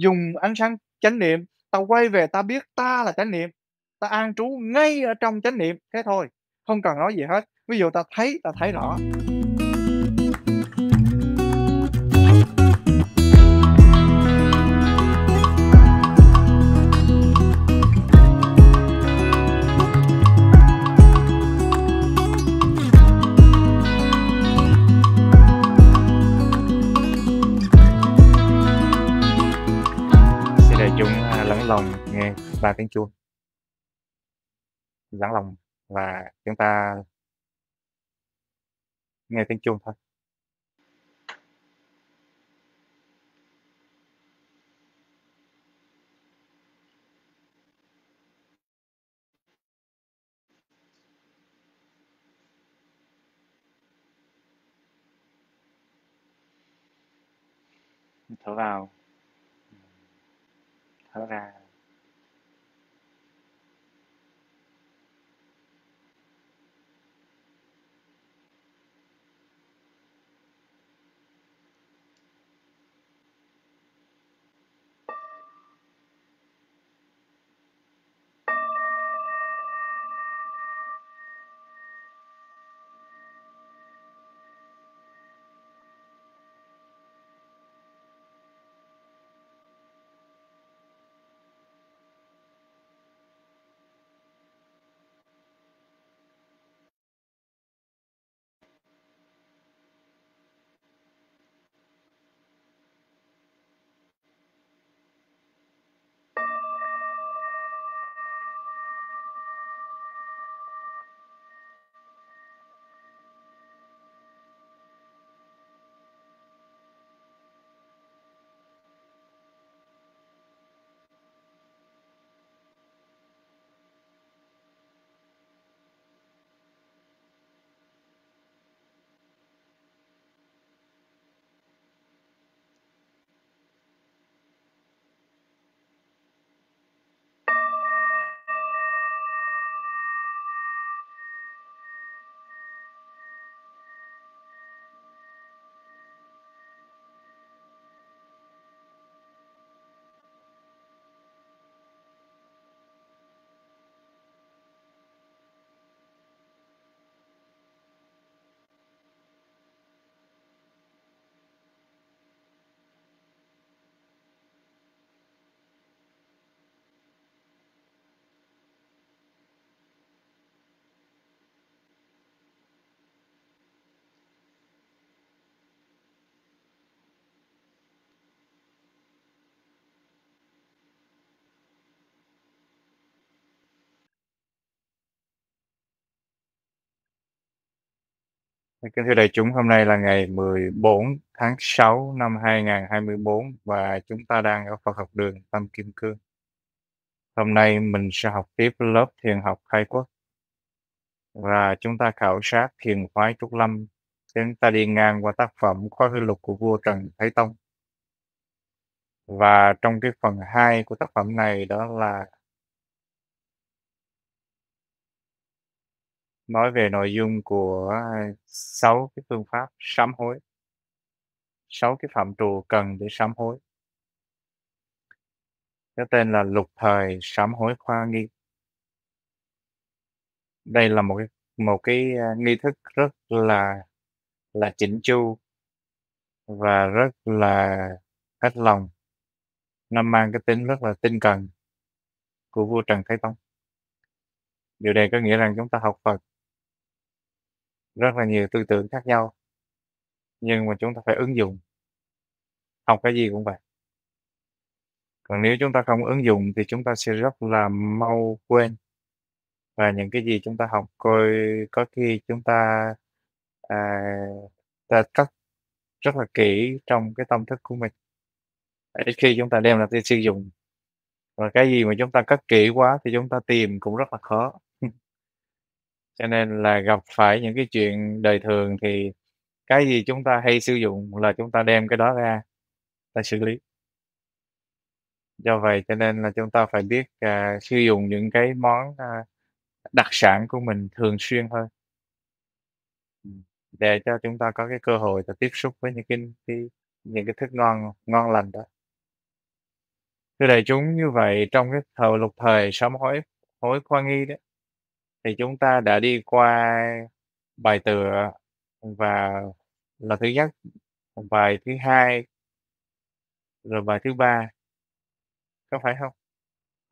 dùng ánh sáng chánh niệm ta quay về ta biết ta là chánh niệm ta an trú ngay ở trong chánh niệm thế thôi không cần nói gì hết ví dụ ta thấy ta thấy rõ tiếng chuông giáng lòng và chúng ta nghe tiếng chuông thôi thở vào thở ra Kính thưa đại chúng, hôm nay là ngày 14 tháng 6 năm 2024 và chúng ta đang ở Phật học đường Tâm Kim Cương. Hôm nay mình sẽ học tiếp lớp thiền học khai quốc và chúng ta khảo sát thiền phái Trúc Lâm. Chúng ta đi ngang qua tác phẩm Khóa hư lục của vua Trần Thái Tông. Và trong cái phần 2 của tác phẩm này đó là nói về nội dung của à, sáu cái phương pháp sám hối sáu cái phạm trù cần để sám hối cái tên là lục thời sám hối khoa nghi đây là một cái một cái à, nghi thức rất là là chỉnh chu và rất là hết lòng nó mang cái tính rất là tinh cần của vua trần thái tông điều này có nghĩa rằng chúng ta học phật rất là nhiều tư tưởng khác nhau nhưng mà chúng ta phải ứng dụng học cái gì cũng vậy còn nếu chúng ta không ứng dụng thì chúng ta sẽ rất là mau quên và những cái gì chúng ta học coi có khi chúng ta à, ta cất rất là kỹ trong cái tâm thức của mình ít khi chúng ta đem ra để sử dụng và cái gì mà chúng ta cất kỹ quá thì chúng ta tìm cũng rất là khó cho nên là gặp phải những cái chuyện đời thường thì cái gì chúng ta hay sử dụng là chúng ta đem cái đó ra ta xử lý do vậy cho nên là chúng ta phải biết à, sử dụng những cái món à, đặc sản của mình thường xuyên hơn để cho chúng ta có cái cơ hội để tiếp xúc với những cái, cái những cái thức ngon ngon lành đó thưa đại chúng như vậy trong cái thời lục thời sám hối hối khoa nghi đấy thì chúng ta đã đi qua bài tựa và là thứ nhất, bài thứ hai, rồi bài thứ ba. Có phải không?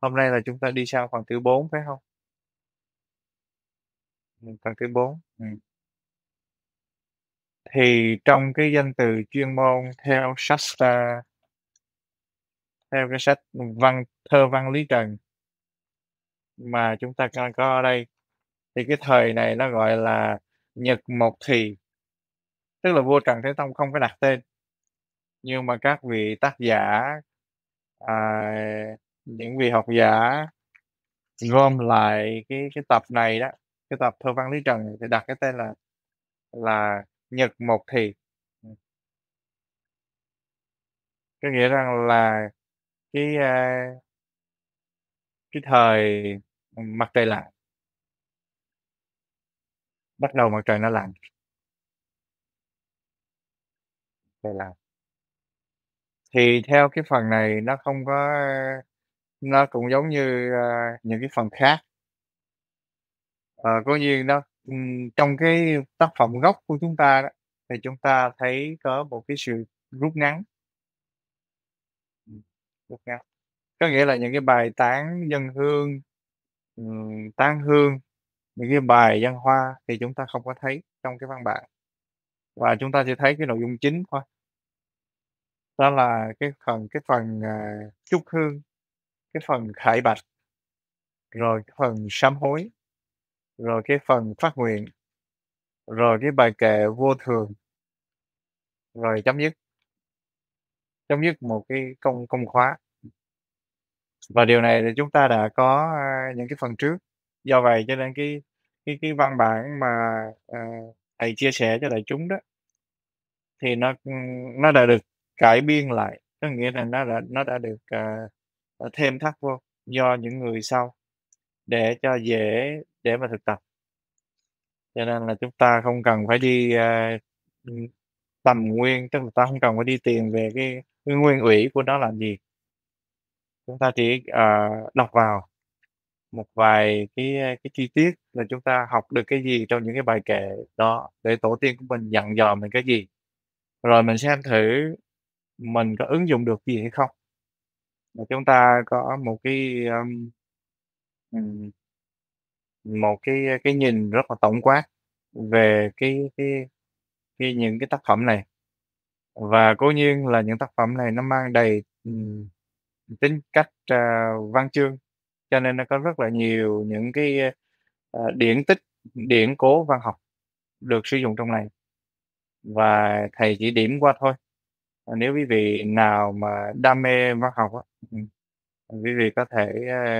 Hôm nay là chúng ta đi sang phần thứ bốn phải không? Ừ, phần thứ bốn ừ. Thì trong cái danh từ chuyên môn theo Shasta theo cái sách văn thơ văn Lý Trần mà chúng ta đang có ở đây thì cái thời này nó gọi là Nhật Mộc Thì tức là vua Trần Thế Tông không phải đặt tên nhưng mà các vị tác giả à, những vị học giả gom lại cái cái tập này đó cái tập thơ văn Lý Trần thì đặt cái tên là là Nhật Mộc Thì có nghĩa rằng là cái à, cái thời mặt trời lặn bắt đầu mặt trời nó lặn trời là thì theo cái phần này nó không có nó cũng giống như, a, ờ, những cái phần khác. Ờ, cố nhiên nó ừm, trong cái tác phẩm gốc của chúng ta đó, thì chúng ta thấy có một cái sự rút ngắn. Ừ, rút ngắn, có nghĩa là những cái bài tán dân hương, ừm, tán hương những cái bài văn hoa thì chúng ta không có thấy trong cái văn bản và chúng ta chỉ thấy cái nội dung chính thôi đó là cái phần cái phần uh, chúc hương cái phần khải bạch rồi cái phần sám hối rồi cái phần phát nguyện rồi cái bài kệ vô thường rồi chấm dứt chấm dứt một cái công công khóa và điều này thì chúng ta đã có à, những cái phần trước Do vậy cho nên cái cái cái văn bản mà, à, thầy chia sẻ cho đại chúng đó, thì nó, ừ, nó đã được cải biên lại, có nghĩa là nó đã nó đã được, à, à, thêm thắt vô do những người sau để cho dễ để mà thực tập. Cho nên là chúng ta không cần phải đi, à, ừ, tầm nguyên, tức là ta không cần phải đi tìm về cái cái nguyên ủy của nó làm gì. Chúng ta chỉ, ờ, đọc vào một vài cái, cái chi tiết là chúng ta học được cái gì trong những cái bài kệ đó, để tổ tiên của mình dặn dò mình cái gì. Rồi mình xem thử mình có ứng dụng được gì hay không. Và chúng ta có một cái, ờm, một cái, cái nhìn rất là tổng quát về cái cái cái những cái tác phẩm này. Và cố nhiên là những tác phẩm này nó mang đầy, ừm, tính cách, à, văn chương cho nên nó có rất là nhiều những cái à, điển tích điển cố văn học được sử dụng trong này và thầy chỉ điểm qua thôi ờ, nếu quý vị nào mà đam mê văn học ừ, quý vị có thể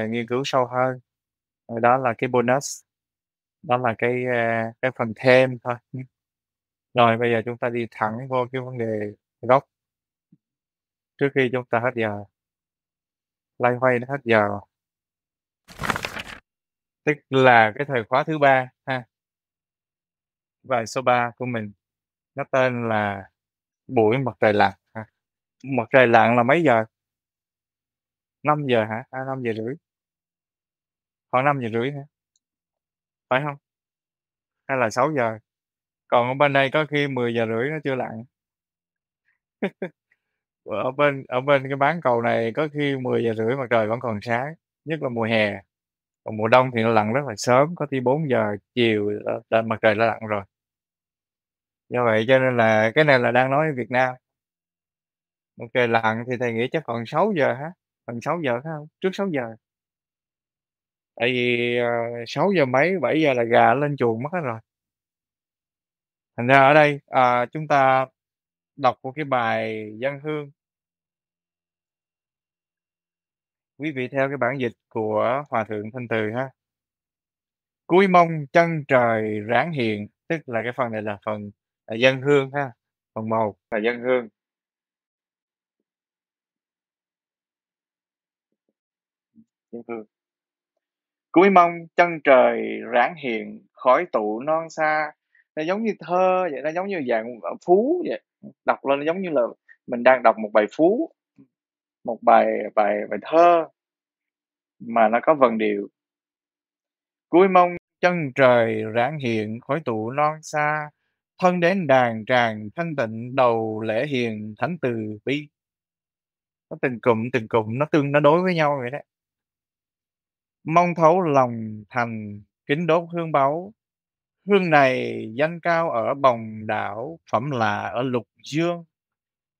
uh, nghiên cứu sâu hơn đó là cái bonus đó là cái uh, cái phần thêm thôi rồi bây giờ chúng ta đi thẳng vô cái vấn đề gốc trước khi chúng ta hết giờ lay hoay nó hết giờ rồi tức là cái thời khóa thứ ba ha bài số 3 của mình nó tên là buổi mặt trời lặn ha. mặt trời lặn là mấy giờ 5 giờ hả à, 5 giờ rưỡi khoảng 5 giờ rưỡi hả phải không hay là 6 giờ còn ở bên đây có khi 10 giờ rưỡi nó chưa lặn ở bên ở bên cái bán cầu này có khi 10 giờ rưỡi mặt trời vẫn còn sáng nhất là mùa hè còn mùa đông thì nó lặn rất là sớm có khi 4 giờ chiều đã mặt trời đã lặn rồi do vậy cho nên là cái này là đang nói ở Việt Nam mặt trời lặn thì thầy nghĩ chắc còn 6 giờ hả còn 6 giờ phải không trước 6 giờ tại vì ờ, uh, 6 giờ mấy 7 giờ là gà lên chuồng mất hết rồi thành ra ở đây à, chúng ta đọc một cái bài dân hương quý vị theo cái bản dịch của Hòa Thượng Thanh Từ ha. cuối mông chân trời ráng hiện, tức là cái phần này là phần là dân hương ha, phần màu là dân hương. Dân hương. Cúi mông chân trời ráng hiện, khói tụ non xa. Nó giống như thơ vậy, nó giống như dạng phú vậy. Đọc lên nó giống như là mình đang đọc một bài phú một bài bài bài thơ mà nó có vần điệu cuối mong chân trời rạng hiện khỏi tụ non xa thân đến đàn tràng thanh tịnh đầu lễ hiền thánh từ bi nó từng cụm từng cụm nó tương nó đối với nhau vậy đấy mong thấu lòng thành kính đốt hương báu hương này danh cao ở bồng đảo phẩm lạ ở lục dương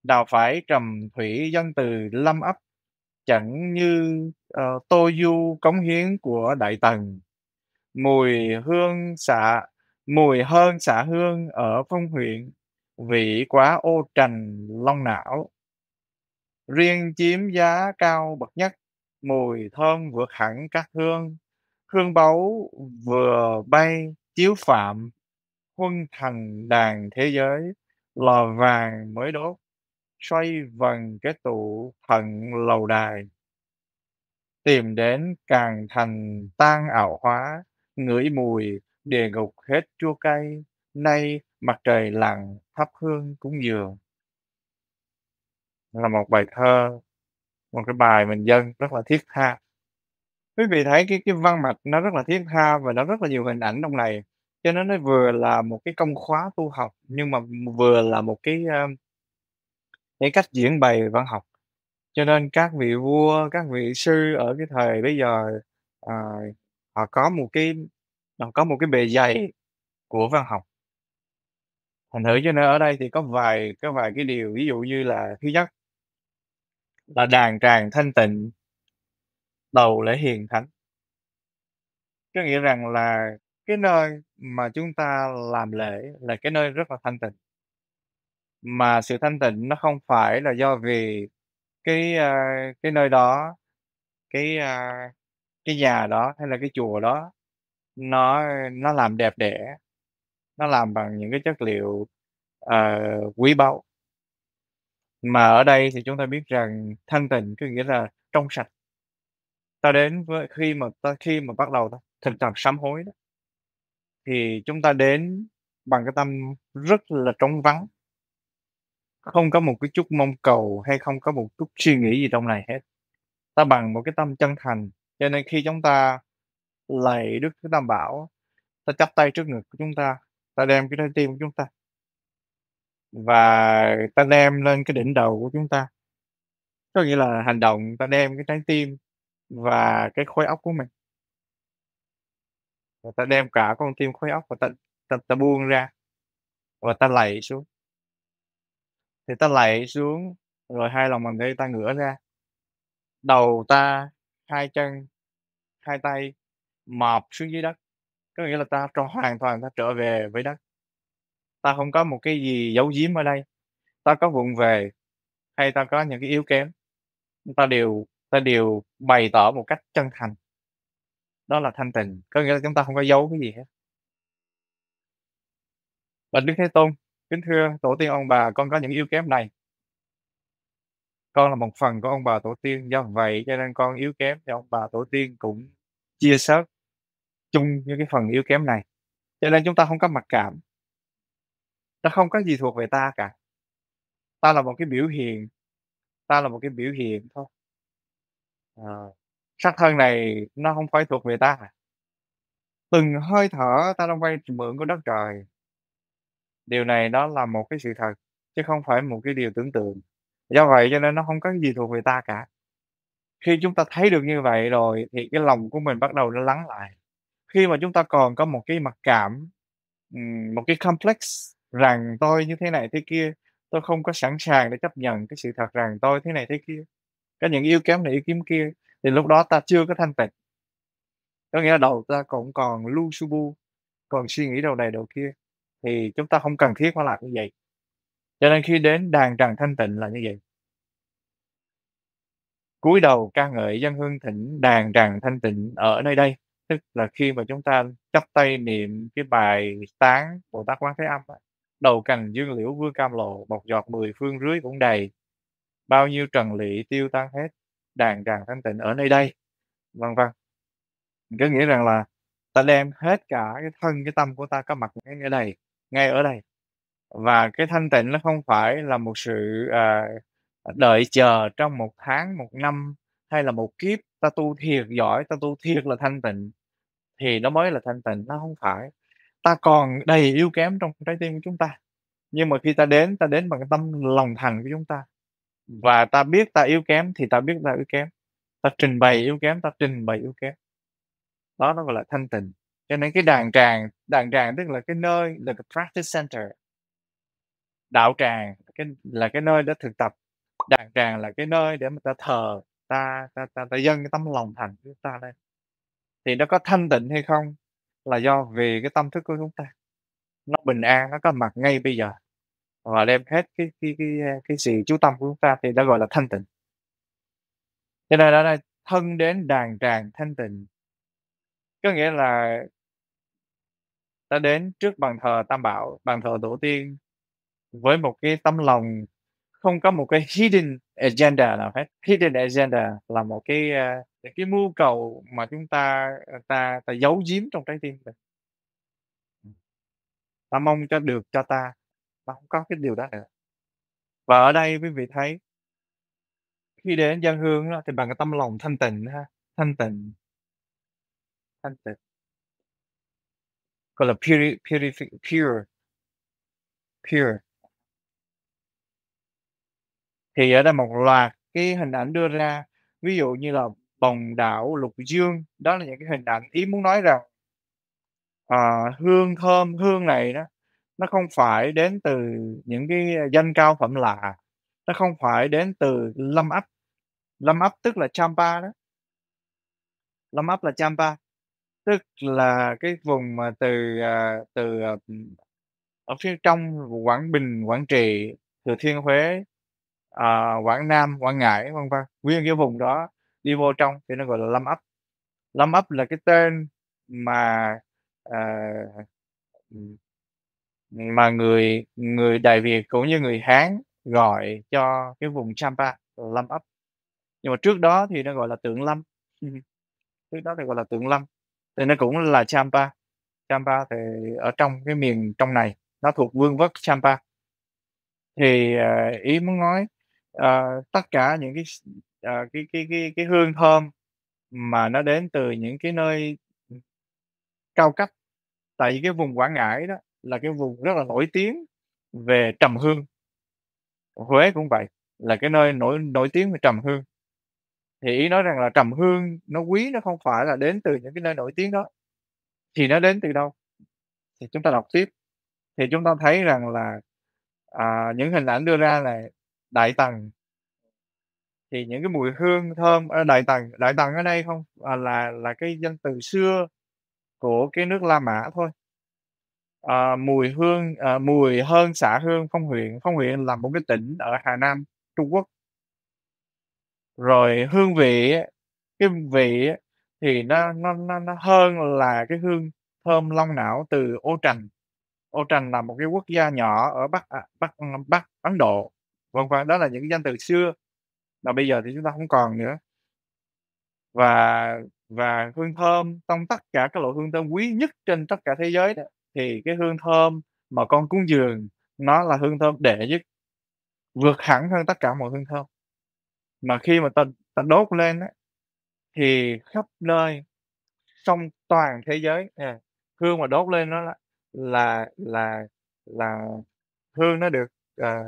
đào phải trầm thủy dân từ lâm ấp chẳng như uh, tô du cống hiến của đại tần mùi hương xạ mùi hơn xạ hương ở phong huyện vị quá ô trành long não riêng chiếm giá cao bậc nhất mùi thơm vượt hẳn các hương hương báu vừa bay chiếu phạm huân thần đàn thế giới lò vàng mới đốt xoay vần cái tụ phận lầu đài tìm đến càng thành tan ảo hóa ngửi mùi địa ngục hết chua cay nay mặt trời lặn thắp hương cúng dường là một bài thơ một cái bài mình dân rất là thiết tha quý vị thấy cái cái văn mạch nó rất là thiết tha và nó rất là nhiều hình ảnh trong này cho nên nó vừa là một cái công khóa tu học nhưng mà vừa là một cái uh, cái cách diễn bày văn học cho nên các vị vua các vị sư ở cái thời bây giờ à, họ có một cái họ có một cái bề dày của văn học thành thử cho nên ở đây thì có vài có vài cái điều ví dụ như là thứ nhất là đàn tràng thanh tịnh đầu lễ hiền thánh có nghĩa rằng là cái nơi mà chúng ta làm lễ là cái nơi rất là thanh tịnh mà sự thanh tịnh nó không phải là do vì cái, a, cái nơi đó, cái, a, cái nhà đó hay là cái chùa đó nó nó làm đẹp đẽ, nó làm bằng những cái chất liệu, ờ, quý báu. Mà ở đây thì chúng ta biết rằng thanh tịnh có nghĩa là trong sạch. Ta đến với khi mà ta khi mà bắt đầu ta thực tập sám hối đó, thì chúng ta đến bằng cái tâm rất là trống vắng không có một cái chút mong cầu hay không có một chút suy nghĩ gì trong này hết ta bằng một cái tâm chân thành cho nên khi chúng ta lạy đức chúa tam bảo ta chắp tay trước ngực của chúng ta ta đem cái trái tim của chúng ta và ta đem lên cái đỉnh đầu của chúng ta có nghĩa là hành động ta đem cái trái tim và cái khối óc của mình và ta đem cả con tim khối óc và ta, ta, ta buông ra và ta lạy xuống thì ta lạy xuống rồi hai lòng bàn tay ta ngửa ra đầu ta hai chân hai tay mọp xuống dưới đất có nghĩa là ta cho hoàn toàn ta trở về với đất ta không có một cái gì giấu giếm ở đây ta có vụng về hay ta có những cái yếu kém ta đều ta đều bày tỏ một cách chân thành đó là thanh tịnh có nghĩa là chúng ta không có giấu cái gì hết và đức thế tôn Kính thưa tổ tiên ông bà, con có những yếu kém này. Con là một phần của ông bà tổ tiên, do vậy cho nên con yếu kém thì ông bà tổ tiên cũng chia sớt chung những cái phần yếu kém này. Cho nên chúng ta không có mặc cảm. Nó không có gì thuộc về ta cả. Ta là một cái biểu hiện, ta là một cái biểu hiện thôi. Ờ, à, sắc thân này nó không phải thuộc về ta. Từng hơi thở ta đang vay mượn của đất trời. Điều này đó là một cái sự thật, chứ không phải một cái điều tưởng tượng. Do vậy cho nên nó không có gì thuộc về ta cả. Khi chúng ta thấy được như vậy rồi thì cái lòng của mình bắt đầu nó lắng lại. Khi mà chúng ta còn có một cái mặc cảm, một cái complex rằng tôi như thế này thế kia, tôi không có sẵn sàng để chấp nhận cái sự thật rằng tôi thế này thế kia. Có những yếu kém này yếu kém kia thì lúc đó ta chưa có thanh tịnh. Có nghĩa là đầu ta cũng còn lu su bu, còn suy nghĩ đầu này đầu kia thì chúng ta không cần thiết phải làm như vậy cho nên khi đến đàn tràng thanh tịnh là như vậy cúi đầu ca ngợi dân hương thỉnh đàn tràng thanh tịnh ở nơi đây tức là khi mà chúng ta chắp tay niệm cái bài tán bồ tát quán thế âm đầu cành dương liễu vương cam lộ một giọt mười phương rưới cũng đầy bao nhiêu trần lị tiêu tan hết đàn tràng thanh tịnh ở nơi đây vân vân có nghĩa rằng là ta đem hết cả cái thân cái tâm của ta có mặt ngay nơi đây ngay ở đây và cái thanh tịnh nó không phải là một sự à, đợi chờ trong một tháng một năm hay là một kiếp ta tu thiệt giỏi ta tu thiệt là thanh tịnh thì nó mới là thanh tịnh nó không phải ta còn đầy yếu kém trong trái tim của chúng ta nhưng mà khi ta đến ta đến bằng cái tâm lòng thành của chúng ta và ta biết ta yếu kém thì ta biết ta yếu kém ta trình bày yếu kém ta trình bày yếu kém đó nó gọi là thanh tịnh cho nên cái đàn tràng đàn tràng tức là cái nơi là cái practice center đạo tràng cái là cái nơi để thực tập đàn tràng là cái nơi để mà ta thờ ta ta ta, ta dâng cái tấm lòng thành của ta lên thì nó có thanh tịnh hay không là do vì cái tâm thức của chúng ta nó bình an nó có mặt ngay bây giờ và đem hết cái cái cái cái sự chú tâm của chúng ta thì đã gọi là thanh tịnh cho nên đó là thân đến đàn tràng thanh tịnh có nghĩa là ta đến trước bàn thờ Tam Bảo, bàn thờ tổ tiên với một cái tâm lòng không có một cái hidden agenda nào hết. Hidden agenda là một cái uh, cái mưu cầu mà chúng ta ờ, ta ta giấu giếm trong trái tim Ta mong cho được cho ta, ta không có cái điều đó nữa. Và ở đây quý vị thấy khi đến dân hương đó, thì bằng cái tâm lòng thanh tịnh ha, thanh tịnh, thanh tịnh gọi là pure pure pure pure thì ở đây một loạt cái hình ảnh đưa ra ví dụ như là bồng đảo lục dương đó là những cái hình ảnh ý muốn nói rằng à, hương thơm hương này đó nó không phải đến từ những cái danh cao phẩm lạ nó không phải đến từ lâm ấp lâm ấp tức là champa đó lâm ấp là champa Tức là cái vùng mà từ, à, từ, à, ở phía trong Quảng Bình, Quảng Trị, Thừa Thiên Huế, à, Quảng Nam, Quảng Ngãi, vân vân, nguyên cái vùng đó đi vô trong thì nó gọi là Lâm Ấp. Lâm Ấp là cái tên mà, ờ, mà người người Đại Việt cũng như người Hán gọi cho cái vùng Champa, Lâm Ấp. Nhưng mà trước đó thì nó gọi là Tượng Lâm, trước đó thì gọi là Tượng Lâm thì nó cũng là Champa Champa thì ở trong cái miền trong này nó thuộc vương quốc Champa thì uh, ý muốn nói uh, tất cả những cái uh, cái cái cái cái hương thơm mà nó đến từ những cái nơi cao cấp tại vì cái vùng Quảng Ngãi đó là cái vùng rất là nổi tiếng về trầm hương Huế cũng vậy là cái nơi nổi nổi tiếng về trầm hương thì ý nói rằng là trầm hương nó quý nó không phải là đến từ những cái nơi nổi tiếng đó thì nó đến từ đâu thì chúng ta đọc tiếp thì chúng ta thấy rằng là à, những hình ảnh đưa ra là đại tầng thì những cái mùi hương thơm ở à, đại tầng đại tầng ở đây không à, là là cái danh từ xưa của cái nước La Mã thôi à, mùi hương à, mùi hơn xã hương phong huyện phong huyện là một cái tỉnh ở Hà Nam Trung Quốc rồi hương vị cái vị thì nó nó nó nó hơn là cái hương thơm long não từ ô trành. Ô trành là một cái quốc gia nhỏ ở Bắc à, Bắc Bắc Ấn Độ. Vân vân, đó là những cái danh từ xưa mà bây giờ thì chúng ta không còn nữa. Và và hương thơm trong tất cả các loại hương thơm quý nhất trên tất cả thế giới đó thì cái hương thơm mà con cúng dường nó là hương thơm đệ nhất vượt hẳn hơn tất cả mọi hương thơm mà khi mà ta ta đốt lên á thì khắp nơi trong toàn thế giới à, hương mà đốt lên nó là là là là hương nó được à,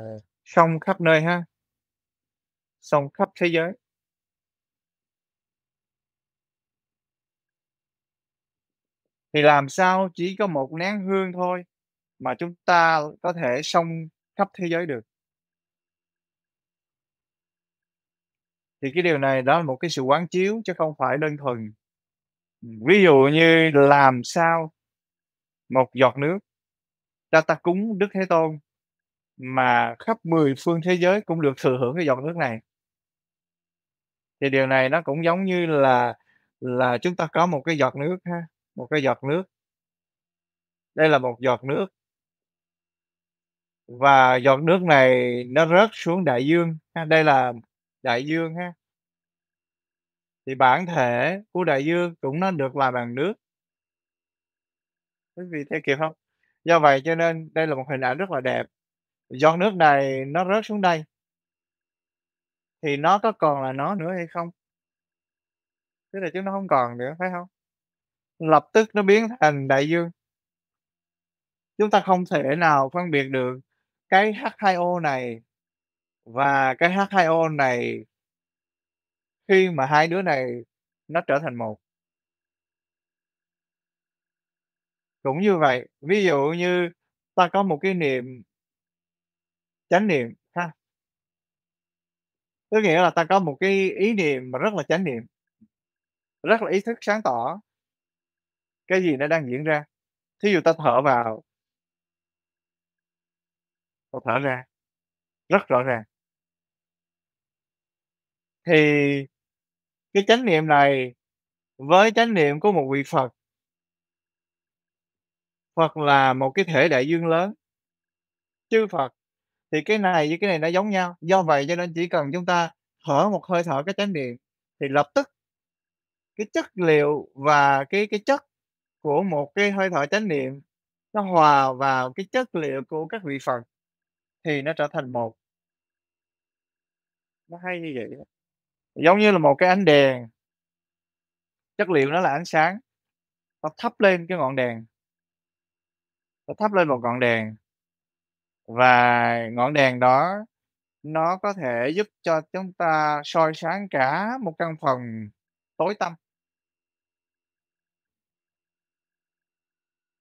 xong khắp nơi ha xong khắp thế giới thì làm sao chỉ có một nén hương thôi mà chúng ta có thể xong khắp thế giới được thì cái điều này đó là một cái sự quán chiếu chứ không phải đơn thuần ví dụ như làm sao một giọt nước ta ta cúng đức thế tôn mà khắp mười phương thế giới cũng được thừa hưởng cái giọt nước này thì điều này nó cũng giống như là là chúng ta có một cái giọt nước ha một cái giọt nước đây là một giọt nước và giọt nước này nó rớt xuống đại dương ha, đây là đại dương ha thì bản thể của đại dương cũng nó được là bằng nước quý vị thấy kịp không do vậy cho nên đây là một hình ảnh rất là đẹp giọt nước này nó rớt xuống đây thì nó có còn là nó nữa hay không tức là chúng nó không còn nữa phải không lập tức nó biến thành đại dương chúng ta không thể nào phân biệt được cái H2O này và cái H2O này khi mà hai đứa này nó trở thành một. Cũng như vậy, ví dụ như ta có một cái niệm chánh niệm ha. có nghĩa là ta có một cái ý niệm mà rất là chánh niệm. Rất là ý thức sáng tỏ cái gì nó đang diễn ra. Thí dụ ta thở vào ta thở ra rất rõ ràng thì cái chánh niệm này với chánh niệm của một vị Phật Phật là một cái thể đại dương lớn chư Phật thì cái này với cái này nó giống nhau do vậy cho nên chỉ cần chúng ta thở một hơi thở cái chánh niệm thì lập tức cái chất liệu và cái cái chất của một cái hơi thở chánh niệm nó hòa vào cái chất liệu của các vị Phật thì nó trở thành một nó hay như vậy đó giống như là một cái ánh đèn chất liệu nó là ánh sáng nó thắp lên cái ngọn đèn nó thắp lên một ngọn đèn và ngọn đèn đó nó có thể giúp cho chúng ta soi sáng cả một căn phòng tối tăm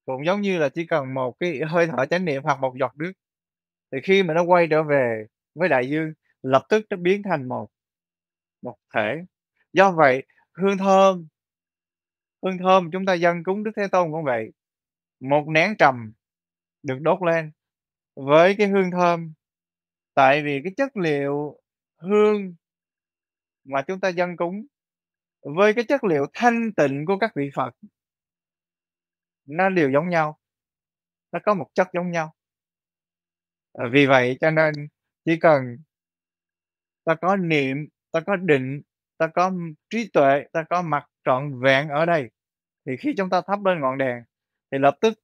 cũng giống như là chỉ cần một cái hơi thở chánh niệm hoặc một giọt nước thì khi mà nó quay trở về với đại dương lập tức nó biến thành một một thể do vậy hương thơm hương thơm chúng ta dân cúng đức thế tôn cũng vậy một nén trầm được đốt lên với cái hương thơm tại vì cái chất liệu hương mà chúng ta dân cúng với cái chất liệu thanh tịnh của các vị phật nó đều giống nhau nó có một chất giống nhau vì vậy cho nên chỉ cần ta có niệm ta có định ta có trí tuệ ta có mặt trọn vẹn ở đây thì khi chúng ta thắp lên ngọn đèn thì lập tức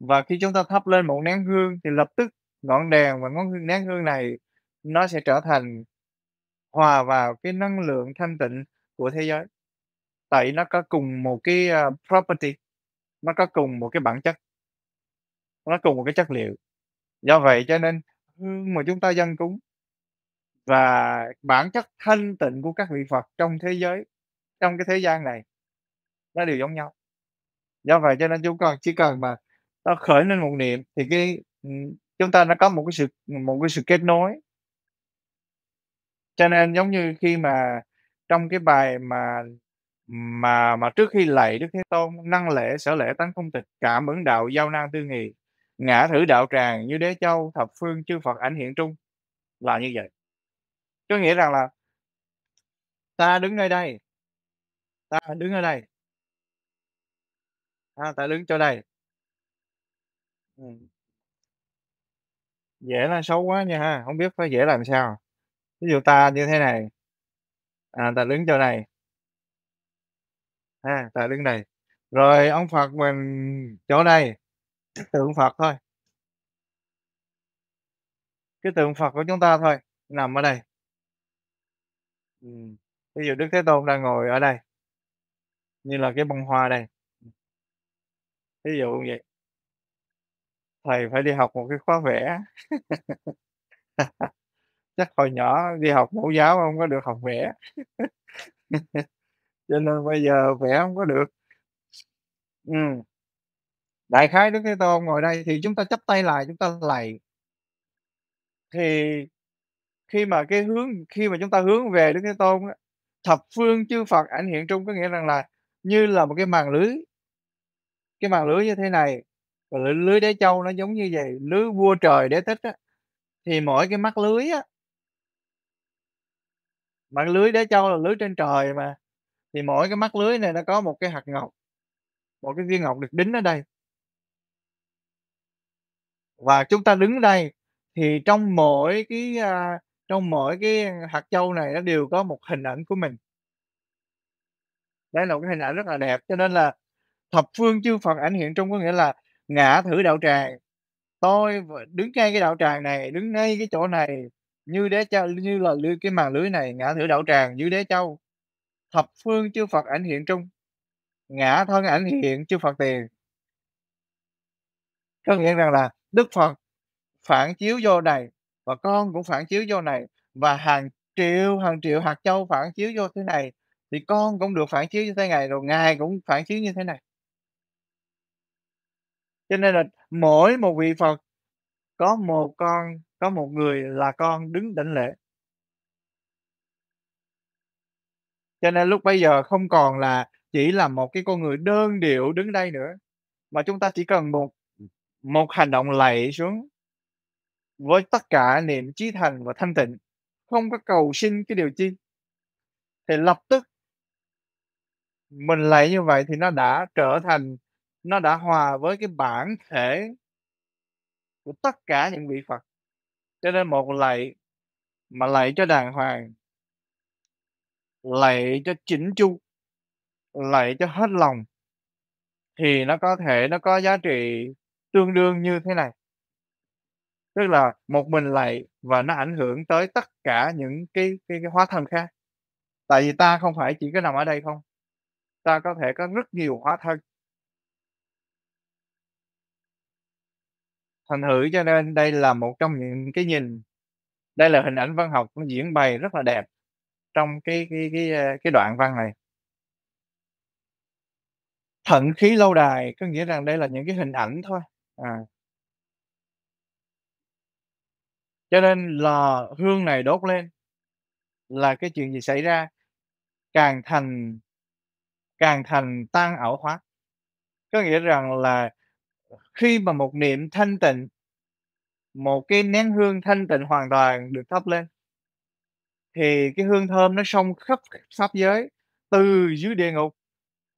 và khi chúng ta thắp lên một nén hương thì lập tức ngọn đèn và ngón hương nén hương này nó sẽ trở thành hòa vào cái năng lượng thanh tịnh của thế giới tại nó có cùng một cái à, property nó có cùng một cái bản chất nó cùng một cái chất liệu do vậy cho nên hương mà chúng ta dân cúng và bản chất thanh tịnh của các vị Phật trong thế giới trong cái thế gian này nó đều giống nhau do vậy cho nên chúng con chỉ cần mà nó khởi lên một niệm thì cái chúng ta nó có một cái sự một cái sự kết nối cho nên giống như khi mà trong cái bài mà mà mà trước khi lạy Đức Thế Tôn năng lễ sở lễ tánh không tịch cảm ứng đạo giao năng tư nghị ngã thử đạo tràng như đế châu thập phương chư Phật ảnh hiện trung là như vậy có nghĩa rằng là ta đứng nơi đây ta đứng ở đây à, ta đứng chỗ đây dễ là xấu quá nha ha không biết phải dễ làm sao ví dụ ta như thế này à, ta đứng chỗ này ha à, ta đứng này, rồi ông phật mình chỗ đây tượng phật thôi cái tượng phật của chúng ta thôi nằm ở đây Ừ. ví dụ Đức Thế Tôn đang ngồi ở đây, như là cái bông hoa đây. Ví dụ vậy. Thầy phải đi học một cái khóa vẽ. Chắc hồi nhỏ đi học mẫu giáo không có được học vẽ. Cho nên bây giờ vẽ không có được. Ừm. Đại khái Đức Thế Tôn ngồi đây thì chúng ta chắp tay lại, chúng ta lại Thì khi mà cái hướng khi mà chúng ta hướng về Đức Thế Tôn thập phương chư Phật ảnh hiện trung có nghĩa rằng là như là một cái màn lưới cái màn lưới như thế này và lưới, lưới đế châu nó giống như vậy lưới vua trời đế tích á, thì mỗi cái mắt lưới á mặt lưới đế châu là lưới trên trời mà thì mỗi cái mắt lưới này nó có một cái hạt ngọc một cái viên ngọc được đính ở đây và chúng ta đứng đây thì trong mỗi cái à, trong mỗi cái hạt châu này nó đều có một hình ảnh của mình đấy là một cái hình ảnh rất là đẹp cho nên là thập phương chư phật ảnh hiện trung có nghĩa là ngã thử đạo tràng tôi đứng ngay cái đạo tràng này đứng ngay cái chỗ này như đế châu như là lưới cái màn lưới này ngã thử đạo tràng như đế châu thập phương chư phật ảnh hiện trung ngã thân ảnh hiện chư phật tiền có nghĩa rằng là đức phật phản chiếu vô này và con cũng phản chiếu vô này và hàng triệu hàng triệu hạt châu phản chiếu vô thế này thì con cũng được phản chiếu như thế này rồi ngài cũng phản chiếu như thế này cho nên là mỗi một vị phật có một con có một người là con đứng đảnh lễ cho nên lúc bây giờ không còn là chỉ là một cái con người đơn điệu đứng đây nữa mà chúng ta chỉ cần một một hành động lạy xuống với tất cả niệm trí thành và thanh tịnh không có cầu xin cái điều chi thì lập tức mình lại như vậy thì nó đã trở thành nó đã hòa với cái bản thể của tất cả những vị Phật cho nên một lạy mà lạy cho đàng hoàng lạy cho chỉnh chu lạy cho hết lòng thì nó có thể nó có giá trị tương đương như thế này tức là một mình lại và nó ảnh hưởng tới tất cả những cái cái, cái hóa thân khác tại vì ta không phải chỉ có nằm ở đây không ta có thể có rất nhiều hóa thân thành thử cho nên đây là một trong những cái nhìn đây là hình ảnh văn học nó diễn bày rất là đẹp trong cái cái cái ờ, cái đoạn văn này thận khí lâu đài có nghĩa rằng đây là những cái hình ảnh thôi à, Cho nên là hương này đốt lên là cái chuyện gì xảy ra? Càng thành càng thành tan ảo hóa. Có nghĩa rằng là khi mà một niệm thanh tịnh một cái nén hương thanh tịnh hoàn toàn được thắp lên thì cái hương thơm nó xông khắp khắp giới từ dưới địa ngục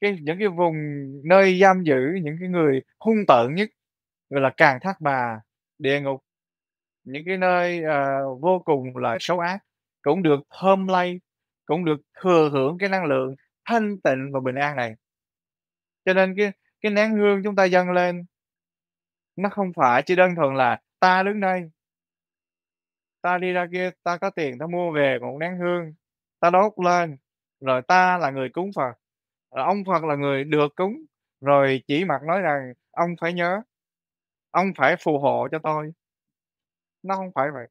cái những cái vùng nơi giam giữ những cái người hung tợn nhất gọi là càng thác bà địa ngục những cái nơi à, vô cùng là xấu ác cũng được thơm lay cũng được thừa hưởng cái năng lượng thanh tịnh và bình an này cho nên cái cái nén hương chúng ta dâng lên nó không phải chỉ đơn thuần là ta đứng đây ta đi ra kia ta có tiền ta mua về một nén hương ta đốt lên rồi ta là người cúng phật rồi ông phật là người được cúng rồi chỉ mặt nói rằng ông phải nhớ ông phải phù hộ cho tôi nó không phải vậy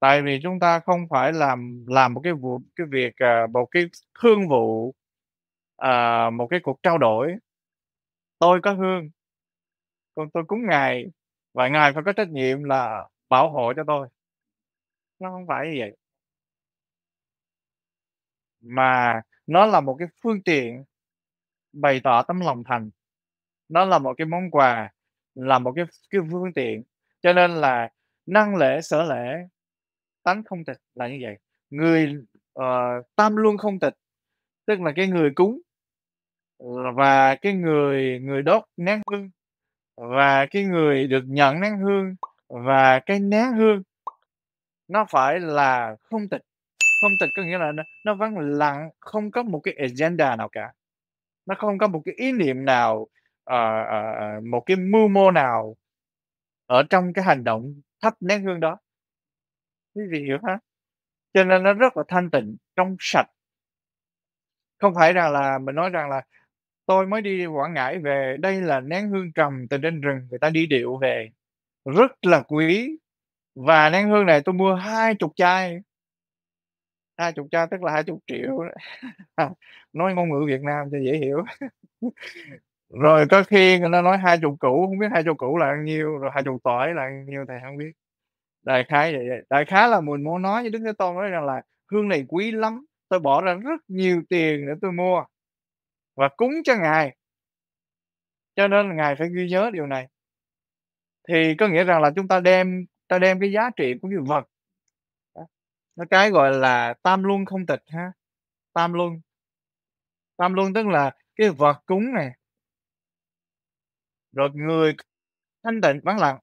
tại vì chúng ta không phải làm làm một cái vụ cái việc à, một cái thương vụ à, một cái cuộc trao đổi tôi có hương còn tôi cúng ngài và ngài phải có trách nhiệm là bảo hộ cho tôi nó không phải như vậy mà nó là một cái phương tiện bày tỏ tấm lòng thành nó là một cái món quà là một cái cái phương tiện cho nên là năng lễ sở lễ tánh không tịch là như vậy người uh, tam luân không tịch tức là cái người cúng và cái người người đốt nén hương và cái người được nhận nén hương và cái nén hương nó phải là không tịch không tịch có nghĩa là nó, nó vẫn lặng không có một cái agenda nào cả nó không có một cái ý niệm nào uh, uh, một cái mưu mô nào ở trong cái hành động thắp nén hương đó quý vị hiểu ha cho nên nó rất là thanh tịnh trong sạch không phải rằng là mình nói rằng là tôi mới đi quảng ngãi về đây là nén hương trầm từ trên rừng người ta đi điệu về rất là quý và nén hương này tôi mua hai chục chai hai chục chai tức là hai chục triệu nói ngôn ngữ việt nam cho dễ hiểu rồi có khi người ta nói hai chục củ không biết hai chục củ là bao nhiêu rồi hai chục tỏi là bao nhiêu thầy không biết đại khái vậy, vậy. đại khái là mình muốn nói với đức thế tôn nói rằng là hương này quý lắm tôi bỏ ra rất nhiều tiền để tôi mua và cúng cho ngài cho nên ngài phải ghi nhớ điều này thì có nghĩa rằng là chúng ta đem ta đem cái giá trị của cái vật nó cái gọi là tam luân không tịch ha tam luân tam luân tức là cái vật cúng này rồi người thanh tịnh vắng lặng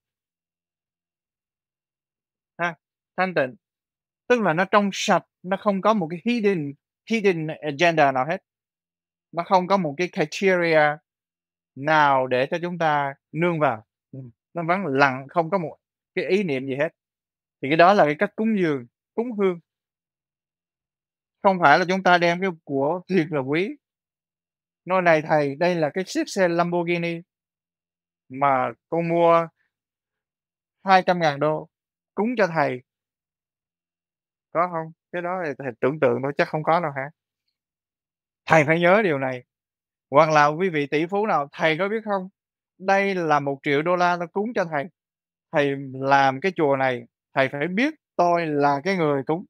ha thanh tịnh tức là nó trong sạch nó không có một cái hidden hidden agenda nào hết nó không có một cái criteria nào để cho chúng ta nương vào ừ, nó vắng lặng không có một cái ý niệm gì hết thì cái đó là cái cách cúng dường cúng hương không phải là chúng ta đem cái của thiệt là quý nói này thầy đây là cái chiếc xe Lamborghini mà con mua 200.000 đô cúng cho thầy. Có không? Cái đó thì thầy tưởng tượng thôi chắc không có đâu hả? Thầy phải nhớ điều này. Hoặc là quý vị tỷ phú nào thầy có biết không? Đây là một triệu đô la tôi cúng cho thầy. Thầy làm cái chùa này, thầy phải biết tôi là cái người cúng.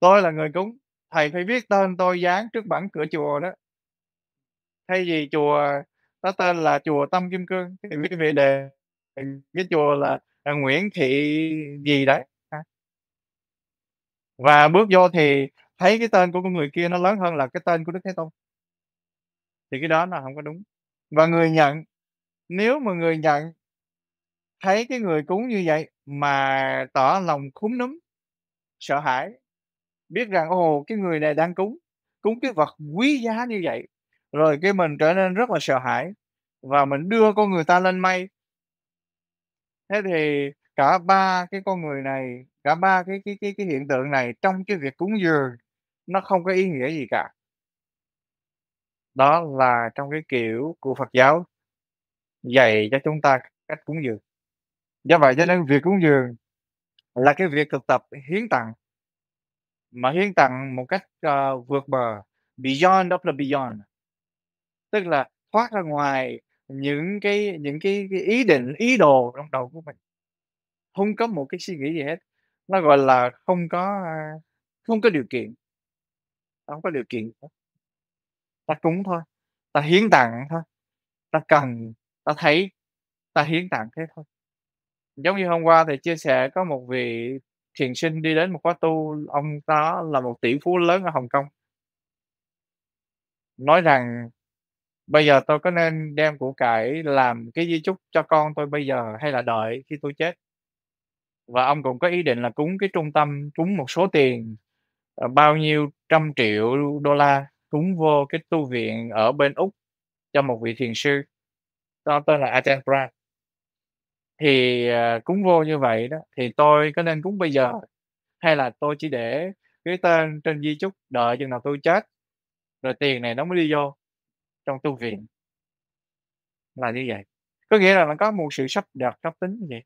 Tôi là người cúng, thầy phải viết tên tôi dán trước bảng cửa chùa đó thay vì chùa nó tên là chùa Tâm Kim Cương thì quý vị đề cái chùa là, à, Nguyễn Thị gì đấy và bước vô thì thấy cái tên của con người kia nó lớn hơn là cái tên của Đức Thế Tôn thì cái đó là không có đúng và người nhận nếu mà người nhận thấy cái người cúng như vậy mà tỏ lòng khúm núm sợ hãi biết rằng ồ cái người này đang cúng cúng cái vật quý giá như vậy rồi cái mình trở nên rất là sợ hãi và mình đưa con người ta lên mây thế thì cả ba cái con người này cả ba cái cái cái cái hiện tượng này trong cái việc cúng dường nó không có ý nghĩa gì cả đó là trong cái kiểu của Phật giáo dạy cho chúng ta cách cúng dường do vậy cho nên việc cúng dường là cái việc thực tập hiến tặng mà hiến tặng một cách uh, vượt bờ beyond of the beyond tức là thoát ra ngoài những cái những cái, cái ý định ý đồ trong đầu của mình không có một cái suy nghĩ gì hết nó gọi là không có à, không có điều kiện không có điều kiện ta cúng thôi ta hiến tặng thôi ta cần ta thấy ta hiến tặng thế thôi giống như hôm qua thì chia sẻ có một vị thiền sinh đi đến một khóa tu ông đó là một tỷ phú lớn ở hồng kông nói rằng bây giờ tôi có nên đem của cải làm cái di chúc cho con tôi bây giờ hay là đợi khi tôi chết và ông cũng có ý định là cúng cái trung tâm cúng một số tiền ờ, bao nhiêu trăm triệu đô la cúng vô cái tu viện ở bên úc cho một vị thiền sư đó tên là Aten Brad thì ờ, cúng vô như vậy đó thì tôi có nên cúng bây giờ hay là tôi chỉ để cái tên trên di chúc đợi chừng nào tôi chết rồi tiền này nó mới đi vô trong tu viện là như vậy có nghĩa là nó có một sự sắp đặt sắp tính như vậy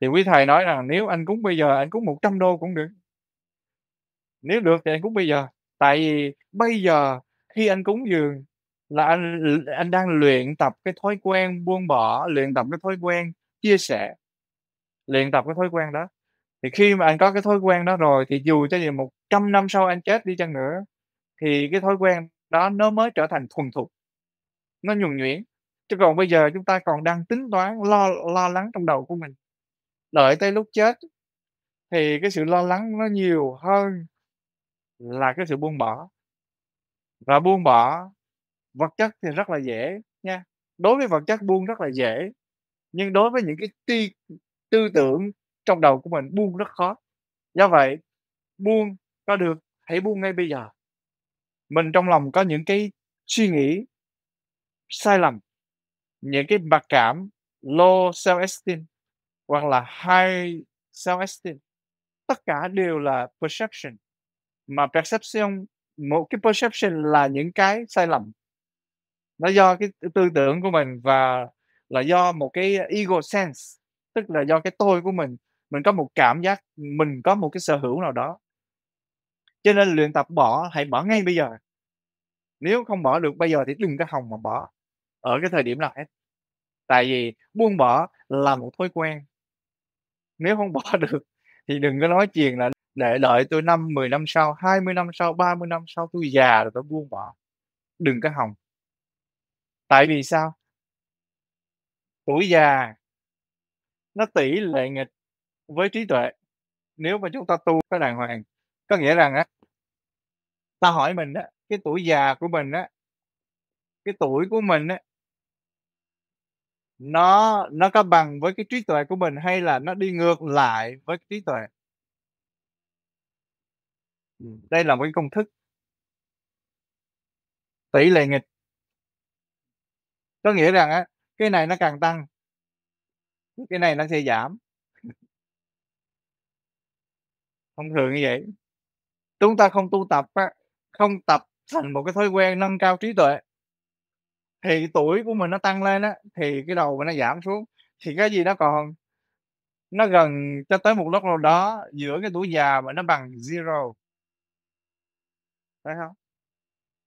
thì quý thầy nói rằng nếu anh cúng bây giờ anh cúng 100 đô cũng được nếu được thì anh cúng bây giờ tại vì bây giờ khi anh cúng dường là anh anh đang luyện tập cái thói quen buông bỏ luyện tập cái thói quen chia sẻ luyện tập cái thói quen đó thì khi mà anh có cái thói quen đó rồi thì dù cho gì một trăm năm sau anh chết đi chăng nữa thì cái thói quen đó nó mới trở thành thuần thục nó nhuần nhuyễn chứ còn bây giờ chúng ta còn đang tính toán lo lo lắng trong đầu của mình đợi tới lúc chết thì cái sự lo lắng nó nhiều hơn là cái sự buông bỏ và buông bỏ vật chất thì rất là dễ nha đối với vật chất buông rất là dễ nhưng đối với những cái ti, tư tưởng trong đầu của mình buông rất khó do vậy buông có được hãy buông ngay bây giờ mình trong lòng có những cái suy nghĩ sai lầm những cái mặc cảm low self esteem hoặc là high self esteem tất cả đều là perception mà perception một cái perception là những cái sai lầm nó do cái tư tưởng của mình và là do một cái ego sense tức là do cái tôi của mình mình có một cảm giác mình có một cái sở hữu nào đó cho nên luyện tập bỏ hãy bỏ ngay bây giờ nếu không bỏ được bây giờ thì đừng có hòng mà bỏ ở cái thời điểm nào hết tại vì buông bỏ là một thói quen nếu không bỏ được thì đừng có nói chuyện là để đợi tôi năm 10 năm sau 20 năm sau 30 năm sau tôi già rồi tôi buông bỏ đừng có hòng tại vì sao tuổi già nó tỷ lệ nghịch với trí tuệ nếu mà chúng ta tu cái đàng hoàng có nghĩa rằng á ta hỏi mình á cái tuổi già của mình á cái tuổi của mình á nó nó có bằng với cái trí tuệ của mình hay là nó đi ngược lại với cái trí tuệ đây là một cái công thức tỷ lệ nghịch có nghĩa rằng á cái này nó càng tăng cái này nó sẽ giảm thông thường như vậy chúng ta không tu tập á không tập thành một cái thói quen nâng cao trí tuệ thì tuổi của mình nó tăng lên á, thì cái đầu mình nó giảm xuống, thì cái gì nó còn nó gần cho tới một lúc nào đó giữa cái tuổi già mà nó bằng zero. thấy không?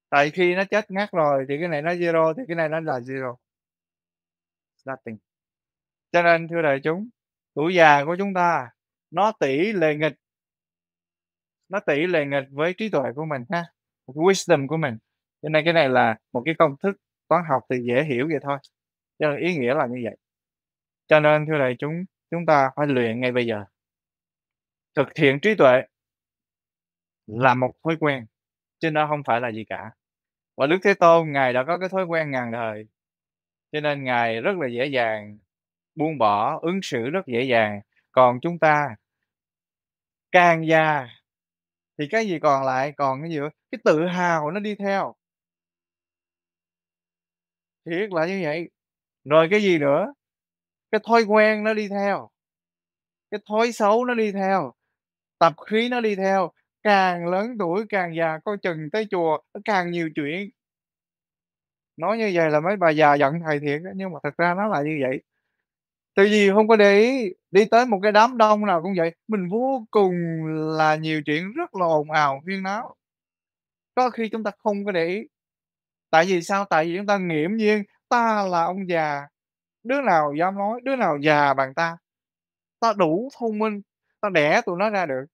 Tại khi nó chết ngắt rồi thì cái này nó zero, thì cái này nó là zero. Nothing. Cho nên thưa đại chúng, tuổi già của chúng ta nó tỷ lệ nghịch nó tỷ lệ nghịch với trí tuệ của mình ha wisdom của mình cho nên cái này là một cái công thức toán học thì dễ hiểu vậy thôi cho nên ý nghĩa là như vậy cho nên thưa đại chúng chúng ta phải luyện ngay bây giờ thực hiện trí tuệ là một thói quen chứ nó không phải là gì cả và đức thế tôn ngài đã có cái thói quen ngàn đời cho nên ngài rất là dễ dàng buông bỏ ứng xử rất dễ dàng còn chúng ta càng già thì cái gì còn lại còn cái gì cái tự hào nó đi theo thiệt là như vậy rồi cái gì nữa cái thói quen nó đi theo cái thói xấu nó đi theo tập khí nó đi theo càng lớn tuổi càng già coi chừng tới chùa càng nhiều chuyện nói như vậy là mấy bà già giận thầy thiệt đó, nhưng mà thật ra nó là như vậy tại vì không có để ý đi tới một cái đám đông nào cũng vậy mình vô cùng là nhiều chuyện rất là ồn ào huyên náo có khi chúng ta không có để ý tại vì sao tại vì chúng ta nghiễm nhiên ta là ông già đứa nào dám nói đứa nào già bằng ta ta đủ thông minh ta đẻ tụi nó ra được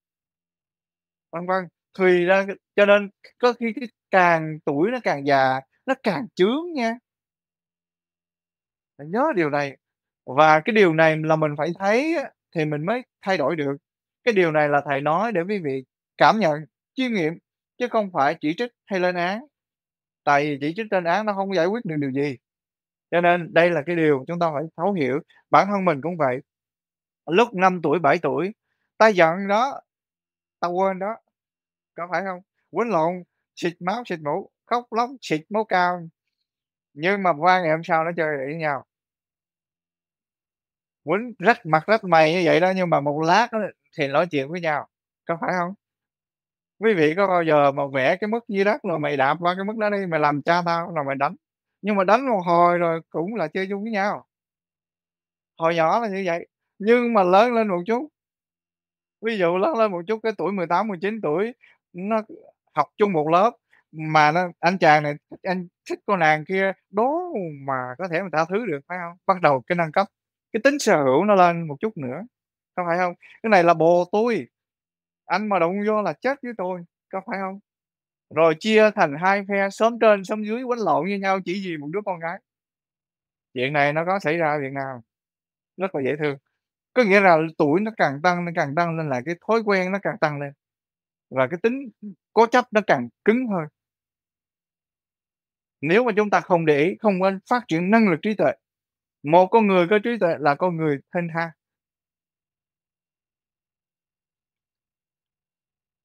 vân vân thì ra cho nên có khi cái càng tuổi nó càng già nó càng chướng nha mình nhớ điều này và cái điều này là mình phải thấy thì mình mới thay đổi được cái điều này là thầy nói để quý vị cảm nhận chiêm nghiệm chứ không phải chỉ trích hay lên án tại vì chỉ trích trên án nó không giải quyết được điều gì cho nên đây là cái điều chúng ta phải thấu hiểu bản thân mình cũng vậy lúc 5 tuổi 7 tuổi ta giận đó ta quên đó có phải không quấn lộn xịt máu xịt mũ khóc lóc xịt máu cao nhưng mà qua ngày hôm sau nó chơi với nhau quấn rách mặt rách mày như vậy đó nhưng mà một lát thì nói chuyện với nhau có phải không quý vị có bao giờ mà vẽ cái mức dưới đất rồi mày đạp qua cái mức đó đi mày làm cha tao rồi mày đánh nhưng mà đánh một hồi rồi cũng là chơi chung với nhau hồi nhỏ là như vậy nhưng mà lớn lên một chút ví dụ lớn lên một chút cái tuổi 18 19 tuổi nó học chung một lớp mà nó anh chàng này thích anh thích cô nàng kia đố mà có thể mà tha thứ được phải không bắt đầu cái nâng cấp cái tính sở hữu nó lên một chút nữa không phải không cái này là bồ tôi anh mà động vô là chết với tôi có phải không rồi chia thành hai phe sớm trên sớm dưới quấn lộn như nhau chỉ vì một đứa con gái chuyện này nó có xảy ra ở việt nam rất là dễ thương có nghĩa là tuổi nó càng tăng nó càng tăng lên là cái thói quen nó càng tăng lên và cái tính cố chấp nó càng cứng hơn nếu mà chúng ta không để ý không nên phát triển năng lực trí tuệ một con người có trí tuệ là con người thanh thang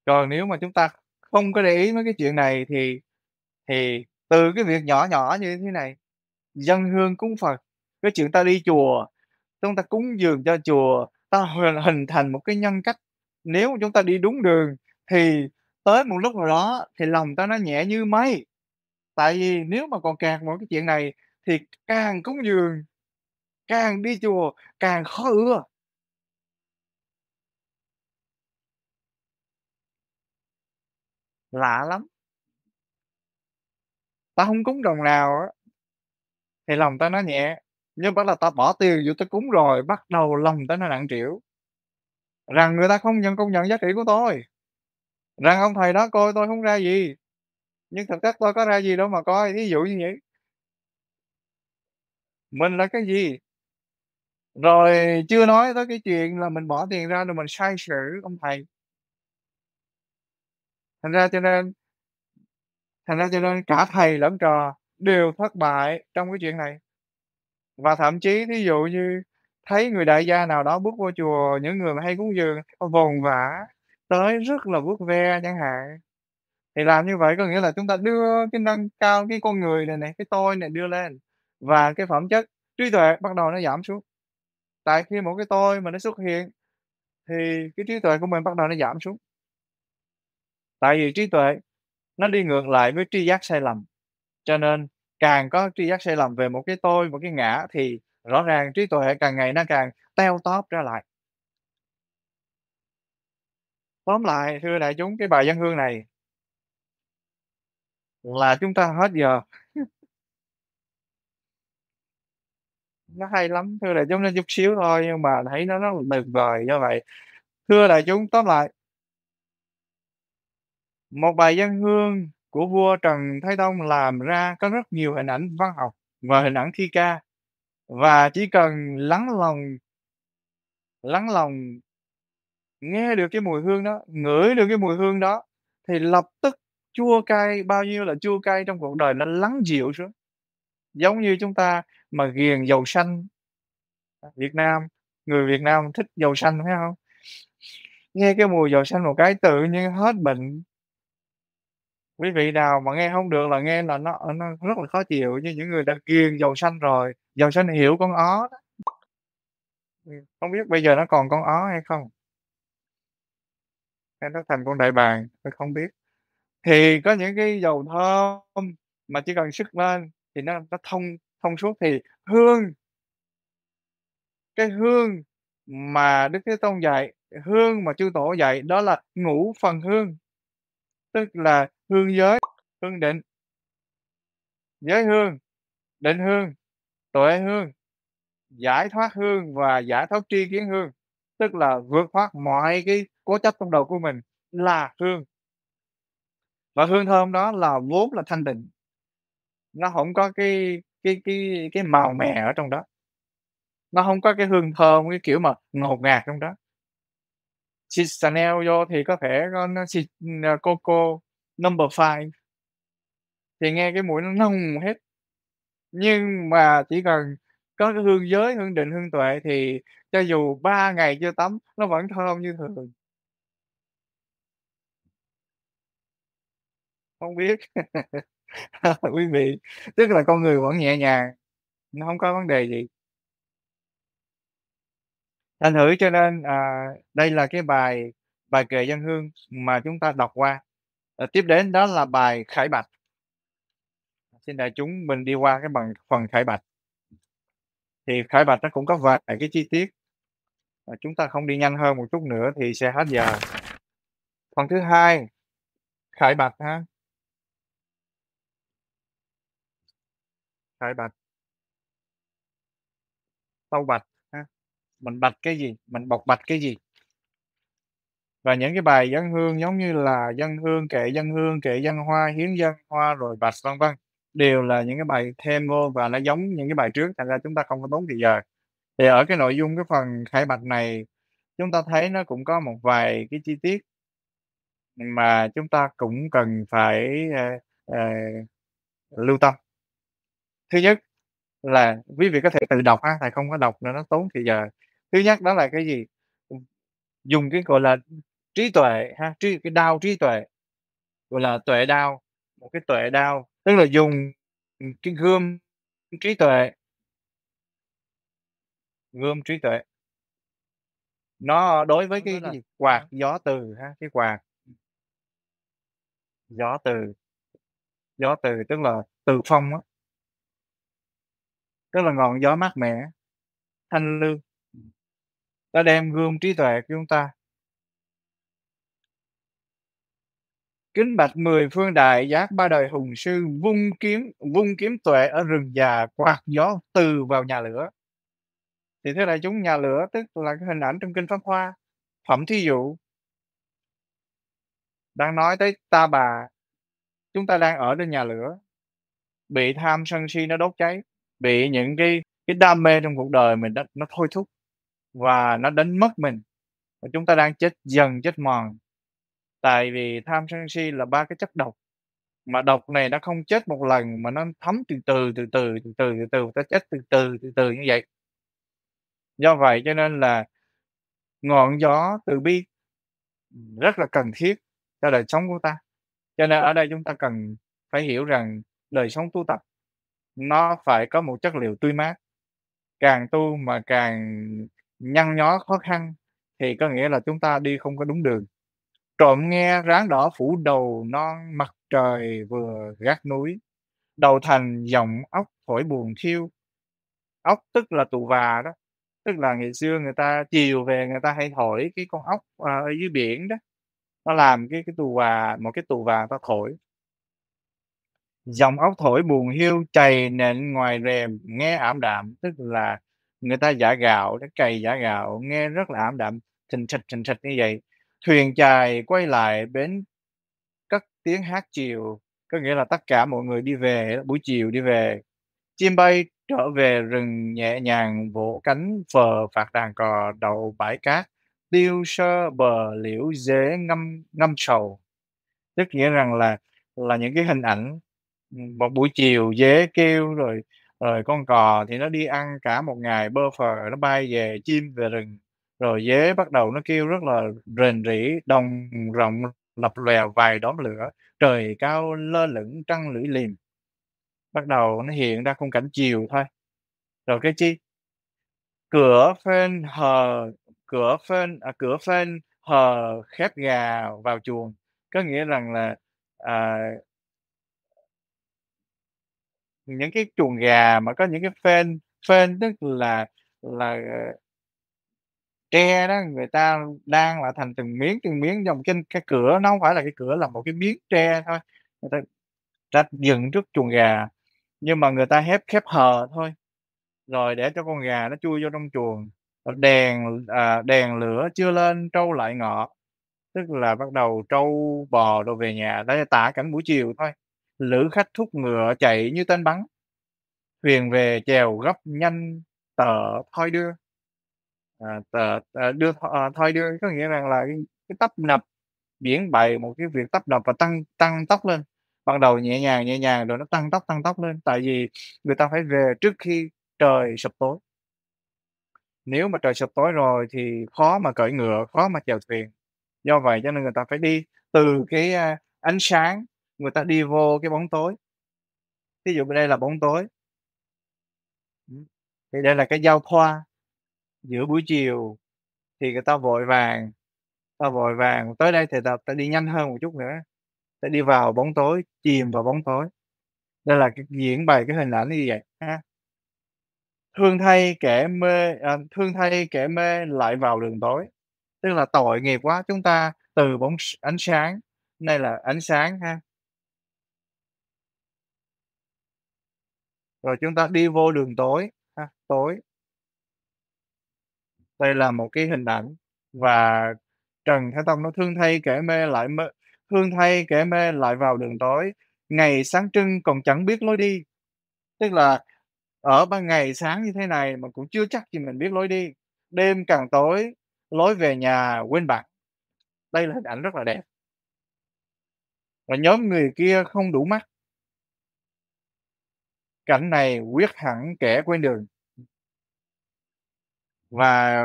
Còn nếu mà chúng ta không có để ý mấy cái chuyện này thì thì từ cái việc nhỏ nhỏ như thế này, dân hương cúng Phật, cái chuyện ta đi chùa, chúng ta cúng dường cho chùa, ta hình thành một cái nhân cách. Nếu chúng ta đi đúng đường thì tới một lúc nào đó thì lòng ta nó nhẹ như mây. Tại vì nếu mà còn kẹt vào cái chuyện này thì càng cúng dường, càng đi chùa, càng khó ưa lạ lắm ta không cúng đồng nào thì lòng ta nó nhẹ nhưng bắt là ta bỏ tiền dù ta cúng rồi bắt đầu lòng ta nó nặng trĩu rằng người ta không nhận công nhận giá trị của tôi rằng ông thầy đó coi tôi không ra gì nhưng thực chất tôi có ra gì đâu mà coi ví dụ như vậy mình là cái gì rồi chưa nói tới cái chuyện là mình bỏ tiền ra rồi mình sai sự ông thầy thành ra cho nên thành ra cho nên cả thầy lẫn trò đều thất bại trong cái chuyện này và thậm chí thí dụ như thấy người đại gia nào đó bước vô chùa những người mà hay cúng dường vồn vã tới rất là bước ve chẳng hạn thì làm như vậy có nghĩa là chúng ta đưa cái nâng cao cái con người này này cái tôi này đưa lên và cái phẩm chất trí tuệ bắt đầu nó giảm xuống tại khi một cái tôi mà nó xuất hiện thì cái trí tuệ của mình bắt đầu nó giảm xuống tại vì trí tuệ nó đi ngược lại với tri giác sai lầm cho nên càng có tri giác sai lầm về một cái tôi một cái ngã thì rõ ràng trí tuệ càng ngày nó càng teo tóp ra lại tóm lại thưa đại chúng cái bài dân hương này là chúng ta hết giờ nó hay lắm thưa đại chúng nó chút xíu thôi nhưng mà thấy nó nó là tuyệt vời như vậy thưa đại chúng tóm lại một bài dân hương của vua Trần Thái Tông làm ra có rất nhiều hình ảnh văn học và hình ảnh thi ca và chỉ cần lắng lòng lắng lòng nghe được cái mùi hương đó ngửi được cái mùi hương đó thì lập tức chua cay bao nhiêu là chua cay trong cuộc đời nó lắng dịu xuống giống như chúng ta mà ghiền dầu xanh Việt Nam người Việt Nam thích dầu xanh phải không nghe cái mùi dầu xanh một cái tự nhiên hết bệnh quý vị nào mà nghe không được là nghe là nó, nó rất là khó chịu như những người đã kiêng dầu xanh rồi, dầu xanh hiểu con ó đó. không biết bây giờ nó còn con ó hay không? Hay nó thành con đại bàng, tôi không biết. Thì có những cái dầu thơm mà chỉ cần sức lên thì nó nó thông thông suốt thì hương cái hương mà Đức Thế Tôn dạy, hương mà chư tổ dạy đó là ngũ phần hương. Tức là hương giới hương định giới hương định hương tuệ hương giải thoát hương và giải thoát tri kiến hương tức là vượt thoát mọi cái cố chấp trong đầu của mình là hương và hương thơm đó là vốn là thanh định nó không có cái cái cái cái màu mè ở trong đó nó không có cái hương thơm cái kiểu mà ngột ngạt trong đó xịt Chanel vô thì có thể có nó xịt ừ, à, Coco number five thì nghe cái mũi nó nồng hết nhưng mà chỉ cần có cái hương giới hương định hương tuệ thì cho dù ba ngày chưa tắm nó vẫn thơm như thường không biết quý vị tức là con người vẫn nhẹ nhàng nó không có vấn đề gì thành thử cho nên à, đây là cái bài bài kệ dân hương mà chúng ta đọc qua à, tiếp đến đó là bài khải bạch xin đại chúng mình đi qua cái bằng phần khải bạch thì khải bạch nó cũng có vài cái chi tiết à, chúng ta không đi nhanh hơn một chút nữa thì sẽ hết giờ phần thứ hai khải bạch ha khải bạch tâu bạch ha mình bạch cái gì mình bộc bạch cái gì và những cái bài dân hương giống như là dân hương, kệ dân hương, kệ dân hoa, hiến dân hoa, rồi bạch, vân vân, đều là những cái bài thêm vô và nó giống những cái bài trước, thành ra chúng ta không có tốn thì giờ. Thì ở cái nội dung cái phần khai bạch này, chúng ta thấy nó cũng có một vài cái chi tiết mà chúng ta cũng cần phải, ờ, ờ, lưu tâm. Thứ nhất là quý vị có thể tự đọc ha, thầy không có đọc nữa nó tốn thì giờ. Thứ nhất đó là cái gì? Dùng cái, gọi là trí tuệ ha trí cái đao trí tuệ gọi là tuệ đao một cái tuệ đao tức là dùng cái gươm trí tuệ gươm trí tuệ nó đối với cái, cái gì? quạt gió từ ha cái quạt gió từ gió từ tức là từ phong á tức là ngọn gió mát mẻ thanh lương ta đem gươm trí tuệ của chúng ta Kính bạch mười phương đại giác ba đời hùng sư vung kiếm vung kiếm tuệ ở rừng già quạt gió từ vào nhà lửa. Thì thế đại chúng nhà lửa tức là cái hình ảnh trong kinh Pháp Hoa, phẩm thí dụ. Đang nói tới ta bà, chúng ta đang ở trên nhà lửa, bị tham sân si nó đốt cháy, bị những cái cái đam mê trong cuộc đời mình nó, nó thôi thúc và nó đánh mất mình. Và chúng ta đang chết dần chết mòn tại vì tham sân si là ba cái chất độc mà độc này nó không chết một lần mà nó thấm từ từ từ từ từ từ từ từ nó chết từ từ từ từ như vậy do vậy cho nên là ngọn gió từ bi rất là cần thiết cho đời sống của ta cho nên ở đây chúng ta cần phải hiểu rằng đời sống tu tập nó phải có một chất liệu tươi mát càng tu mà càng nhăn nhó khó khăn thì có nghĩa là chúng ta đi không có đúng đường trộm nghe rắn đỏ phủ đầu non mặt trời vừa gác núi đầu thành dòng ốc thổi buồn thiêu ốc tức là tù và đó tức là ngày xưa người ta chiều về người ta hay thổi cái con ốc à, ở dưới biển đó nó làm cái cái tù và một cái tù và ta thổi dòng ốc thổi buồn hiu chày nện ngoài rèm nghe ảm đạm tức là người ta giả gạo để cày giả gạo nghe rất là ảm đạm thình thịch thình thịch như vậy thuyền chài quay lại bến cất tiếng hát chiều có nghĩa là tất cả mọi người đi về buổi chiều đi về chim bay trở về rừng nhẹ nhàng vỗ cánh phờ phạt đàn cò đậu bãi cát tiêu sơ bờ liễu dế ngâm ngâm sầu tức nghĩa rằng là là những cái hình ảnh một buổi chiều dế kêu rồi rồi con cò thì nó đi ăn cả một ngày bơ phờ nó bay về chim về rừng rồi dế bắt đầu nó kêu rất là rền rĩ đồng rộng lập lòe vài đốm lửa trời cao lơ lửng trăng lưỡi liềm bắt đầu nó hiện ra khung cảnh chiều thôi rồi cái chi cửa phên hờ cửa phên à, cửa phên hờ khép gà vào chuồng có nghĩa rằng là à, những cái chuồng gà mà có những cái phên phên tức là là tre đó người ta đang là thành từng miếng từng miếng dòng trên cái cửa nó không phải là cái cửa là một cái miếng tre thôi người ta ta dựng trước chuồng gà nhưng mà người ta hép khép hờ thôi rồi để cho con gà nó chui vô trong chuồng đèn à, đèn lửa chưa lên trâu lại ngọ tức là bắt đầu trâu bò đồ về nhà đã tả cảnh buổi chiều thôi lữ khách thúc ngựa chạy như tên bắn thuyền về chèo gấp nhanh tợ thoi đưa à, tờ, đưa à, thôi đưa có nghĩa rằng là cái, cái tấp nập biển bày một cái việc tấp nập và tăng tăng tốc lên ban đầu nhẹ nhàng nhẹ nhàng rồi nó tăng tốc tăng tốc lên tại vì người ta phải về trước khi trời sập tối nếu mà trời sập tối rồi thì khó mà cởi ngựa khó mà chèo thuyền do vậy cho nên người ta phải đi từ cái ánh sáng người ta đi vô cái bóng tối ví dụ đây là bóng tối thì đây là cái giao thoa giữa buổi chiều thì người ta vội vàng ta vội vàng tới đây thì ta, ta đi nhanh hơn một chút nữa ta đi vào bóng tối chìm vào bóng tối đây là cái diễn bày cái hình ảnh như vậy ha thương thay kẻ mê à, thương thay kẻ mê lại vào đường tối tức là tội nghiệp quá chúng ta từ bóng ánh sáng này là ánh sáng ha rồi chúng ta đi vô đường tối ha tối đây là một cái hình ảnh và Trần Thái Tông nó thương thay kẻ mê lại mê, thương thay kẻ mê lại vào đường tối ngày sáng trưng còn chẳng biết lối đi tức là ở ban ngày sáng như thế này mà cũng chưa chắc gì mình biết lối đi đêm càng tối lối về nhà quên bạn đây là hình ảnh rất là đẹp và nhóm người kia không đủ mắt cảnh này quyết hẳn kẻ quên đường và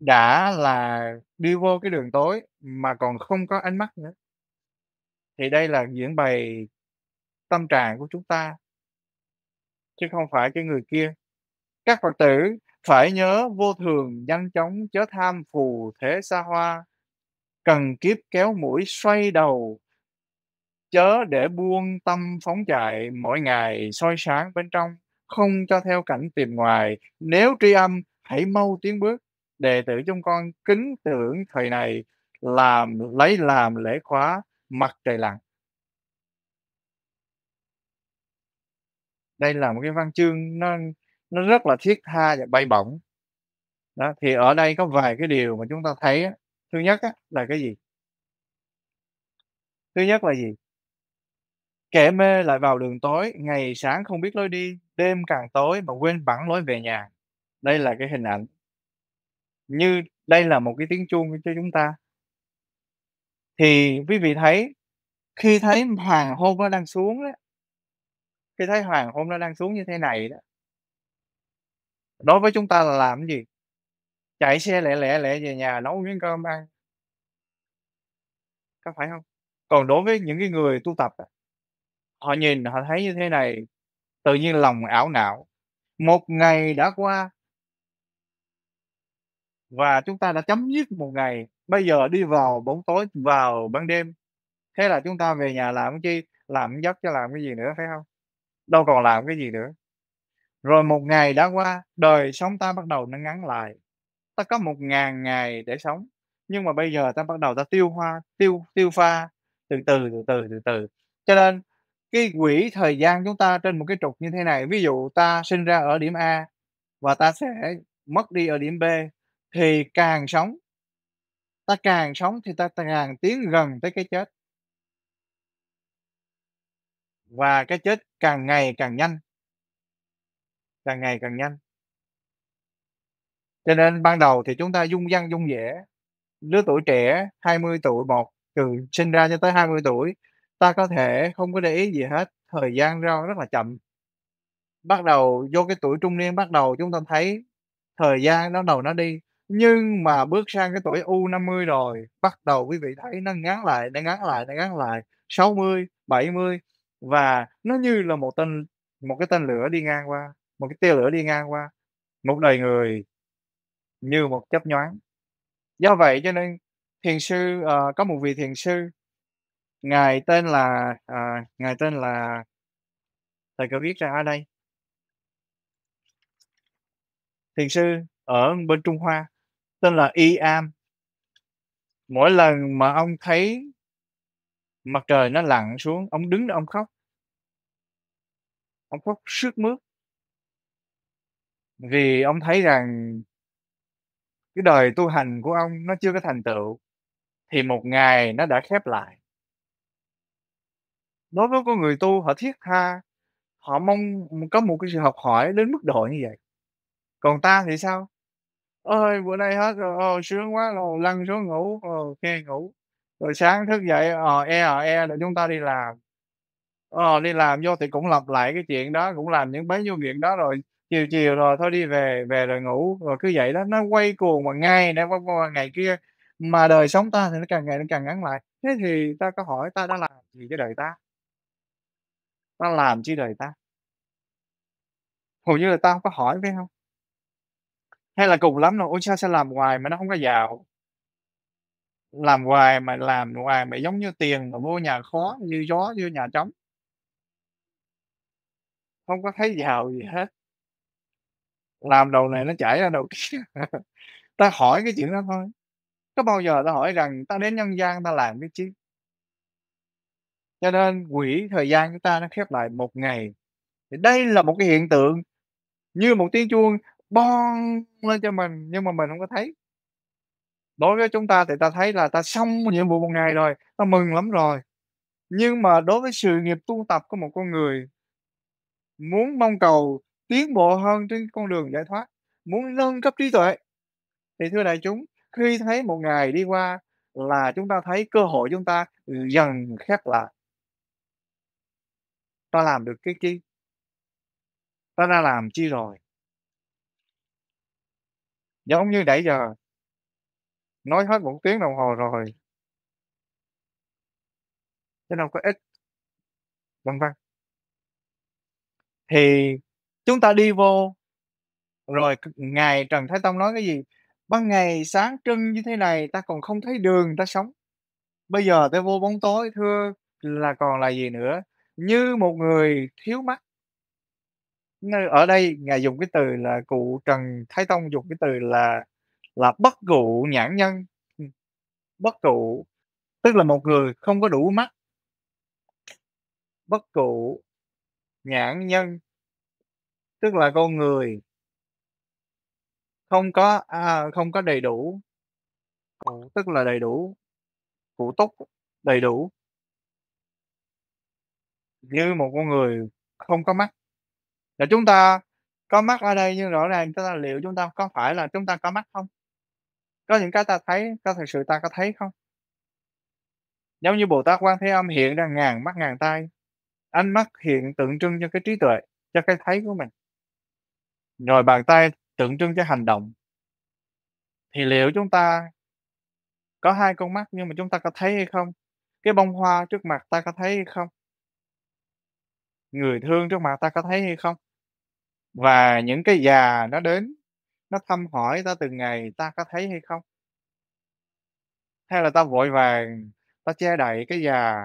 đã là đi vô cái đường tối mà còn không có ánh mắt nữa. Thì đây là diễn bày tâm trạng của chúng ta chứ không phải cái người kia. Các Phật tử phải nhớ vô thường nhanh chóng chớ tham phù thế xa hoa cần kiếp kéo mũi xoay đầu chớ để buông tâm phóng chạy mỗi ngày soi sáng bên trong không cho theo cảnh tìm ngoài nếu tri âm hãy mau tiến bước đệ tử chúng con kính tưởng thời này làm lấy làm lễ khóa mặt trời lặn đây là một cái văn chương nó nó rất là thiết tha và bay bổng đó thì ở đây có vài cái điều mà chúng ta thấy á. thứ nhất á, là cái gì thứ nhất là gì kẻ mê lại vào đường tối ngày sáng không biết lối đi đêm càng tối mà quên bẵng lối về nhà đây là cái hình ảnh như đây là một cái tiếng chuông cho chúng ta thì quý vị thấy khi thấy hoàng hôn nó đang xuống đó khi thấy hoàng hôn nó đang xuống như thế này đó đối với chúng ta là làm cái gì chạy xe lẹ lẹ lẹ về nhà nấu miếng cơm ăn có phải không còn đối với những cái người tu tập họ nhìn họ thấy như thế này tự nhiên lòng ảo não một ngày đã qua và chúng ta đã chấm dứt một ngày bây giờ đi vào bóng tối vào ban đêm thế là chúng ta về nhà làm cái chi làm giấc cho làm cái gì nữa phải không đâu còn làm cái gì nữa rồi một ngày đã qua đời sống ta bắt đầu nó ngắn lại ta có một ngàn ngày để sống nhưng mà bây giờ ta bắt đầu ta tiêu hoa tiêu tiêu pha từ từ từ từ từ từ cho nên cái quỹ thời gian chúng ta trên một cái trục như thế này ví dụ ta sinh ra ở điểm a và ta sẽ mất đi ở điểm b thì càng sống ta càng sống thì ta càng tiến gần tới cái chết và cái chết càng ngày càng nhanh càng ngày càng nhanh cho nên ban đầu thì chúng ta dung dăng dung dễ, lứa tuổi trẻ 20 tuổi một từ sinh ra cho tới 20 tuổi ta có thể không có để ý gì hết thời gian ra rất là chậm bắt đầu vô cái tuổi trung niên bắt đầu chúng ta thấy thời gian nó đầu nó đi nhưng mà bước sang cái tuổi U50 rồi, bắt đầu quý vị thấy nó ngắn lại, nó ngắn lại, nó ngắn lại 60, 70 và nó như là một tên một cái tên lửa đi ngang qua, một cái tia lửa đi ngang qua một đời người như một chấp nhoáng. Do vậy cho nên thiền sư uh, có một vị thiền sư ngài tên là uh, ngài tên là thầy có viết ra ở đây thiền sư ở bên Trung Hoa tên là Iam mỗi lần mà ông thấy mặt trời nó lặn xuống ông đứng đó ông khóc ông khóc sướt mướt vì ông thấy rằng cái đời tu hành của ông nó chưa có thành tựu thì một ngày nó đã khép lại đối với con người tu họ thiết tha họ mong có một cái sự học hỏi đến mức độ như vậy còn ta thì sao ơi bữa nay hết rồi, ồ, sướng quá, rồi lăn xuống ngủ, ờ, kê ngủ. Rồi sáng thức dậy, ờ, e ờ e để chúng ta đi làm. Ờ, đi làm vô thì cũng lặp lại cái chuyện đó, cũng làm những bấy nhiêu việc đó rồi chiều chiều rồi thôi đi về, về rồi ngủ, rồi cứ vậy đó, nó quay cuồng bằng ngày này qua qua ngày kia. Mà đời sống ta thì nó càng ngày nó càng ngắn lại, thế thì ta có hỏi ta đã làm gì cho đời ta? Ta làm chi đời ta? Hầu như là ta không có hỏi, phải không? hay là cùng lắm là ôi Ultra sẽ làm hoài mà nó không có giàu làm hoài mà làm hoài mà giống như tiền mà vô nhà khó như gió như nhà trống không có thấy giàu gì hết làm đầu này nó chảy ra đầu kia ta hỏi cái chuyện đó thôi có bao giờ ta hỏi rằng ta đến nhân gian ta làm cái chứ cho nên quỹ thời gian chúng ta nó khép lại một ngày thì đây là một cái hiện tượng như một tiếng chuông bon lên cho mình nhưng mà mình không có thấy đối với chúng ta thì ta thấy là ta xong nhiệm vụ một ngày rồi ta mừng lắm rồi nhưng mà đối với sự nghiệp tu tập của một con người muốn mong cầu tiến bộ hơn trên con đường giải thoát muốn nâng cấp trí tuệ thì thưa đại chúng khi thấy một ngày đi qua là chúng ta thấy cơ hội chúng ta dần khép lại ta làm được cái chi ta đã làm chi rồi giống như nãy giờ nói hết một tiếng đồng hồ rồi chứ đâu có ít vân vân thì chúng ta đi vô rồi ngài trần thái tông nói cái gì ban ngày sáng trưng như thế này ta còn không thấy đường ta sống bây giờ ta vô bóng tối thưa là còn là gì nữa như một người thiếu mắt ở đây ngài dùng cái từ là cụ Trần Thái Tông dùng cái từ là là bất cụ nhãn nhân ừ. bất cụ tức là một người không có đủ mắt bất cụ nhãn nhân tức là con người không có à, không có đầy đủ cụ tức là đầy đủ cụ túc đầy đủ như một con người không có mắt là chúng ta có mắt ở đây nhưng rõ ràng chúng ta liệu chúng ta có phải là chúng ta có mắt không có những cái ta thấy có thực sự ta có thấy không giống như bồ tát quan thế âm hiện ra ngàn mắt ngàn tay ánh mắt hiện tượng trưng cho cái trí tuệ cho cái thấy của mình rồi bàn tay tượng trưng cho hành động thì liệu chúng ta có hai con mắt nhưng mà chúng ta có thấy hay không cái bông hoa trước mặt ta có thấy hay không người thương trước mặt ta có thấy hay không và những cái già nó đến nó thăm hỏi ta từng ngày ta có thấy hay không hay là ta vội vàng ta che đậy cái già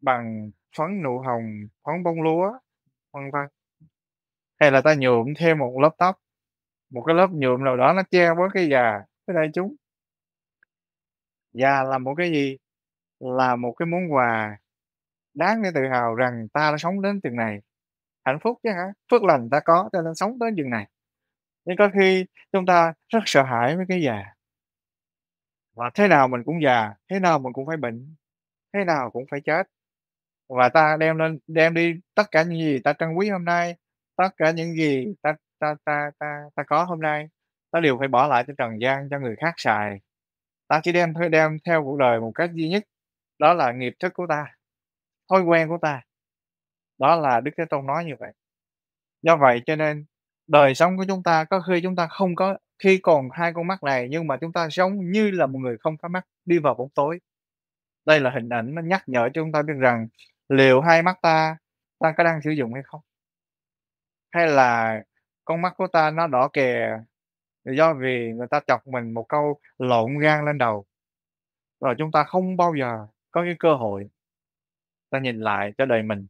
bằng phấn nụ hồng phấn bông lúa vân vân hay là ta nhuộm thêm một lớp tóc một cái lớp nhuộm nào đó nó che với cái già với đây chúng già là một cái gì là một cái món quà đáng để tự hào rằng ta đã sống đến từng này hạnh phúc chứ hả phước lành ta có cho nên sống tới chừng này nhưng có khi chúng ta rất sợ hãi với cái già và thế nào mình cũng già thế nào mình cũng phải bệnh thế nào cũng phải chết và ta đem lên đem đi tất cả những gì ta trân quý hôm nay tất cả những gì ta ta ta ta ta có hôm nay ta đều phải bỏ lại cho trần gian cho người khác xài ta chỉ đem thôi đem theo cuộc đời một cách duy nhất đó là nghiệp thức của ta thói quen của ta đó là Đức Thế Tôn nói như vậy. Do vậy cho nên đời sống của chúng ta có khi chúng ta không có khi còn hai con mắt này nhưng mà chúng ta sống như là một người không có mắt đi vào bóng tối. Đây là hình ảnh nó nhắc nhở cho chúng ta biết rằng liệu hai mắt ta ta có đang sử dụng hay không? Hay là con mắt của ta nó đỏ kè do vì người ta chọc mình một câu lộn gan lên đầu rồi chúng ta không bao giờ có cái cơ hội ta nhìn lại cho đời mình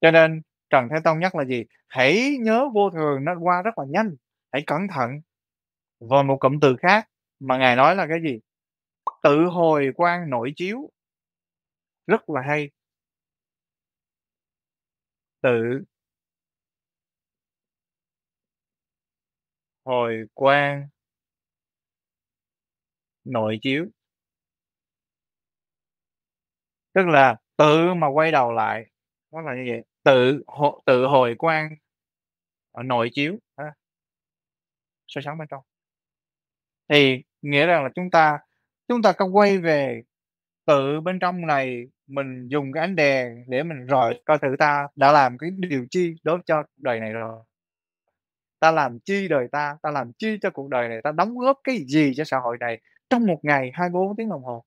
cho nên Trần Thế Tông nhắc là gì? Hãy nhớ vô thường nó qua rất là nhanh, hãy cẩn thận. Và một cụm từ khác mà Ngài nói là cái gì? Tự hồi quan nội chiếu. Rất là hay. Tự hồi quan nội chiếu. Tức là tự mà quay đầu lại nó là như vậy tự hộ, tự hồi quang ở ờ, nội chiếu à, soi sáng bên trong thì nghĩa rằng là chúng ta chúng ta cần quay về tự bên trong này mình dùng cái ánh đèn để mình rọi coi thử ta đã làm cái điều chi đối cho đời này rồi ta làm chi đời ta ta làm chi cho cuộc đời này ta đóng góp cái gì cho xã hội này trong một ngày 24 tiếng đồng hồ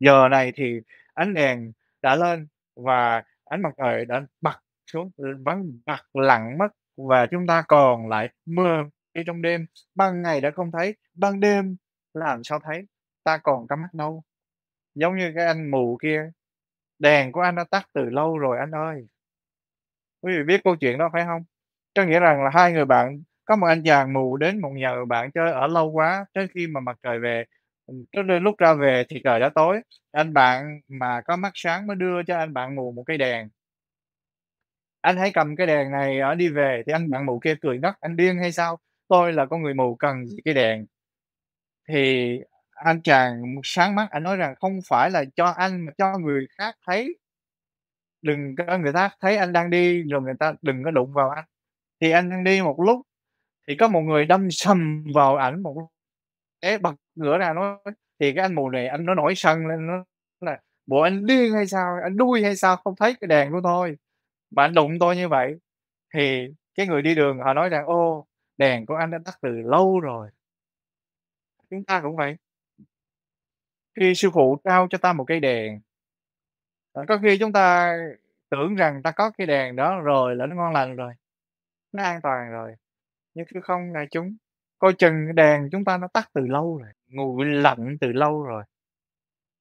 giờ này thì ánh đèn đã lên và ánh mặt trời đã mặt xuống ừ, vắng mặt lặng mất và chúng ta còn lại mơ đi trong đêm ban ngày đã không thấy ban đêm làm sao thấy ta còn cắm mắt nâu giống như cái anh mù kia đèn của anh đã tắt từ lâu rồi anh ơi quý vị biết câu chuyện đó phải không có nghĩa rằng là hai người bạn có một anh chàng mù đến một nhà bạn chơi ở lâu quá tới khi mà mặt trời về Lúc lúc ra về thì trời đã tối, anh bạn mà có mắt sáng mới đưa cho anh bạn mù một cây đèn. "Anh hãy cầm cái đèn này, ở ờ, đi về." Thì anh bạn mù kia cười ngất: "Anh điên hay sao? Tôi là con người mù cần gì cái đèn." Thì anh chàng sáng mắt anh nói rằng "Không phải là cho anh mà cho người khác thấy. Đừng có người ta thấy anh đang đi rồi người ta đừng có đụng vào anh." Thì anh đang đi một lúc thì có một người đâm sầm vào ảnh một té bật ngửa ra nó thì cái anh mù này anh nó nổi sân lên nó là bộ anh điên hay sao anh đuôi hay sao không thấy cái đèn của tôi mà anh đụng tôi như vậy thì cái người đi đường họ nói rằng ô đèn của anh đã tắt từ lâu rồi chúng ta cũng vậy khi sư phụ trao cho ta một cây đèn ờ, có khi chúng ta tưởng rằng ta có cái đèn đó rồi là nó ngon lành rồi nó an toàn rồi nhưng cứ không là chúng coi chừng đèn chúng ta nó tắt từ lâu rồi nguội lạnh từ lâu rồi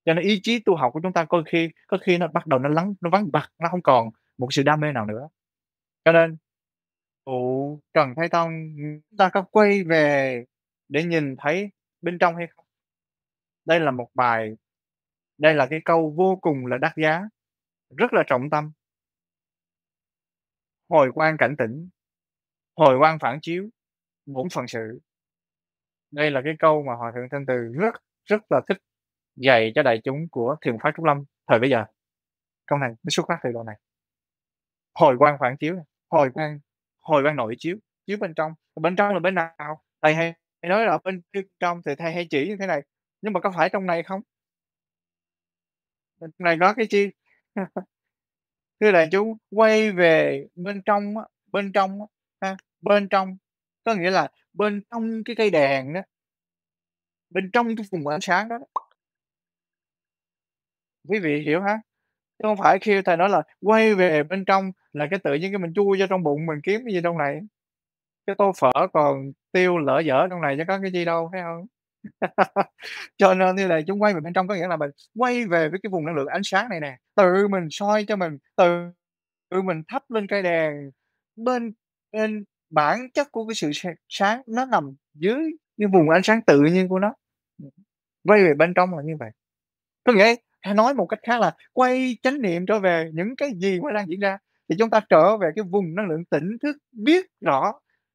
cho nên ý chí tu học của chúng ta có khi có khi nó bắt đầu nó lắng nó vắng bặt nó không còn một sự đam mê nào nữa cho nên cụ trần thái tông ta có quay về để nhìn thấy bên trong hay không đây là một bài đây là cái câu vô cùng là đắt giá rất là trọng tâm hồi quan cảnh tỉnh hồi quan phản chiếu bổn phần sự đây là cái câu mà hòa thượng Thanh Từ rất rất là thích dạy cho đại chúng của thiền pháp Trúc Lâm thời bây giờ. Câu này nó xuất phát từ đoạn này. Hồi quan phản chiếu, hồi quan hồi quan nội chiếu, chiếu bên trong. Bên trong là bên nào? Thầy hay thầy nói là bên trong thì thầy hay chỉ như thế này. Nhưng mà có phải trong này không? này có cái chi? Thưa đại chúng, quay về bên trong bên trong bên trong có nghĩa là bên trong cái cây đèn đó bên trong cái vùng ánh sáng đó, quý vị hiểu hả? chứ không phải khi thầy nói là quay về bên trong là cái tự nhiên cái mình chui vô trong bụng mình kiếm cái gì trong này cái tô phở còn tiêu lỡ dở trong này chứ có cái gì đâu phải không cho nên như là chúng quay về bên trong có nghĩa là mình quay về với cái vùng năng lượng ánh sáng này nè tự mình soi cho mình tự tự mình thắp lên cây đèn bên bên bản chất của cái sự sáng nó nằm dưới cái vùng ánh sáng tự nhiên của nó quay về bên trong là như vậy có nghĩa nói một cách khác là quay chánh niệm trở về những cái gì mới đang diễn ra thì chúng ta trở về cái vùng năng lượng tỉnh thức biết rõ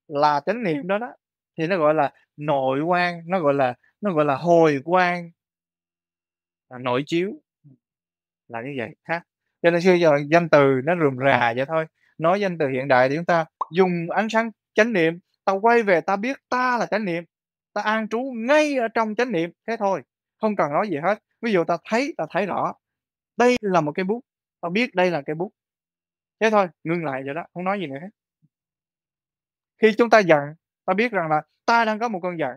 là chánh niệm đó đó thì nó gọi là nội quan nó gọi là nó gọi là hồi quan là nội chiếu là như vậy ha cho nên xưa giờ danh từ nó rườm rà vậy thôi nói danh từ hiện đại thì chúng ta dùng ánh sáng chánh niệm ta quay về ta biết ta là chánh niệm ta an trú ngay ở trong chánh niệm thế thôi không cần nói gì hết ví dụ ta thấy ta thấy rõ đây là một cái bút ta biết đây là cái bút thế thôi ngưng lại vậy đó không nói gì nữa hết khi chúng ta giận ta biết rằng là ta đang có một con giận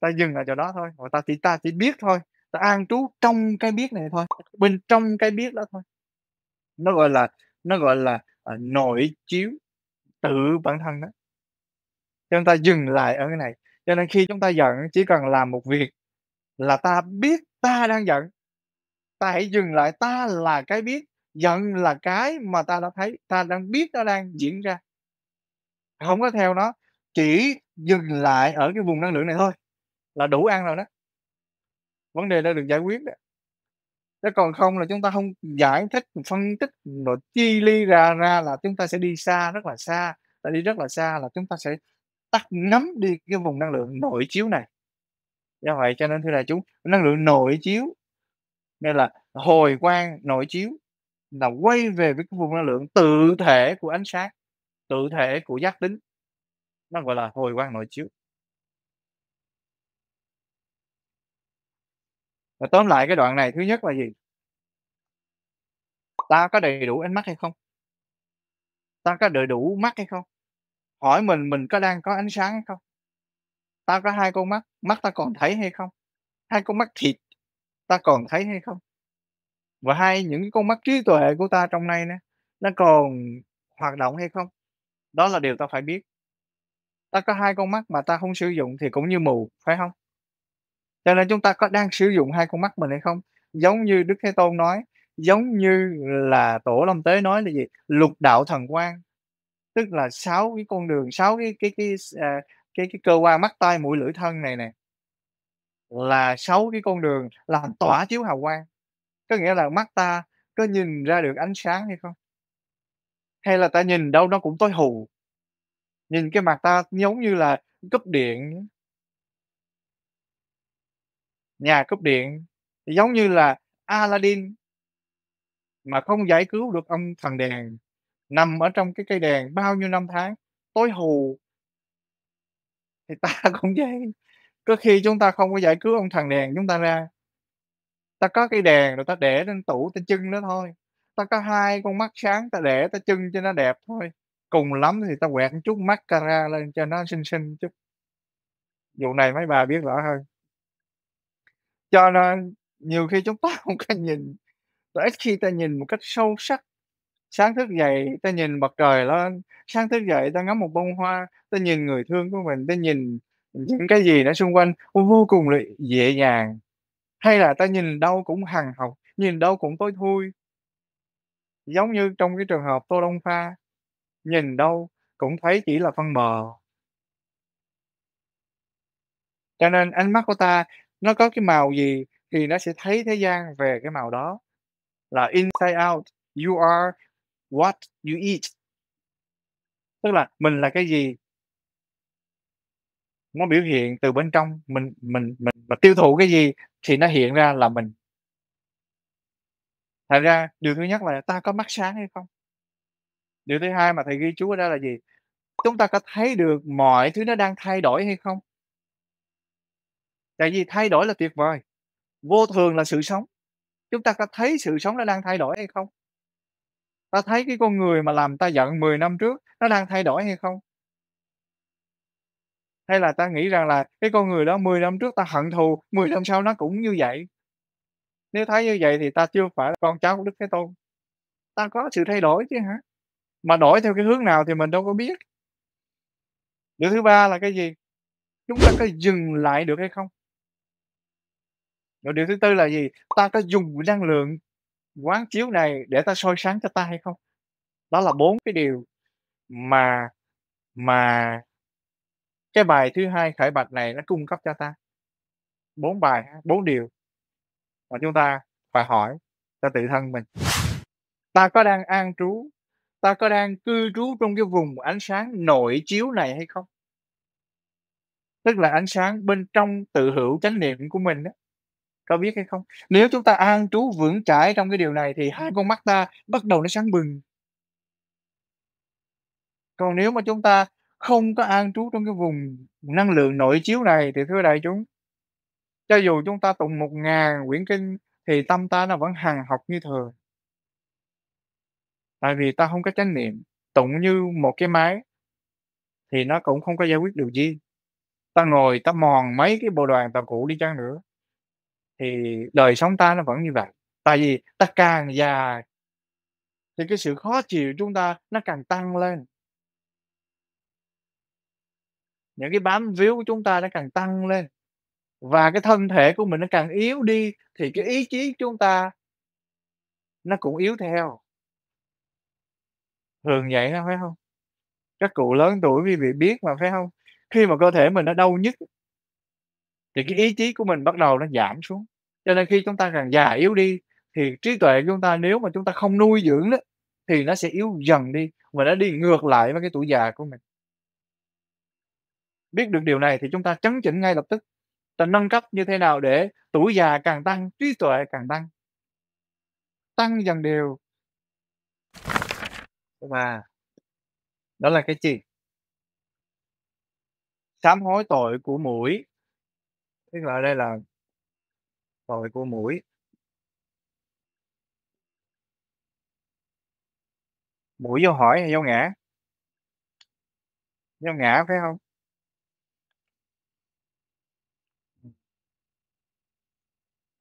ta dừng ở chỗ đó thôi và ta chỉ ta chỉ biết thôi ta an trú trong cái biết này thôi bên trong cái biết đó thôi nó gọi là nó gọi là uh, nội chiếu tự bản thân đó chúng ta dừng lại ở cái này cho nên khi chúng ta giận chỉ cần làm một việc là ta biết ta đang giận ta hãy dừng lại ta là cái biết giận là cái mà ta đã thấy ta đang biết nó đang diễn ra không có theo nó chỉ dừng lại ở cái vùng năng lượng này thôi là đủ ăn rồi đó vấn đề đã được giải quyết đó chứ còn không là chúng ta không giải thích phân tích rồi chi ly ra ra là chúng ta sẽ đi xa rất là xa là đi rất là xa là chúng ta sẽ tắt ngấm đi cái vùng năng lượng nội chiếu này do vậy cho nên thưa đại chúng năng lượng nội chiếu nên là hồi quang nội chiếu là quay về với cái vùng năng lượng tự thể của ánh sáng tự thể của giác tính nó gọi là hồi quang nội chiếu và tóm lại cái đoạn này thứ nhất là gì ta có đầy đủ ánh mắt hay không ta có đầy đủ mắt hay không hỏi mình mình có đang có ánh sáng hay không ta có hai con mắt mắt ta còn thấy hay không hai con mắt thịt ta còn thấy hay không và hai những con mắt trí tuệ của ta trong này nè nó còn hoạt động hay không đó là điều ta phải biết ta có hai con mắt mà ta không sử dụng thì cũng như mù phải không cho nên chúng ta có đang sử dụng hai con mắt mình hay không giống như đức thế tôn nói giống như là tổ long tế nói là gì lục đạo thần quan tức là sáu cái con đường sáu cái cái cái à, cái cái cơ quan mắt tai mũi lưỡi thân này nè là sáu cái con đường làm tỏa chiếu hào quang có nghĩa là mắt ta có nhìn ra được ánh sáng hay không hay là ta nhìn đâu nó cũng tối hù nhìn cái mặt ta giống như là cúp điện nhà cúp điện giống như là Aladdin mà không giải cứu được ông thần đèn nằm ở trong cái cây đèn bao nhiêu năm tháng tối hù thì ta cũng vậy có khi chúng ta không có giải cứu ông thần đèn chúng ta ra ta có cái đèn rồi ta để lên tủ ta chân nó thôi ta có hai con mắt sáng ta để ta chân cho nó đẹp thôi cùng lắm thì ta quẹt một chút ra lên cho nó xinh xinh chút vụ này mấy bà biết rõ hơn cho nên nhiều khi chúng ta không có nhìn và ít khi ta nhìn một cách sâu sắc sáng thức dậy ta nhìn mặt trời lên sáng thức dậy ta ngắm một bông hoa ta nhìn người thương của mình ta nhìn những cái gì nó xung quanh vô cùng là dễ dàng hay là ta nhìn đâu cũng hằng học nhìn đâu cũng tối thui giống như trong cái trường hợp tô đông pha nhìn đâu cũng thấy chỉ là phân bờ cho nên ánh mắt của ta nó có cái màu gì thì nó sẽ thấy thế gian về cái màu đó là inside out you are what you eat tức là mình là cái gì nó biểu hiện từ bên trong mình mình mình và tiêu thụ cái gì thì nó hiện ra là mình thành ra điều thứ nhất là ta có mắt sáng hay không điều thứ hai mà thầy ghi chú ở đây là gì chúng ta có thấy được mọi thứ nó đang thay đổi hay không tại vì thay đổi là tuyệt vời vô thường là sự sống chúng ta có thấy sự sống nó đang thay đổi hay không ta thấy cái con người mà làm ta giận 10 năm trước nó đang thay đổi hay không hay là ta nghĩ rằng là cái con người đó 10 năm trước ta hận thù 10 năm sau nó cũng như vậy nếu thấy như vậy thì ta chưa phải là con cháu của đức thế tôn ta có sự thay đổi chứ hả mà đổi theo cái hướng nào thì mình đâu có biết điều thứ ba là cái gì chúng ta có dừng lại được hay không rồi điều thứ tư là gì ta có dùng năng lượng quán chiếu này để ta soi sáng cho ta hay không đó là bốn cái điều mà mà cái bài thứ hai khởi bạch này nó cung cấp cho ta bốn bài bốn điều mà chúng ta phải hỏi cho tự thân mình ta có đang an trú ta có đang cư trú trong cái vùng ánh sáng nội chiếu này hay không tức là ánh sáng bên trong tự hữu chánh niệm của mình đó có biết hay không nếu chúng ta an trú vững chãi trong cái điều này thì hai con mắt ta bắt đầu nó sáng bừng còn nếu mà chúng ta không có an trú trong cái vùng năng lượng nội chiếu này thì thưa đại chúng cho dù chúng ta tụng một ngàn quyển kinh thì tâm ta nó vẫn hằng học như thường tại vì ta không có chánh niệm tụng như một cái máy thì nó cũng không có giải quyết điều gì ta ngồi ta mòn mấy cái bộ đoàn tàu cũ đi chăng nữa thì đời sống ta nó vẫn như vậy tại vì ta càng già thì cái sự khó chịu chúng ta nó càng tăng lên những cái bám víu của chúng ta nó càng tăng lên và cái thân thể của mình nó càng yếu đi thì cái ý chí chúng ta nó cũng yếu theo thường vậy đó phải không các cụ lớn tuổi quý vị biết mà phải không khi mà cơ thể mình nó đau nhức thì cái ý chí của mình bắt đầu nó giảm xuống cho nên khi chúng ta càng già yếu đi thì trí tuệ của chúng ta nếu mà chúng ta không nuôi dưỡng đó thì nó sẽ yếu dần đi và nó đi ngược lại với cái tuổi già của mình biết được điều này thì chúng ta chấn chỉnh ngay lập tức ta nâng cấp như thế nào để tuổi già càng tăng trí tuệ càng tăng tăng dần đều và đó là cái gì sám hối tội của mũi tức là đây là vòi của mũi mũi vô hỏi hay vô ngã vô ngã phải không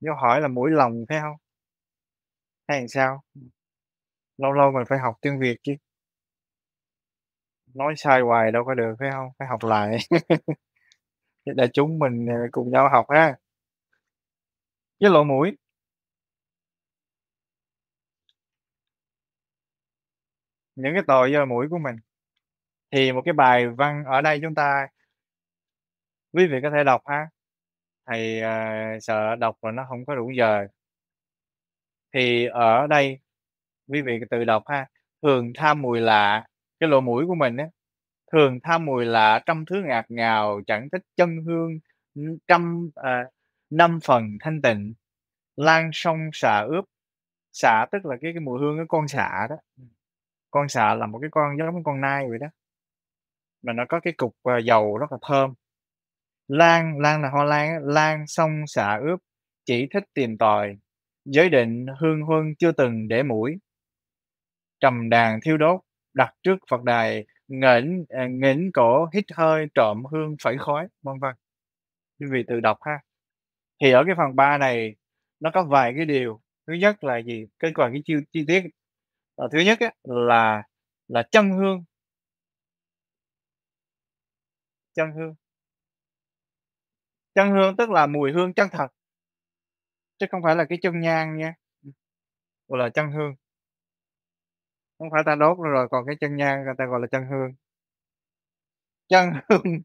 vô hỏi là mũi lòng phải không hay làm sao lâu lâu mình phải học tiếng việt chứ nói sai hoài đâu có được phải không phải học lại đại chúng mình à, cùng nhau học ha với lỗ mũi những cái tội do mũi của mình thì một cái bài văn ở đây chúng ta quý vị có thể đọc ha thầy uh, sợ đọc rồi nó không có đủ giờ thì ở đây quý vị tự đọc ha thường tham mùi lạ cái lỗ mũi của mình á thường tha mùi lạ trăm thứ ngạt ngào chẳng thích chân hương trăm à, năm phần thanh tịnh lan sông xà ướp xà tức là cái, cái mùi hương cái con xà đó con xà là một cái con giống con nai vậy đó mà nó có cái cục uh, dầu rất là thơm lan lan là hoa lan lan sông xạ ướp chỉ thích tìm tòi giới định hương huân chưa từng để mũi trầm đàn thiêu đốt đặt trước phật đài nghển à, cổ hít hơi trộm hương phẩy khói vân vân quý vị tự đọc ha thì ở cái phần 3 này nó có vài cái điều thứ nhất là gì cái quan cái chi, chi tiết à, thứ nhất á, là là chân hương chân hương chân hương tức là mùi hương chân thật chứ không phải là cái chân nhang nha gọi là chân hương không phải ta đốt rồi còn cái chân nhang người ta gọi là chân hương chân hương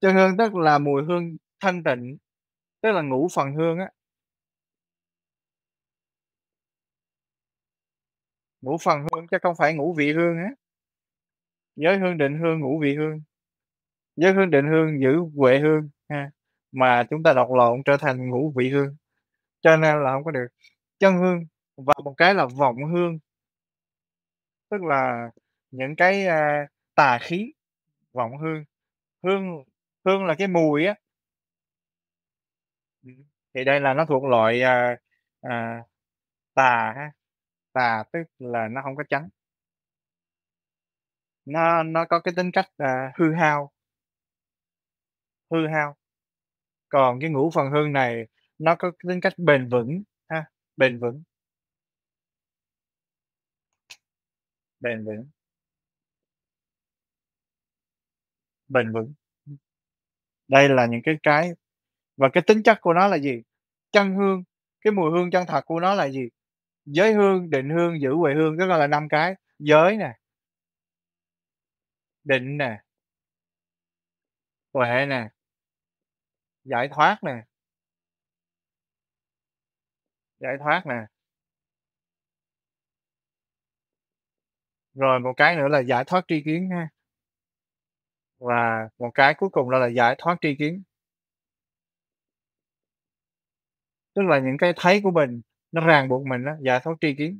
chân hương tức là mùi hương thanh tịnh tức là ngủ phần hương á ngủ phần hương chứ không phải ngủ vị hương á giới hương định hương ngủ vị hương giới hương định hương giữ huệ hương ha mà chúng ta đọc lộn trở thành ngũ vị hương cho nên là không có được chân hương và một cái là vọng hương tức là những cái, a, à, tà khí vọng hương. Hương hương là cái mùi á. thì đây là nó thuộc loại, à, à, tà ha, tà tức là nó không có trắng Nó nó có cái tính cách, à, hư hao. Hư hao. Còn cái ngũ phần hương này nó có cái tính cách bền vững ha, bền vững. bền vững bền vững đây là những cái cái và cái tính chất của nó là gì chân hương cái mùi hương chân thật của nó là gì giới hương định hương giữ huệ hương tức là năm cái giới nè định nè huệ nè giải thoát nè giải thoát nè rồi một cái nữa là giải thoát tri kiến ha và một cái cuối cùng đó là giải thoát tri kiến tức là những cái thấy của mình nó ràng buộc mình đó giải thoát tri kiến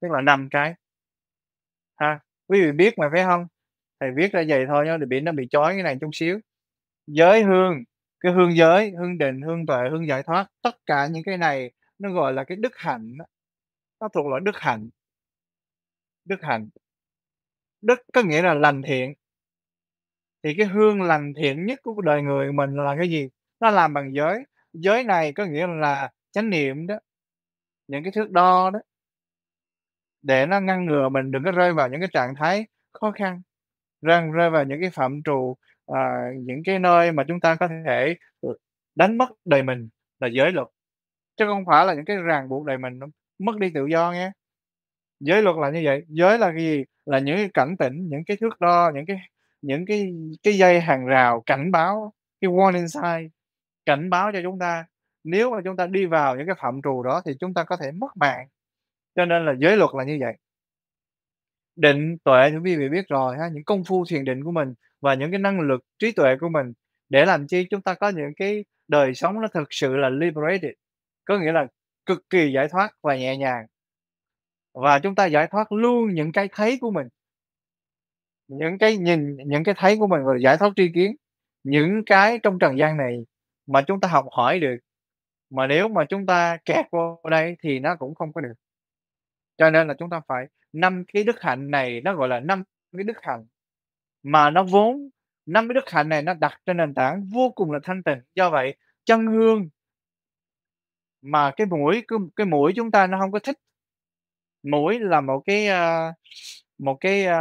tức là năm cái ha quý vị biết mà phải không thầy viết ra vậy thôi nhá để bị nó bị chói cái này chút xíu giới hương cái hương giới hương định hương tuệ hương giải thoát tất cả những cái này nó gọi là cái đức hạnh đó nó thuộc loại đức hạnh đức hạnh đức có nghĩa là lành thiện thì cái hương lành thiện nhất của đời người mình là cái gì nó làm bằng giới giới này có nghĩa là chánh niệm đó những cái thước đo đó để nó ngăn ngừa mình đừng có rơi vào những cái trạng thái khó khăn rơi rơi vào những cái phạm trù à, những cái nơi mà chúng ta có thể đánh mất đời mình là giới luật chứ không phải là những cái ràng buộc đời mình mất đi tự do nghe giới luật là như vậy giới là cái gì là những cái cảnh tỉnh những cái thước đo những cái những cái cái dây hàng rào cảnh báo cái warning sign cảnh báo cho chúng ta nếu mà chúng ta đi vào những cái phạm trù đó thì chúng ta có thể mất mạng cho nên là giới luật là như vậy định tuệ những quý vị biết rồi ha những công phu thiền định của mình và những cái năng lực trí tuệ của mình để làm chi chúng ta có những cái đời sống nó thực sự là liberated có nghĩa là cực kỳ giải thoát và nhẹ nhàng và chúng ta giải thoát luôn những cái thấy của mình những cái nhìn những cái thấy của mình và giải thoát tri kiến những cái trong trần gian này mà chúng ta học hỏi được mà nếu mà chúng ta kẹt vô đây thì nó cũng không có được cho nên là chúng ta phải năm cái đức hạnh này nó gọi là năm cái đức hạnh mà nó vốn năm cái đức hạnh này nó đặt trên nền tảng vô cùng là thanh tịnh do vậy chân hương mà cái mũi cái, cái mũi chúng ta nó không có thích mũi là một cái ờ, một cái ờ,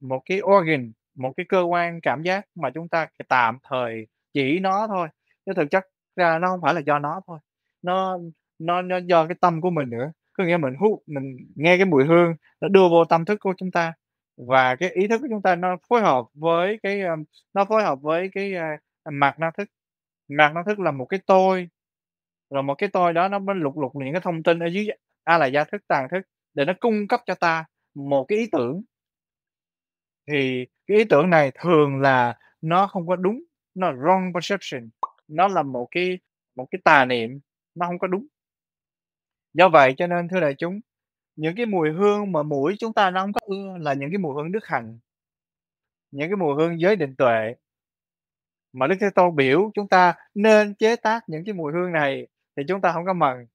một cái organ một cái cơ quan cảm giác mà chúng ta tạm thời chỉ nó thôi chứ thực chất ra nó không phải là do nó thôi nó nó nó do cái tâm của mình nữa có nghĩa mình hút mình nghe cái mùi hương nó đưa vô tâm thức của chúng ta và cái ý thức của chúng ta nó phối hợp với cái ờ, nó phối hợp với cái mặt mạc thức mặt na thức là một cái tôi rồi một cái tôi đó nó mới lục lục những cái thông tin ở dưới a là gia thức tàn thức để nó cung cấp cho ta một cái ý tưởng thì cái ý tưởng này thường là nó không có đúng nó là wrong perception nó là một cái một cái tà niệm nó không có đúng do vậy cho nên thưa đại chúng những cái mùi hương mà mũi chúng ta nó không có ưa là những cái mùi hương đức hạnh những cái mùi hương giới định tuệ mà đức thế tôn biểu chúng ta nên chế tác những cái mùi hương này thì chúng ta không có mừng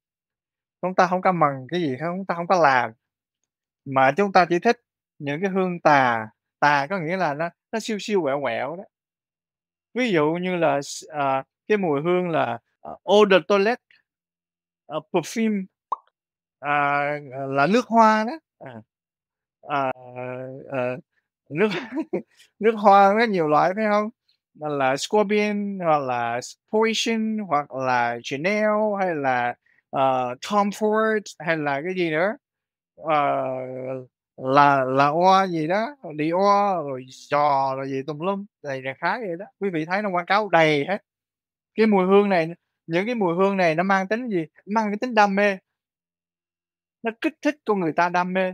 chúng ta không có mừng cái gì không chúng ta không có làm mà chúng ta chỉ thích những cái hương tà tà có nghĩa là nó nó siêu siêu quẹo quẹo đó ví dụ như là à, cái mùi hương là uh, eau de toilette uh, perfume à, là nước hoa đó à, à, à, nước nước hoa có nhiều loại phải không hoặc là Scorpion hoặc là Poison hoặc là Chanel hay là uh, Tom Ford hay là cái gì nữa uh, là là oa gì đó đi oa rồi giò rồi gì tùm lum đầy là khá vậy đó quý vị thấy nó quảng cáo đầy hết cái mùi hương này những cái mùi hương này nó mang tính gì mang cái tính đam mê nó kích thích con người ta đam mê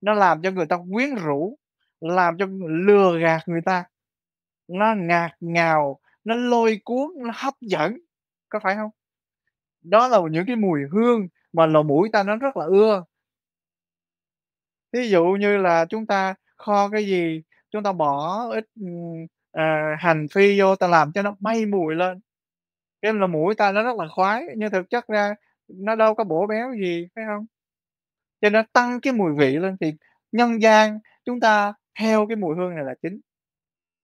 nó làm cho người ta quyến rũ làm cho lừa gạt người ta nó ngạt ngào nó lôi cuốn nó hấp dẫn có phải không đó là những cái mùi hương mà lò mũi ta nó rất là ưa ví dụ như là chúng ta kho cái gì chúng ta bỏ ít à, hành phi vô ta làm cho nó bay mùi lên cái là mũi ta nó rất là khoái nhưng thực chất ra nó đâu có bổ béo gì phải không cho nên tăng cái mùi vị lên thì nhân gian chúng ta theo cái mùi hương này là chính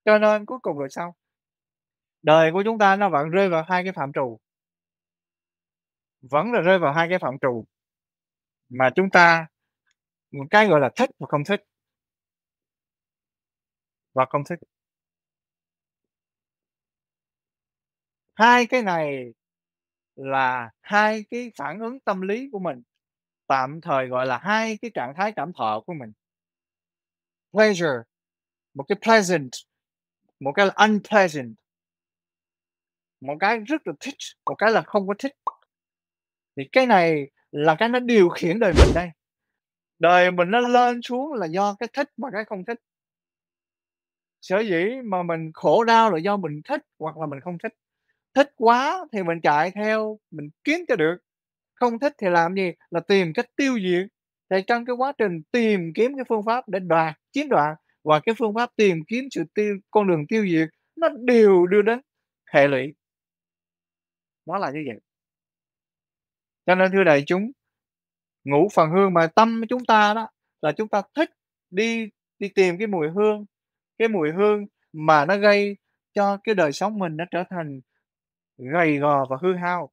cho nên cuối cùng rồi sau Đời của chúng ta nó vẫn rơi vào hai cái phạm trù. Vẫn là rơi vào hai cái phạm trù mà chúng ta một cái gọi là thích và không thích và không thích hai cái này là hai cái phản ứng tâm lý của mình tạm thời gọi là hai cái trạng thái cảm thọ của mình pleasure một cái pleasant một cái là unpleasant một cái rất là thích một cái là không có thích thì cái này là cái nó điều khiển đời mình đây đời mình nó lên xuống là do cái thích mà cái không thích sở dĩ mà mình khổ đau là do mình thích hoặc là mình không thích thích quá thì mình chạy theo mình kiếm cho được không thích thì làm gì là tìm cách tiêu diệt thì trong cái quá trình tìm kiếm cái phương pháp để đoạt chiếm đoạt và cái phương pháp tìm kiếm sự tiêu con đường tiêu diệt nó đều đưa đến hệ lụy nó là như vậy cho nên thưa đại chúng ngủ phần hương mà tâm chúng ta đó là chúng ta thích đi đi tìm cái mùi hương cái mùi hương mà nó gây cho cái đời sống mình nó trở thành gầy gò và hư hao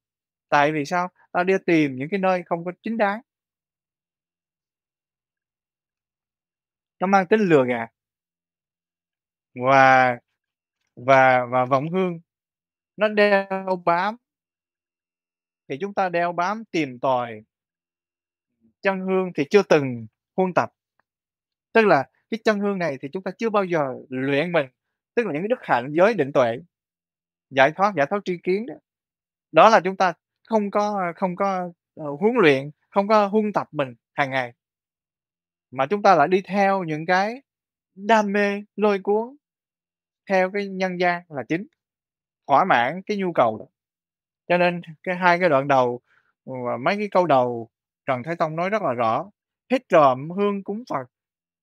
tại vì sao ta đi tìm những cái nơi không có chính đáng nó mang tính lừa gạt và và và vọng hương nó đeo bám thì chúng ta đeo bám tìm tòi chân hương thì chưa từng huân tập tức là cái chân hương này thì chúng ta chưa bao giờ luyện mình tức là những cái đức hạnh giới định tuệ giải thoát giải thoát tri kiến đó đó là chúng ta không có không có ờ, huấn luyện không có huân tập mình hàng ngày mà chúng ta lại đi theo những cái đam mê lôi cuốn theo cái nhân gian là chính thỏa mãn cái nhu cầu đó. cho nên cái hai cái đoạn đầu ờ, và mấy cái câu đầu Trần Thái Tông nói rất là rõ hít trộm hương cúng Phật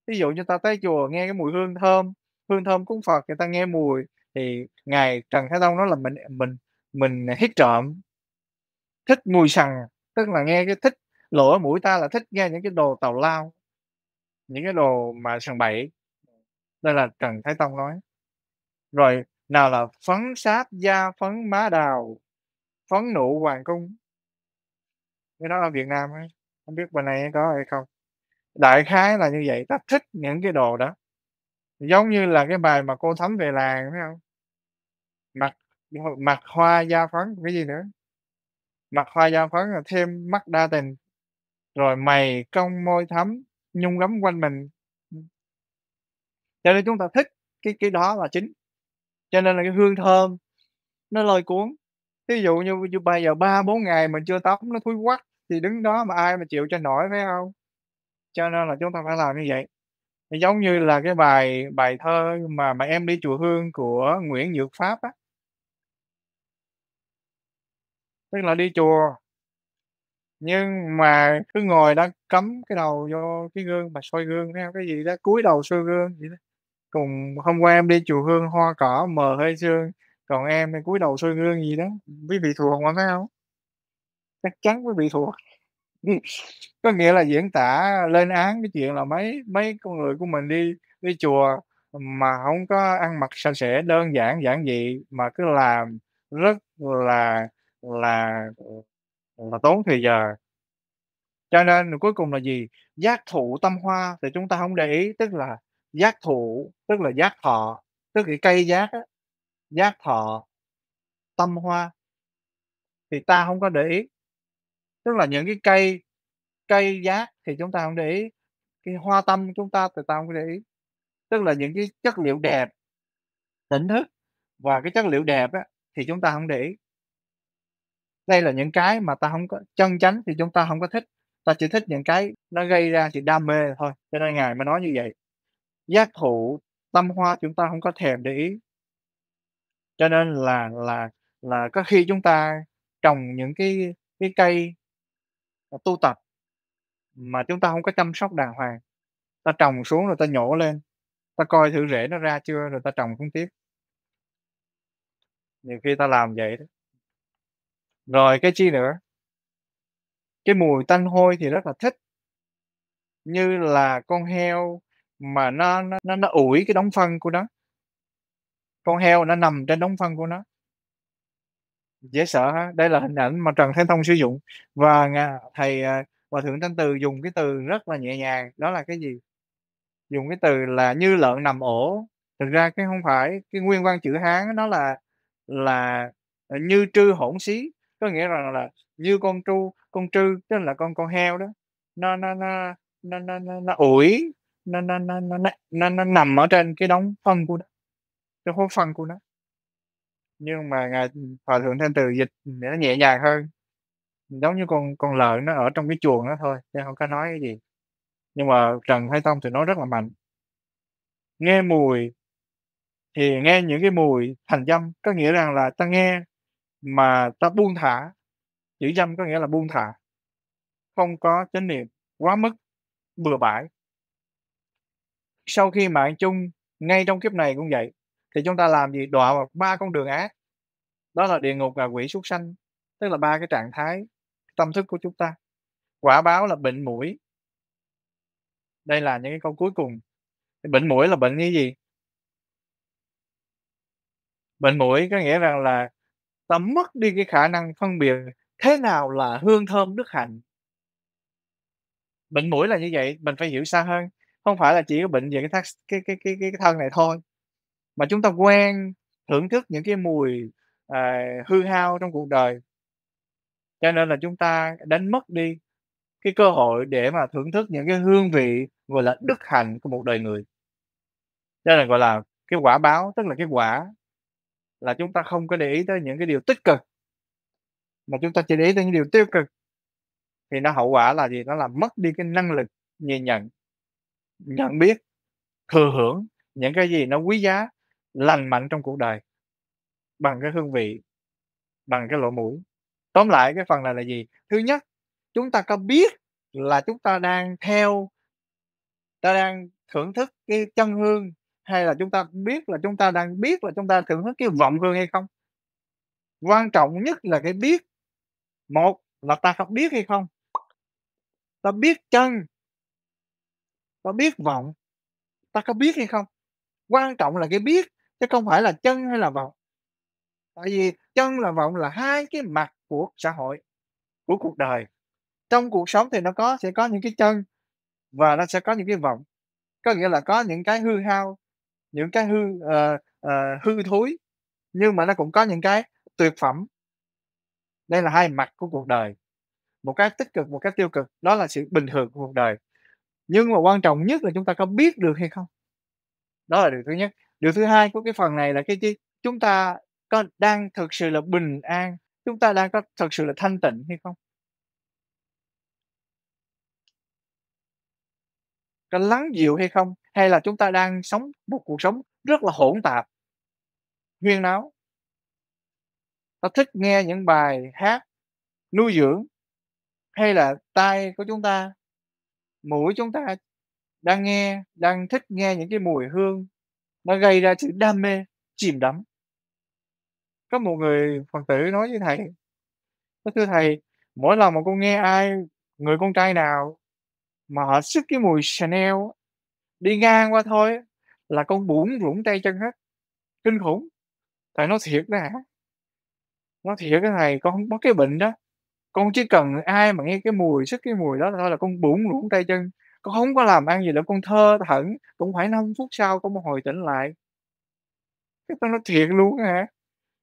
ví dụ như ta tới chùa nghe cái mùi hương thơm hương thơm cúng Phật người ta nghe mùi thì ngài Trần Thái Tông nói là mình mình mình hít trộm thích mùi sằng tức là nghe cái thích lỗ mũi ta là thích nghe những cái đồ tàu lao những cái đồ mà sằng bậy đây là Trần Thái Tông nói rồi nào là phấn sáp da phấn má đào phấn nụ hoàng cung cái đó ở Việt Nam ấy không biết bên này có hay không đại khái là như vậy ta thích những cái đồ đó giống như là cái bài mà cô thấm về làng phải không mặt mặt hoa da phấn cái gì nữa mặt hoa da phấn là thêm mắt đa tình rồi mày cong môi thấm nhung lắm quanh mình cho nên chúng ta thích cái cái đó là chính cho nên là cái hương thơm nó lôi cuốn ví dụ như như bây giờ ba bốn ngày mình chưa tắm nó thúi quắc thì đứng đó mà ai mà chịu cho nổi phải không cho nên là chúng ta phải làm như vậy giống như là cái bài bài thơ mà mà em đi chùa Hương của Nguyễn Nhược Pháp á tức là đi chùa nhưng mà cứ ngồi đó cắm cái đầu vô cái gương mà soi gương theo cái gì đó cúi đầu soi gương vậy đó cùng hôm qua em đi chùa Hương hoa cỏ mờ hơi sương còn em thì cúi đầu soi gương gì đó quý vị thuộc mà phải không chắc chắn quý vị thuộc có nghĩa là diễn tả lên án cái chuyện là mấy mấy con người của mình đi đi chùa mà không có ăn mặc sạch sẽ đơn giản giản dị mà cứ làm rất là là là tốn thời giờ cho nên cuối cùng là gì giác thụ tâm hoa thì chúng ta không để ý tức là giác thụ tức là giác thọ tức cái cây giác á, giác thọ tâm hoa thì ta không có để ý tức là những cái cây cây giác thì chúng ta không để ý cái hoa tâm chúng ta thì ta không để ý tức là những cái chất liệu đẹp tỉnh thức và cái chất liệu đẹp á, thì chúng ta không để ý đây là những cái mà ta không có chân chánh thì chúng ta không có thích ta chỉ thích những cái nó gây ra thì đam mê thôi cho nên ngài mới nói như vậy giác thụ tâm hoa chúng ta không có thèm để ý cho nên là là là có khi chúng ta trồng những cái cái cây tu tập mà chúng ta không có chăm sóc đàng hoàng ta trồng xuống rồi ta nhổ lên ta coi thử rễ nó ra chưa rồi ta trồng không tiếp nhiều khi ta làm vậy đó rồi cái chi nữa cái mùi tanh hôi thì rất là thích như là con heo mà nó nó nó, nó ủi cái đống phân của nó con heo nó nằm trên đống phân của nó dễ sợ ha đây là hình ảnh mà trần thái thông sử dụng và thầy à, hòa thượng thanh từ dùng cái từ rất là nhẹ nhàng đó là cái gì dùng cái từ là như lợn nằm ổ thực ra cái không phải cái nguyên văn chữ hán nó là là như trư hỗn xí có nghĩa rằng là như con tru con trư tức là con con heo đó nó nó nó nó nó nó, nó ủi nó nó nó nó nó nó, nằm ở trên cái đống phân của nó cái khối phân của nó nhưng mà ngài hòa thượng thanh từ dịch để nó nhẹ nhàng hơn giống như con con lợn nó ở trong cái chuồng đó thôi chứ không có nói cái gì nhưng mà trần thái tông thì nó rất là mạnh nghe mùi thì nghe những cái mùi thành dâm có nghĩa rằng là ta nghe mà ta buông thả chữ dâm có nghĩa là buông thả không có chánh niệm quá mức bừa bãi sau khi mạng chung ngay trong kiếp này cũng vậy thì chúng ta làm gì đọa vào ba con đường ác đó là địa ngục và quỷ súc sanh tức là ba cái trạng thái tâm thức của chúng ta quả báo là bệnh mũi đây là những cái câu cuối cùng bệnh mũi là bệnh như gì bệnh mũi có nghĩa rằng là ta mất đi cái khả năng phân biệt thế nào là hương thơm đức hạnh bệnh mũi là như vậy mình phải hiểu xa hơn không phải là chỉ có bệnh về cái, thác, cái, cái cái cái cái thân này thôi mà chúng ta quen thưởng thức những cái mùi à, hư hao trong cuộc đời cho nên là chúng ta đánh mất đi cái cơ hội để mà thưởng thức những cái hương vị gọi là đức hạnh của một đời người cho nên gọi là cái quả báo tức là cái quả là chúng ta không có để ý tới những cái điều tích cực mà chúng ta chỉ để ý tới những điều tiêu cực thì nó hậu quả là gì nó làm mất đi cái năng lực nhìn nhận nhận biết thừa hưởng những cái gì nó quý giá lành mạnh trong cuộc đời bằng cái hương vị bằng cái lỗ mũi tóm lại cái phần này là gì thứ nhất chúng ta có biết là chúng ta đang theo ta đang thưởng thức cái chân hương hay là chúng ta biết là chúng ta đang biết là chúng ta thưởng thức cái vọng hương hay không quan trọng nhất là cái biết một là ta không biết hay không ta biết chân có biết vọng ta có biết hay không quan trọng là cái biết chứ không phải là chân hay là vọng tại vì chân là vọng là hai cái mặt của xã hội của cuộc đời trong cuộc sống thì nó có sẽ có những cái chân và nó sẽ có những cái vọng có nghĩa là có những cái hư hao những cái hư uh, uh, hư thối nhưng mà nó cũng có những cái tuyệt phẩm đây là hai mặt của cuộc đời một cái tích cực một cái tiêu cực đó là sự bình thường của cuộc đời nhưng mà quan trọng nhất là chúng ta có biết được hay không đó là điều thứ nhất điều thứ hai của cái phần này là cái gì chúng ta có đang thực sự là bình an chúng ta đang có thực sự là thanh tịnh hay không có lắng dịu hay không hay là chúng ta đang sống một cuộc sống rất là hỗn tạp huyên náo ta thích nghe những bài hát nuôi dưỡng hay là tai của chúng ta mũi chúng ta đang nghe đang thích nghe những cái mùi hương nó gây ra sự đam mê chìm đắm có một người phật tử nói với thầy nó thưa thầy mỗi lần mà con nghe ai người con trai nào mà họ sức cái mùi Chanel đi ngang qua thôi là con bủn rủng tay chân hết kinh khủng tại nó thiệt đó hả nó thiệt cái này con không có cái bệnh đó con chỉ cần ai mà nghe cái mùi sức cái mùi đó thôi là con bủn rủn tay chân con không có làm ăn gì nữa con thơ thẩn cũng phải 5 phút sau con mới hồi tỉnh lại cái tao nói thiệt luôn hả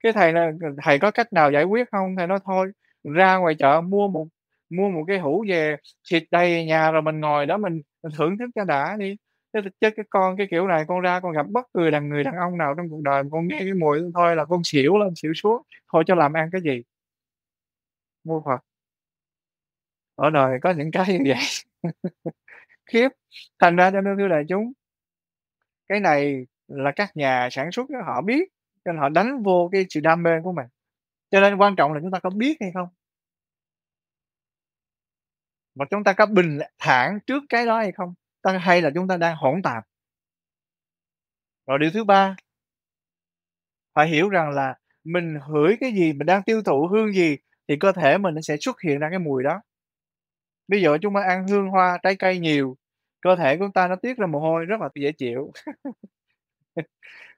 cái thầy là thầy có cách nào giải quyết không thầy nói thôi ra ngoài chợ mua một mua một cái hũ về xịt đầy nhà rồi mình ngồi đó mình, mình thưởng thức cho đã đi chứ, cái con cái kiểu này con ra con gặp bất cứ đàn người đàn ông nào trong cuộc đời con nghe cái mùi thôi là con xỉu lên xỉu xuống thôi cho làm ăn cái gì mua Phật ở đời có những cái như vậy khiếp thành ra cho nên thưa đại chúng cái này là các nhà sản xuất đó, họ biết cho nên họ đánh vô cái sự đam mê của mình cho nên quan trọng là chúng ta có biết hay không và chúng ta có bình thản trước cái đó hay không ta hay là chúng ta đang hỗn tạp rồi điều thứ ba phải hiểu rằng là mình hửi cái gì mình đang tiêu thụ hương gì thì cơ thể mình nó sẽ xuất hiện ra cái mùi đó ví dụ chúng ta ăn hương hoa trái cây nhiều cơ thể của chúng ta nó tiết ra mồ hôi rất là dễ chịu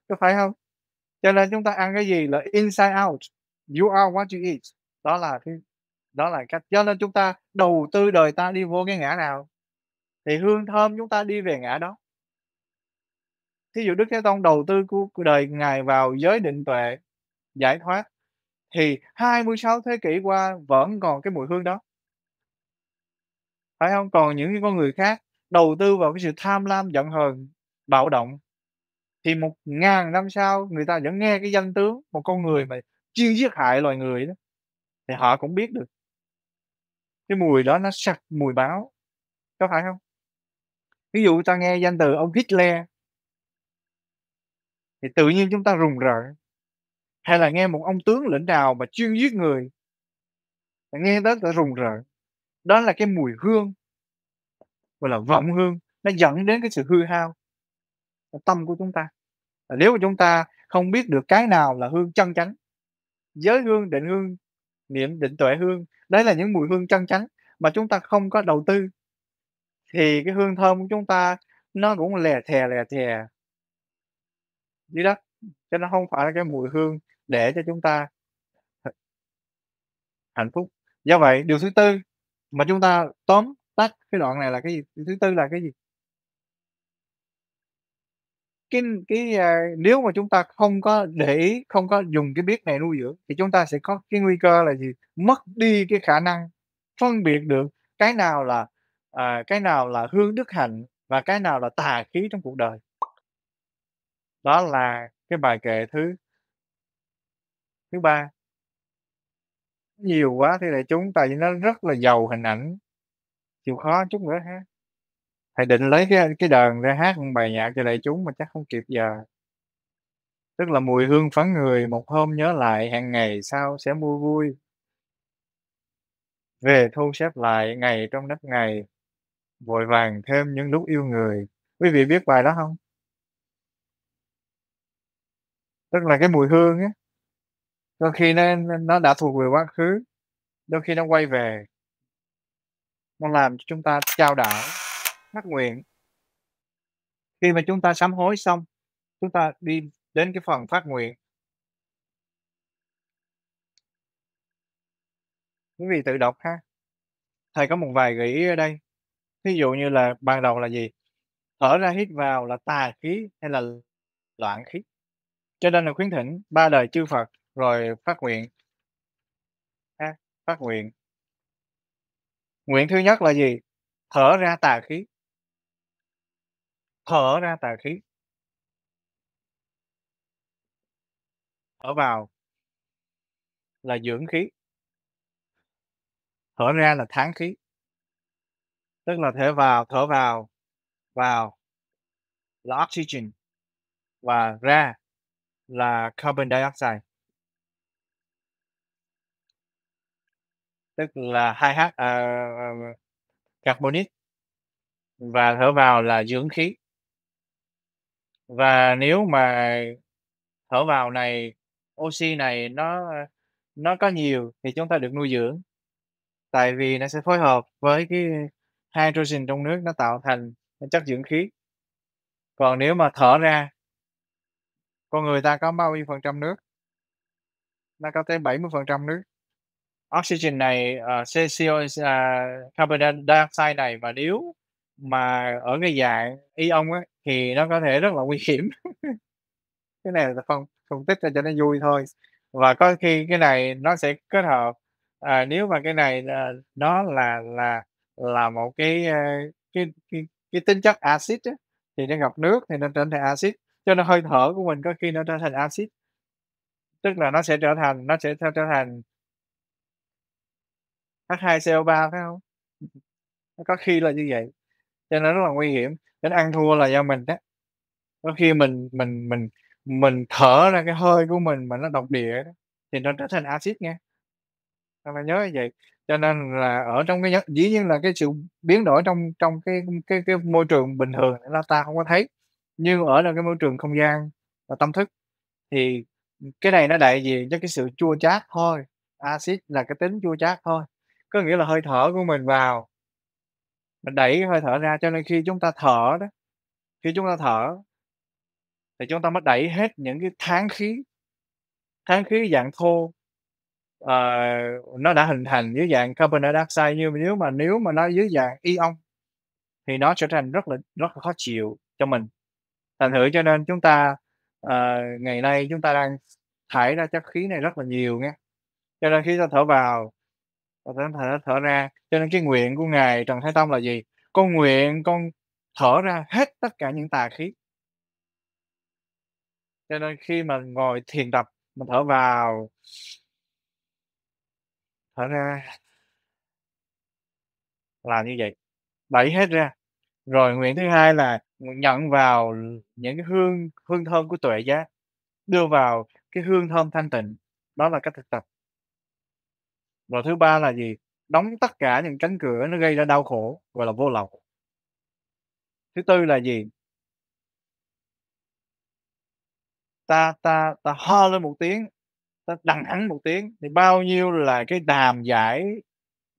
có phải không cho nên chúng ta ăn cái gì là inside out you are what you eat đó là cái đó là cách cho nên chúng ta đầu tư đời ta đi vô cái ngã nào thì hương thơm chúng ta đi về ngã đó thí dụ đức thế tông đầu tư cuộc đời ngài vào giới định tuệ giải thoát thì 26 thế kỷ qua vẫn còn cái mùi hương đó. Phải không? Còn những cái con người khác đầu tư vào cái sự tham lam, giận hờn, bạo động thì một ngàn năm sau người ta vẫn nghe cái danh tướng một con người mà chuyên giết hại loài người đó thì họ cũng biết được. Cái mùi đó nó sặc mùi báo. Có phải không? Ví dụ ta nghe danh từ ông Hitler thì tự nhiên chúng ta rùng rợn hay là nghe một ông tướng lãnh đạo mà chuyên giết người nghe tới ta rùng rợn đó là cái mùi hương gọi là vọng hương nó dẫn đến cái sự hư hao tâm của chúng ta nếu mà chúng ta không biết được cái nào là hương chân chánh giới hương định hương niệm định tuệ hương đấy là những mùi hương chân chánh mà chúng ta không có đầu tư thì cái hương thơm của chúng ta nó cũng lè thè lè thè dưới đất cho nó không phải là cái mùi hương để cho chúng ta hạnh phúc do vậy điều thứ tư mà chúng ta tóm tắt cái đoạn này là cái gì điều thứ tư là cái gì cái cái uh, nếu mà chúng ta không có để ý không có dùng cái biết này nuôi dưỡng thì chúng ta sẽ có cái nguy cơ là gì mất đi cái khả năng phân biệt được cái nào là uh, cái nào là hương đức hạnh và cái nào là tà khí trong cuộc đời đó là cái bài kệ thứ thứ ba nhiều quá thì đại chúng tại vì nó rất là giàu hình ảnh chịu khó chút nữa ha thầy định lấy cái cái đờn ra hát một bài nhạc cho đại chúng mà chắc không kịp giờ tức là mùi hương phấn người một hôm nhớ lại hàng ngày sau sẽ mua vui về thu xếp lại ngày trong đất ngày vội vàng thêm những lúc yêu người quý vị biết bài đó không tức là cái mùi hương á đôi khi nó nó đã thuộc về quá khứ đôi khi nó quay về nó làm cho chúng ta trao đảo phát nguyện khi mà chúng ta sám hối xong chúng ta đi đến cái phần phát nguyện quý vị tự đọc ha thầy có một vài gợi ý ở đây ví dụ như là ban đầu là gì thở ra hít vào là tà khí hay là loạn khí cho nên là khuyến thỉnh ba đời chư phật rồi phát nguyện ha, phát nguyện nguyện thứ nhất là gì thở ra tà khí thở ra tà khí thở vào là dưỡng khí thở ra là tháng khí tức là thở vào thở vào vào là oxygen và ra là carbon dioxide tức là hai h à, carbonic và thở vào là dưỡng khí và nếu mà thở vào này oxy này nó nó có nhiều thì chúng ta được nuôi dưỡng tại vì nó sẽ phối hợp với cái hydrogen trong nước nó tạo thành chất dưỡng khí còn nếu mà thở ra con người ta có bao nhiêu phần trăm nước nó có tới 70 phần trăm nước oxygen này uh, CO uh, carbon dioxide này mà nếu mà ở cái dạng ion á thì nó có thể rất là nguy hiểm cái này là phân phân tích ra cho nó vui thôi và có khi cái này nó sẽ kết hợp à, nếu mà cái này à, nó là là là một cái à, cái, cái cái tính chất axit thì nó gặp nước thì nó trở thành axit cho nên hơi thở của mình có khi nó trở thành axit tức là nó sẽ trở thành nó sẽ trở thành H2CO3 phải không? có khi là như vậy cho nên rất là nguy hiểm đến ăn thua là do mình đó có khi mình mình mình mình thở ra cái hơi của mình mà nó độc địa đó, thì nó trở thành axit nghe. các bạn nhớ như vậy cho nên là ở trong cái dĩ nhiên là cái sự biến đổi trong trong cái cái cái môi trường bình thường là ta không có thấy nhưng ở là cái môi trường không gian và tâm thức thì cái này nó đại diện cho cái sự chua chát thôi axit là cái tính chua chát thôi có nghĩa là hơi thở của mình vào mình đẩy cái hơi thở ra cho nên khi chúng ta thở đó khi chúng ta thở thì chúng ta mới đẩy hết những cái tháng khí tháng khí dạng thô uh, nó đã hình thành dưới dạng carbon dioxide nhưng mà nếu mà nếu mà nó dưới dạng ion thì nó trở thành rất là rất là khó chịu cho mình thành thử cho nên chúng ta uh, ngày nay chúng ta đang thải ra chất khí này rất là nhiều nghe cho nên khi ta thở vào và thánh thể thở ra cho nên cái nguyện của ngài trần thái tông là gì con nguyện con thở ra hết tất cả những tà khí cho nên khi mà ngồi thiền tập mình thở vào thở ra là như vậy đẩy hết ra rồi nguyện thứ hai là nhận vào những cái hương hương thơm của tuệ giác đưa vào cái hương thơm thanh tịnh đó là cách thực tập và thứ ba là gì đóng tất cả những cánh cửa nó gây ra đau khổ gọi là vô lậu thứ tư là gì ta ta ta ho lên một tiếng ta đằng hẳn một tiếng thì bao nhiêu là cái đàm giải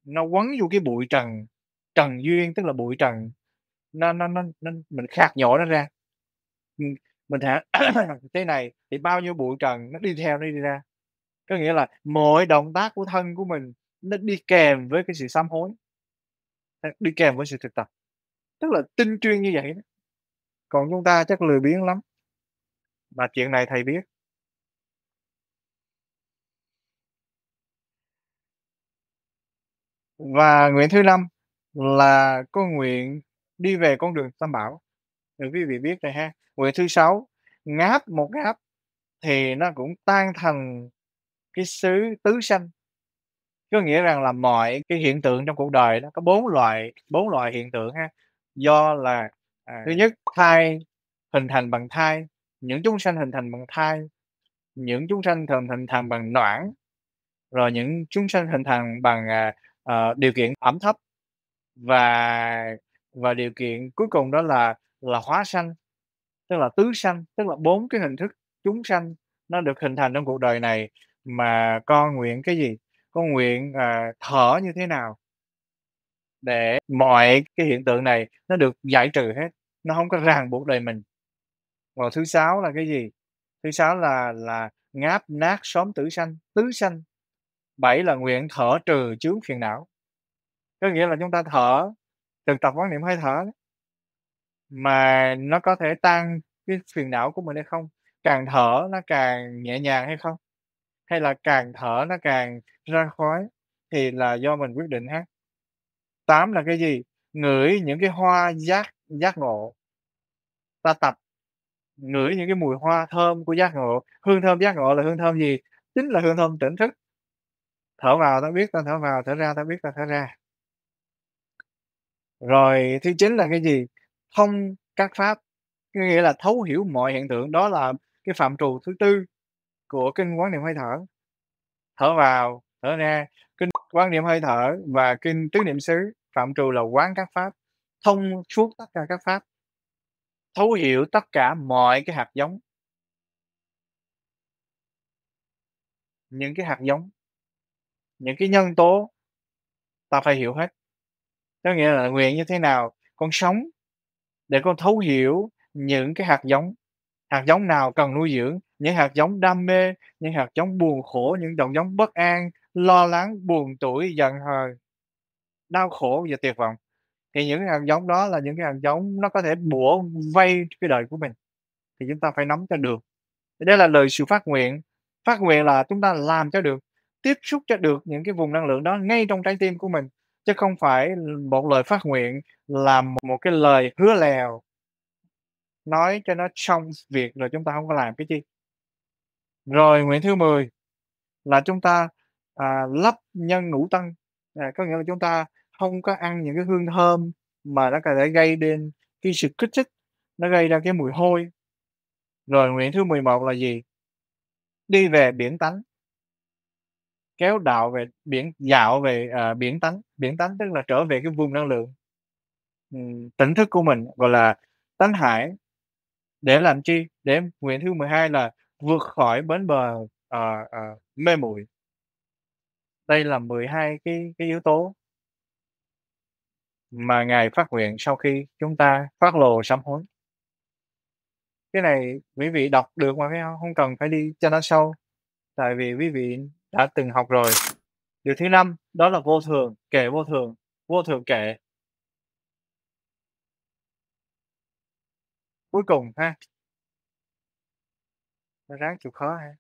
nó quấn vô cái bụi trần trần duyên tức là bụi trần nó nó nó, nó mình khạc nhỏ nó ra mình hả thế này thì bao nhiêu bụi trần nó đi theo nó đi ra có nghĩa là mỗi động tác của thân của mình nó đi kèm với cái sự sám hối đi kèm với sự thực tập tức là tinh chuyên như vậy đó. còn chúng ta chắc lười biếng lắm mà chuyện này thầy biết và nguyện thứ năm là con nguyện đi về con đường tam bảo để quý vị biết rồi ha nguyện thứ sáu ngáp một ngáp thì nó cũng tan thành cái xứ tứ sanh có nghĩa rằng là mọi cái hiện tượng trong cuộc đời đó có bốn loại bốn loại hiện tượng ha do là à, thứ nhất thai hình thành bằng thai những chúng sanh hình thành bằng thai những chúng sanh thường hình thành bằng noãn rồi những chúng sanh hình thành bằng à, à, điều kiện ẩm thấp và và điều kiện cuối cùng đó là là hóa sanh tức là tứ sanh tức là bốn cái hình thức chúng sanh nó được hình thành trong cuộc đời này mà con nguyện cái gì? Con nguyện, à, thở như thế nào để mọi cái hiện tượng này nó được giải trừ hết, nó không có ràng buộc đời mình. Còn thứ sáu là cái gì? Thứ sáu là là ngáp nát sớm tử sanh, tứ sanh. Bảy là nguyện thở trừ chướng phiền não. Có nghĩa là chúng ta thở, từng tập quan niệm hơi thở đó, mà nó có thể tan cái phiền não của mình hay không? Càng thở nó càng nhẹ nhàng hay không? hay là càng thở nó càng ra khói thì là do mình quyết định hết tám là cái gì ngửi những cái hoa giác giác ngộ ta tập ngửi những cái mùi hoa thơm của giác ngộ hương thơm giác ngộ là hương thơm gì chính là hương thơm tỉnh thức thở vào ta biết ta thở vào thở ra ta biết ta thở ra rồi thứ chín là cái gì thông các pháp nghĩa là thấu hiểu mọi hiện tượng đó là cái phạm trù thứ tư của kinh quán niệm hơi thở thở vào thở ra kinh quán niệm hơi thở và kinh tứ niệm xứ phạm trù là quán các pháp thông suốt tất cả các pháp thấu hiểu tất cả mọi cái hạt giống những cái hạt giống những cái nhân tố ta phải hiểu hết có nghĩa là nguyện như thế nào con sống để con thấu hiểu những cái hạt giống hạt giống nào cần nuôi dưỡng những hạt giống đam mê những hạt giống buồn khổ những đồng giống bất an lo lắng buồn tuổi giận hờn đau khổ và tuyệt vọng thì những hạt giống đó là những cái hạt giống nó có thể bủa vây cái đời của mình thì chúng ta phải nắm cho được đây là lời sự phát nguyện phát nguyện là chúng ta làm cho được tiếp xúc cho được những cái vùng năng lượng đó ngay trong trái tim của mình chứ không phải một lời phát nguyện là một cái lời hứa lèo nói cho nó xong việc rồi chúng ta không có làm cái gì rồi nguyện thứ 10 là chúng ta à, lấp nhân ngũ tăng à, có nghĩa là chúng ta không có ăn những cái hương thơm mà nó có thể gây đến cái sự kích thích nó gây ra cái mùi hôi rồi nguyện thứ 11 là gì đi về biển tánh kéo đạo về biển dạo về à, biển tánh biển tánh tức là trở về cái vùng năng lượng tỉnh thức của mình gọi là tánh hải để làm chi để nguyện thứ 12 là vượt khỏi bến bờ, ờ, ờ, mê muội. Đây là 12 cái cái yếu tố mà Ngài phát nguyện sau khi chúng ta phát lồ sám hối. Cái này quý vị đọc được mà phải không? Không cần phải đi cho nó sâu. Tại vì quý vị đã từng học rồi. Điều thứ năm đó là vô thường, kệ vô thường, vô thường kệ. Cuối cùng ha, nó ráng chịu khó ha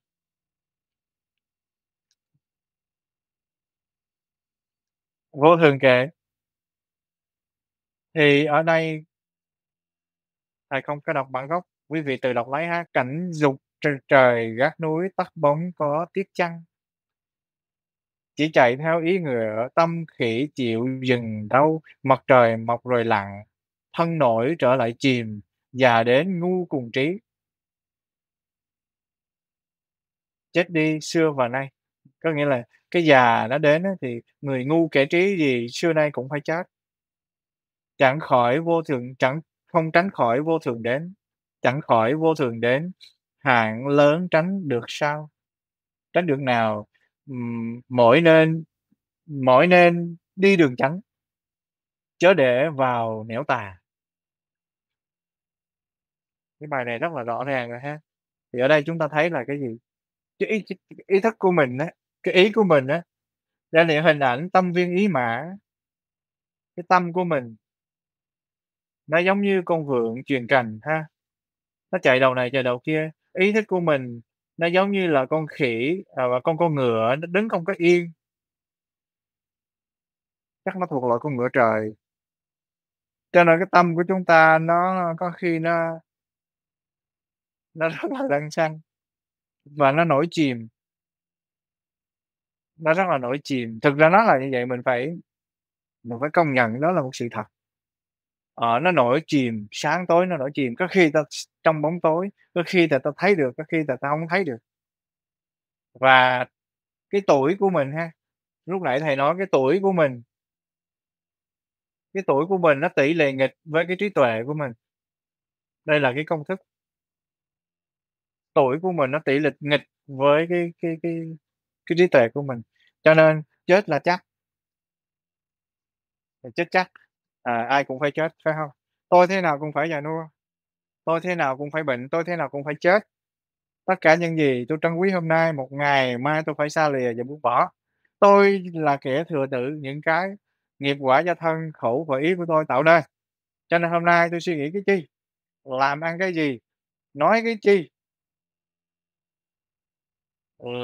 vô thường kệ thì ở đây thầy không có đọc bản gốc quý vị tự đọc lấy ha cảnh dục trời, gác núi tắt bóng có tiết chăng chỉ chạy theo ý ngựa tâm khỉ chịu dừng đâu mặt trời mọc rồi lặng thân nổi trở lại chìm già đến ngu cùng trí chết đi xưa và nay có nghĩa là cái già nó đến thì người ngu kẻ trí gì xưa nay cũng phải chết chẳng khỏi vô thường chẳng không tránh khỏi vô thường đến chẳng khỏi vô thường đến hạng lớn tránh được sao tránh được nào mỗi nên mỗi nên đi đường tránh chớ để vào nẻo tà cái bài này rất là rõ ràng rồi ha thì ở đây chúng ta thấy là cái gì cái ý, ý thức của mình á cái ý của mình á ra liền hình ảnh tâm viên ý mã cái tâm của mình nó giống như con vượn truyền cành ha nó chạy đầu này chạy đầu kia ý thức của mình nó giống như là con khỉ à, và con con ngựa nó đứng không có yên chắc nó thuộc loại con ngựa trời cho nên cái tâm của chúng ta nó có khi nó nó rất là lăng xăng và nó nổi chìm nó rất là nổi chìm thực ra nó là như vậy mình phải mình phải công nhận đó là một sự thật ờ, nó nổi chìm sáng tối nó nổi chìm có khi ta trong bóng tối có khi ta ta thấy được có khi ta ta không thấy được và cái tuổi của mình ha lúc nãy thầy nói cái tuổi của mình cái tuổi của mình nó tỷ lệ nghịch với cái trí tuệ của mình đây là cái công thức tuổi của mình nó tỷ lệch nghịch với cái cái cái cái trí tuệ của mình cho nên chết là chắc chết chắc à, ai cũng phải chết phải không tôi thế nào cũng phải già nua tôi thế nào cũng phải bệnh tôi thế nào cũng phải chết tất cả những gì tôi trân quý hôm nay một ngày mai tôi phải xa lìa và buông bỏ tôi là kẻ thừa tự những cái nghiệp quả do thân khẩu và ý của tôi tạo nên cho nên hôm nay tôi suy nghĩ cái chi làm ăn cái gì nói cái chi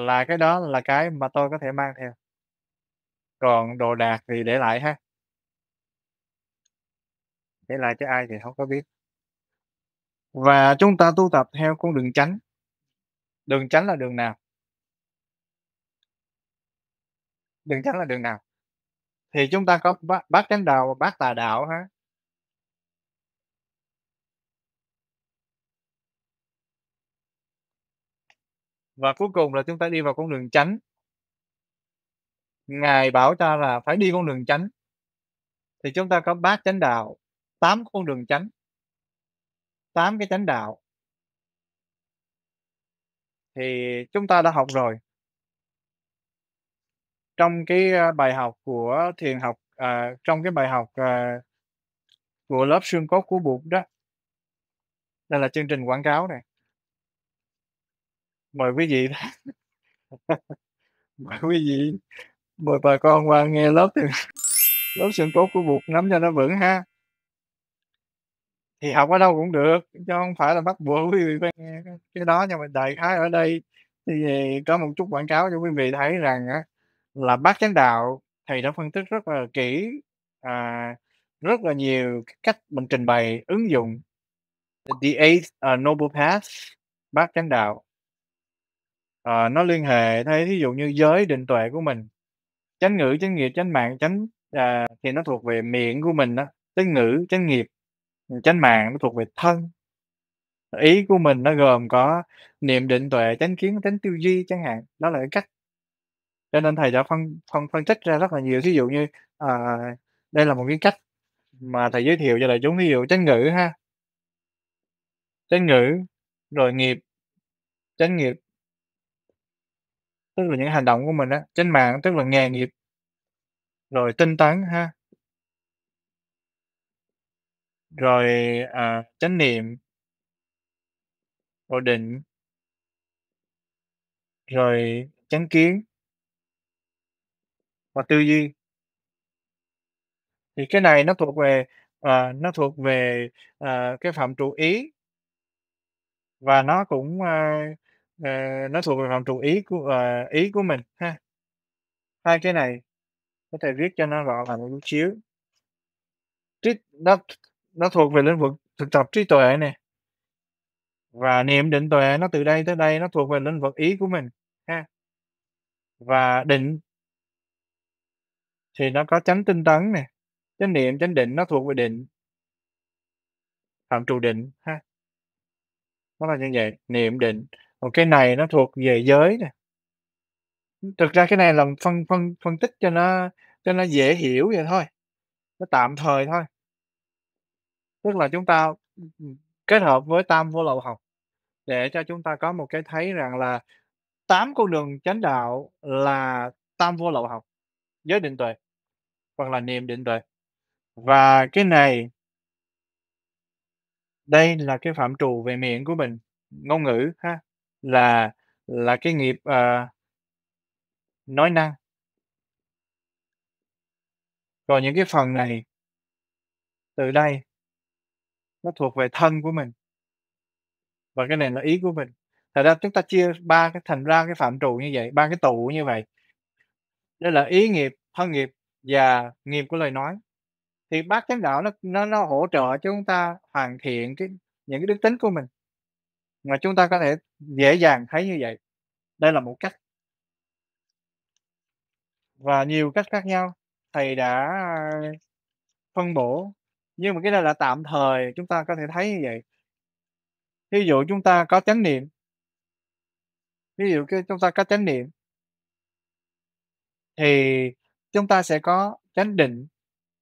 là cái đó là cái mà tôi có thể mang theo. Còn đồ đạc thì để lại ha. Để lại cho ai thì không có biết. Và chúng ta tu tập theo con đường chánh. Đường chánh là đường nào? Đường chánh là đường nào? Thì chúng ta có bát, bát chánh đạo và bát tà đạo ha và cuối cùng là chúng ta đi vào con đường chánh ngài bảo ta là phải đi con đường chánh thì chúng ta có bát chánh đạo tám con đường chánh tám cái chánh đạo thì chúng ta đã học rồi trong cái à, bài học của thiền học à, trong cái bài học à, của lớp xương cốt của bụng đó đây là chương trình quảng cáo này mời quý vị mời quý vị mời bà con qua nghe lớp thì lớp xương cốt của buộc nắm cho nó vững ha thì học ở đâu cũng được chứ không phải là bắt buộc quý vị phải nghe cái đó nhưng mà đại khái ở đây thì có một chút quảng cáo cho quý vị thấy rằng á, là bác chánh đạo thì đã phân tích rất là kỹ à, rất là nhiều cách mình trình bày ứng dụng the eighth uh, noble path bác chánh đạo Ờ, nó liên hệ thấy ví dụ như giới định tuệ của mình, chánh ngữ, chánh nghiệp, chánh mạng, chánh, à, thì nó thuộc về miệng của mình đó, chánh ngữ, chánh nghiệp, chánh mạng nó thuộc về thân. Ý của mình nó gồm có niệm định tuệ, chánh kiến, chánh tiêu duy chẳng hạn, đó là cái cách. Cho nên thầy đã phân phân phân tích ra rất là nhiều, ví dụ như à, đây là một cái cách mà thầy giới thiệu cho đại chúng, ví dụ chánh ngữ ha. Chánh ngữ rồi nghiệp, chánh nghiệp tức là những hành động của mình á trên mạng tức là nghề nghiệp rồi tinh tấn ha rồi à, chánh niệm rồi định rồi chánh kiến và tư duy thì cái này nó thuộc về à, nó thuộc về à, cái phạm trụ ý và nó cũng à, Ờ, nó thuộc về phạm trù ý của ờ, ý của mình ha. Hai cái này có thể viết cho nó rõ là một chút xíu. Trí nó nó thuộc về lĩnh vực thực tập trí tuệ này Và niệm định tuệ nó từ đây tới đây nó thuộc về lĩnh vực ý của mình ha. Và định thì nó có chánh tinh tấn này Chánh niệm, chánh định nó thuộc về định. Phạm trù định ha. Nó là như vậy, niệm định còn cái này nó thuộc về giới nè thực ra cái này là phân phân phân tích cho nó cho nó dễ hiểu vậy thôi nó tạm thời thôi tức là chúng ta ừ, kết hợp với tam vô lậu học để cho chúng ta có một cái thấy rằng là tám con đường chánh đạo là tam vô lậu học giới định tuệ hoặc là niệm định tuệ và cái này đây là cái phạm trù về miệng của mình ngôn ngữ ha là là cái nghiệp, ờ, nói năng. Còn những cái phần này từ đây nó thuộc về thân của mình. Và cái này là ý của mình. Thật ra chúng ta chia ba cái thành ra cái phạm trù như vậy, ba cái tụ như vậy. Đó là ý nghiệp, thân nghiệp và nghiệp của lời nói. Thì bác chánh đạo nó nó nó hỗ trợ cho chúng ta hoàn thiện cái những cái đức tính của mình mà chúng ta có thể dễ dàng thấy như vậy đây là một cách và nhiều cách khác nhau thầy đã phân bổ nhưng mà cái này là tạm thời chúng ta có thể thấy như vậy ví dụ chúng ta có chánh niệm ví dụ chúng ta có chánh niệm thì chúng ta sẽ có chánh định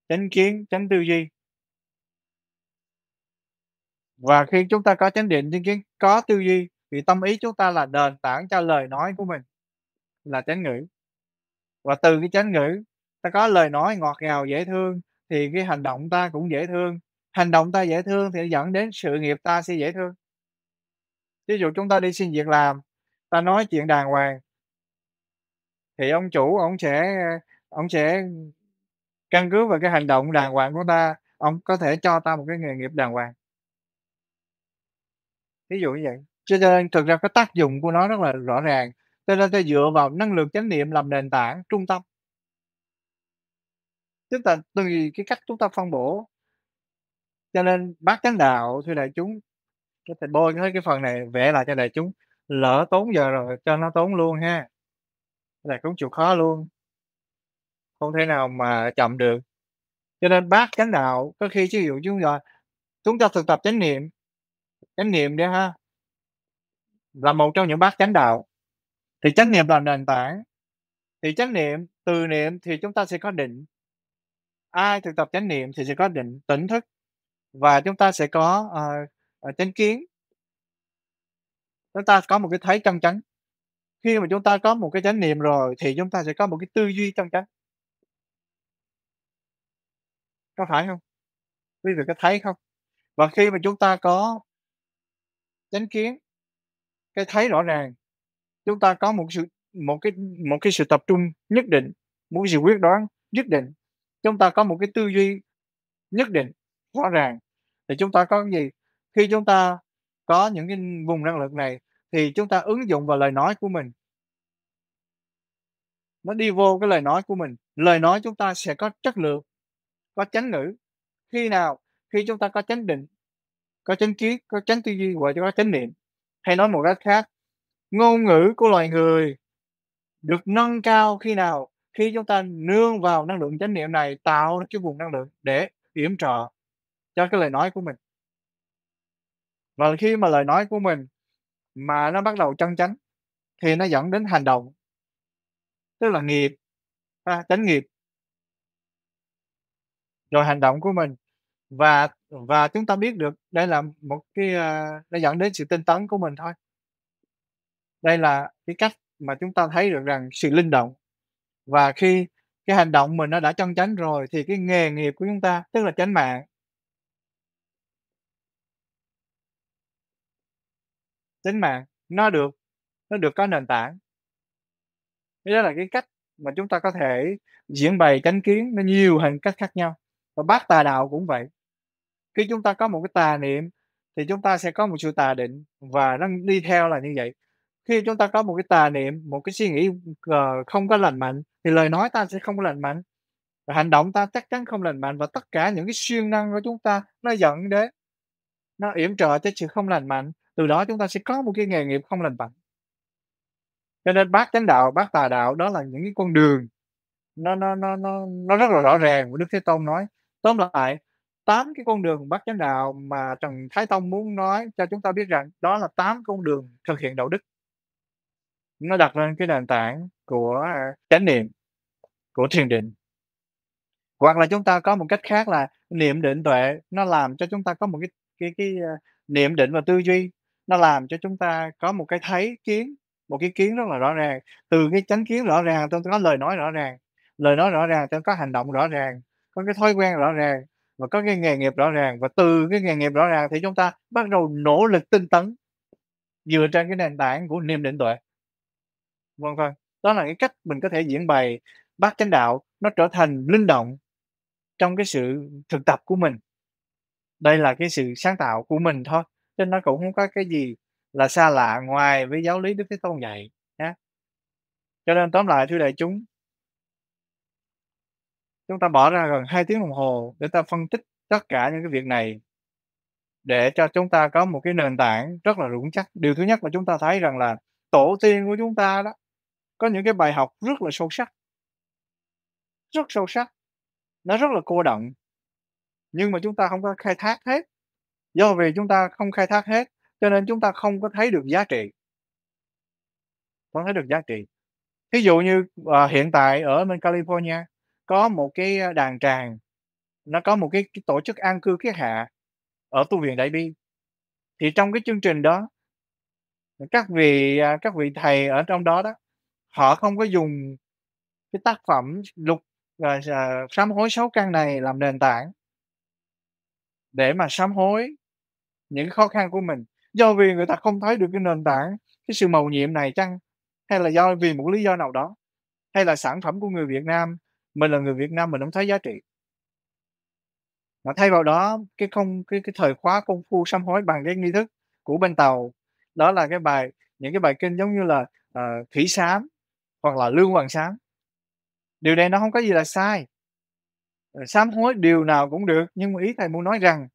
chánh kiến chánh tư duy và khi chúng ta có chánh định thì kiến có tư duy thì tâm ý chúng ta là nền tảng cho lời nói của mình là chánh ngữ và từ cái chánh ngữ ta có lời nói ngọt ngào dễ thương thì cái hành động ta cũng dễ thương hành động ta dễ thương thì dẫn đến sự nghiệp ta sẽ dễ thương ví dụ chúng ta đi xin việc làm ta nói chuyện đàng hoàng thì ông chủ ông sẽ ông sẽ căn cứ vào cái hành động đàng hoàng của ta ông có thể cho ta một cái nghề nghiệp đàng hoàng ví dụ như vậy cho nên thực ra cái tác dụng của nó rất là rõ ràng cho nên ta dựa vào năng lượng chánh niệm làm nền tảng trung tâm chúng ta tùy cái cách chúng ta phân bổ cho nên bác chánh đạo thưa đại chúng cái thầy bôi cái, cái phần này vẽ lại cho đại chúng lỡ tốn giờ rồi cho nó tốn luôn ha là cũng chịu khó luôn không thể nào mà chậm được cho nên bác chánh đạo có khi ví dụ chúng ta chúng ta thực tập chánh niệm chánh niệm đi ha là một trong những bát chánh đạo thì chánh niệm là nền tảng thì chánh niệm từ niệm thì chúng ta sẽ có định ai thực tập chánh niệm thì sẽ có định tỉnh thức và chúng ta sẽ có uh, chánh kiến chúng ta có một cái thấy chân chánh khi mà chúng ta có một cái chánh niệm rồi thì chúng ta sẽ có một cái tư duy chân chánh có phải không quý vị có thấy không và khi mà chúng ta có chánh kiến cái thấy rõ ràng chúng ta có một sự một cái một cái sự tập trung nhất định một sự quyết đoán nhất định chúng ta có một cái tư duy nhất định rõ ràng thì chúng ta có cái gì khi chúng ta có những cái vùng năng lượng này thì chúng ta ứng dụng vào lời nói của mình nó đi vô cái lời nói của mình lời nói chúng ta sẽ có chất lượng có chánh ngữ khi nào khi chúng ta có chánh định có chánh triết có chánh tư duy và có chánh niệm hay nói một cách khác ngôn ngữ của loài người được nâng cao khi nào khi chúng ta nương vào năng lượng chánh niệm này tạo ra cái vùng năng lượng để yểm trợ cho cái lời nói của mình và khi mà lời nói của mình mà nó bắt đầu chân chánh thì nó dẫn đến hành động tức là nghiệp à, nghiệp rồi hành động của mình và và chúng ta biết được đây là một cái nó ờ, dẫn đến sự tinh tấn của mình thôi đây là cái cách mà chúng ta thấy được rằng sự linh động và khi cái hành động mình nó đã chân chánh rồi thì cái nghề nghiệp của chúng ta tức là chánh mạng chánh mạng nó được nó được có nền tảng đó là cái cách mà chúng ta có thể diễn bày chánh kiến nó nhiều hình cách khác nhau và bác tà đạo cũng vậy khi chúng ta có một cái tà niệm thì chúng ta sẽ có một sự tà định và nó đi theo là như vậy khi chúng ta có một cái tà niệm một cái suy nghĩ ờ, không có lành mạnh thì lời nói ta sẽ không lành mạnh hành động ta chắc chắn không lành mạnh và tất cả những cái siêng năng của chúng ta nó dẫn đến nó yểm trợ cho sự không lành mạnh từ đó chúng ta sẽ có một cái nghề nghiệp không lành mạnh cho nên bác chánh đạo bác tà đạo đó là những cái con đường nó nó nó nó nó rất là rõ ràng của đức thế tôn nói tóm lại tám cái con đường bắt chánh đạo mà Trần Thái Tông muốn nói cho chúng ta biết rằng đó là tám con đường thực hiện đạo đức. Nó đặt lên cái nền tảng của chánh niệm, của thiền định. Hoặc là chúng ta có một cách khác là niệm định tuệ nó làm cho chúng ta có một cái cái cái uh, niệm định và tư duy nó làm cho chúng ta có một cái thấy kiến một cái kiến rất là rõ ràng từ cái chánh kiến rõ ràng tôi có lời nói rõ ràng lời nói rõ ràng tôi có hành động rõ ràng có cái thói quen rõ ràng và có cái nghề nghiệp rõ ràng và từ cái nghề nghiệp rõ ràng thì chúng ta bắt đầu nỗ lực tinh tấn dựa trên cái nền tảng của niềm định tuệ vâng thôi vâng. đó là cái cách mình có thể diễn bày bát chánh đạo nó trở thành linh động trong cái sự thực tập của mình đây là cái sự sáng tạo của mình thôi nên nó cũng không có cái gì là xa lạ ngoài với giáo lý đức thế tôn dạy nhé cho nên tóm lại thưa đại chúng chúng ta bỏ ra gần 2 tiếng đồng hồ để ta phân tích tất cả những cái việc này để cho chúng ta có một cái nền tảng rất là vững chắc. Điều thứ nhất là chúng ta thấy rằng là tổ tiên của chúng ta đó có những cái bài học rất là sâu sắc. Rất sâu sắc. Nó rất là cô đọng. Nhưng mà chúng ta không có khai thác hết. Do vì chúng ta không khai thác hết cho nên chúng ta không có thấy được giá trị. Không thấy được giá trị. Ví dụ như uh, hiện tại ở bên California có một cái đàn tràng nó có một cái, cái tổ chức an cư kiết hạ ở tu viện đại bi thì trong cái chương trình đó các vị à, các vị thầy ở trong đó đó họ không có dùng cái tác phẩm lục à, à, sám hối sáu căn này làm nền tảng để mà sám hối những khó khăn của mình do vì người ta không thấy được cái nền tảng cái sự mầu nhiệm này chăng hay là do vì một lý do nào đó hay là sản phẩm của người Việt Nam mình là người Việt Nam mình không thấy giá trị mà thay vào đó cái không cái cái thời khóa công phu sám hối bằng cái nghi thức của bên tàu đó là cái bài những cái bài kinh giống như là uh, thủy sám hoặc là lương hoàng sám điều này nó không có gì là sai ờ, sám hối điều nào cũng được nhưng mà ý thầy muốn nói rằng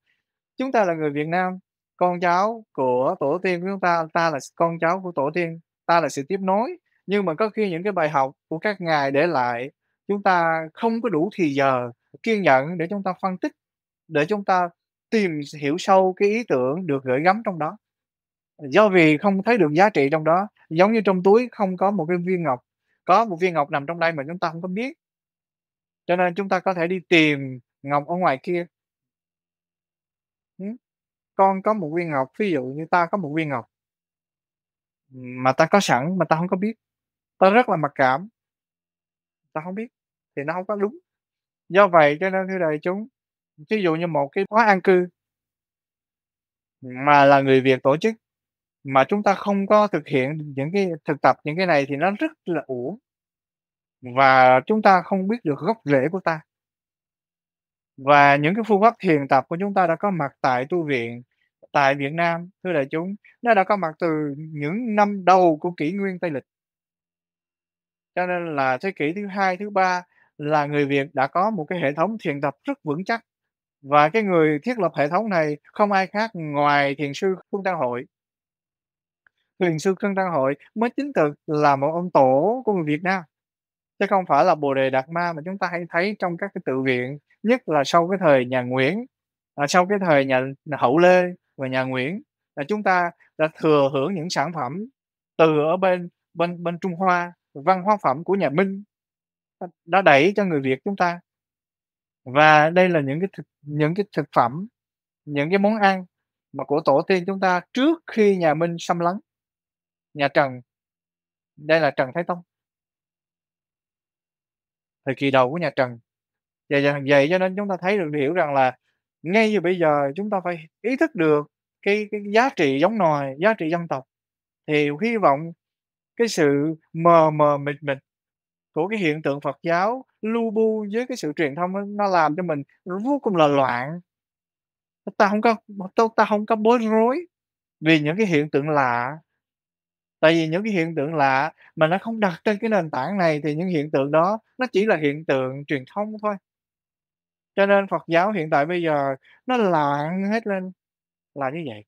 chúng ta là người Việt Nam con cháu của tổ tiên của chúng ta ta là con cháu của tổ tiên ta là sự tiếp nối nhưng mà có khi những cái bài học của các ngài để lại chúng ta không có đủ thì giờ kiên nhẫn để chúng ta phân tích để chúng ta tìm hiểu sâu cái ý tưởng được gửi gắm trong đó do vì không thấy được giá trị trong đó giống như trong túi không có một cái viên ngọc có một viên ngọc nằm trong đây mà chúng ta không có biết cho nên chúng ta có thể đi tìm ngọc ở ngoài kia con có một viên ngọc ví dụ như ta có một viên ngọc mà ta có sẵn mà ta không có biết ta rất là mặc cảm ta không biết thì nó không có đúng do vậy cho nên thưa đại chúng ví dụ như một cái khóa an cư mà là người việt tổ chức mà chúng ta không có thực hiện những cái thực tập những cái này thì nó rất là uổng và chúng ta không biết được gốc rễ của ta và những cái phương pháp thiền tập của chúng ta đã có mặt tại tu viện tại Việt Nam thưa đại chúng nó đã có mặt từ những năm đầu của kỷ nguyên Tây lịch cho nên là thế kỷ thứ hai thứ ba là người Việt đã có một cái hệ thống thiền tập rất vững chắc và cái người thiết lập hệ thống này không ai khác ngoài thiền sư Phương Đăng Hội. Thiền sư Phương Đăng Hội mới chính thực là một ông tổ của người Việt Nam chứ không phải là Bồ Đề Đạt Ma mà chúng ta hay thấy trong các cái tự viện nhất là sau cái thời nhà Nguyễn à, sau cái thời nhà Hậu Lê và nhà Nguyễn là chúng ta đã thừa hưởng những sản phẩm từ ở bên bên bên Trung Hoa văn hóa phẩm của nhà Minh đã đẩy cho người Việt chúng ta và đây là những cái thực, những cái thực phẩm những cái món ăn mà của tổ tiên chúng ta trước khi nhà Minh xâm lấn nhà Trần đây là Trần Thái Tông thời kỳ đầu của nhà Trần vậy, vậy cho nên chúng ta thấy được hiểu rằng là ngay như bây giờ chúng ta phải ý thức được cái, cái giá trị giống nòi giá trị dân tộc thì hy vọng cái sự mờ mờ mịt mịt của cái hiện tượng Phật giáo lưu bu với cái sự truyền thông nó làm cho mình vô cùng là loạn ta không có ta, ta không có bối rối vì những cái hiện tượng lạ tại vì những cái hiện tượng lạ mà nó không đặt trên cái nền tảng này thì những hiện tượng đó nó chỉ là hiện tượng truyền thông thôi cho nên phật giáo hiện tại bây giờ nó loạn hết lên là như vậy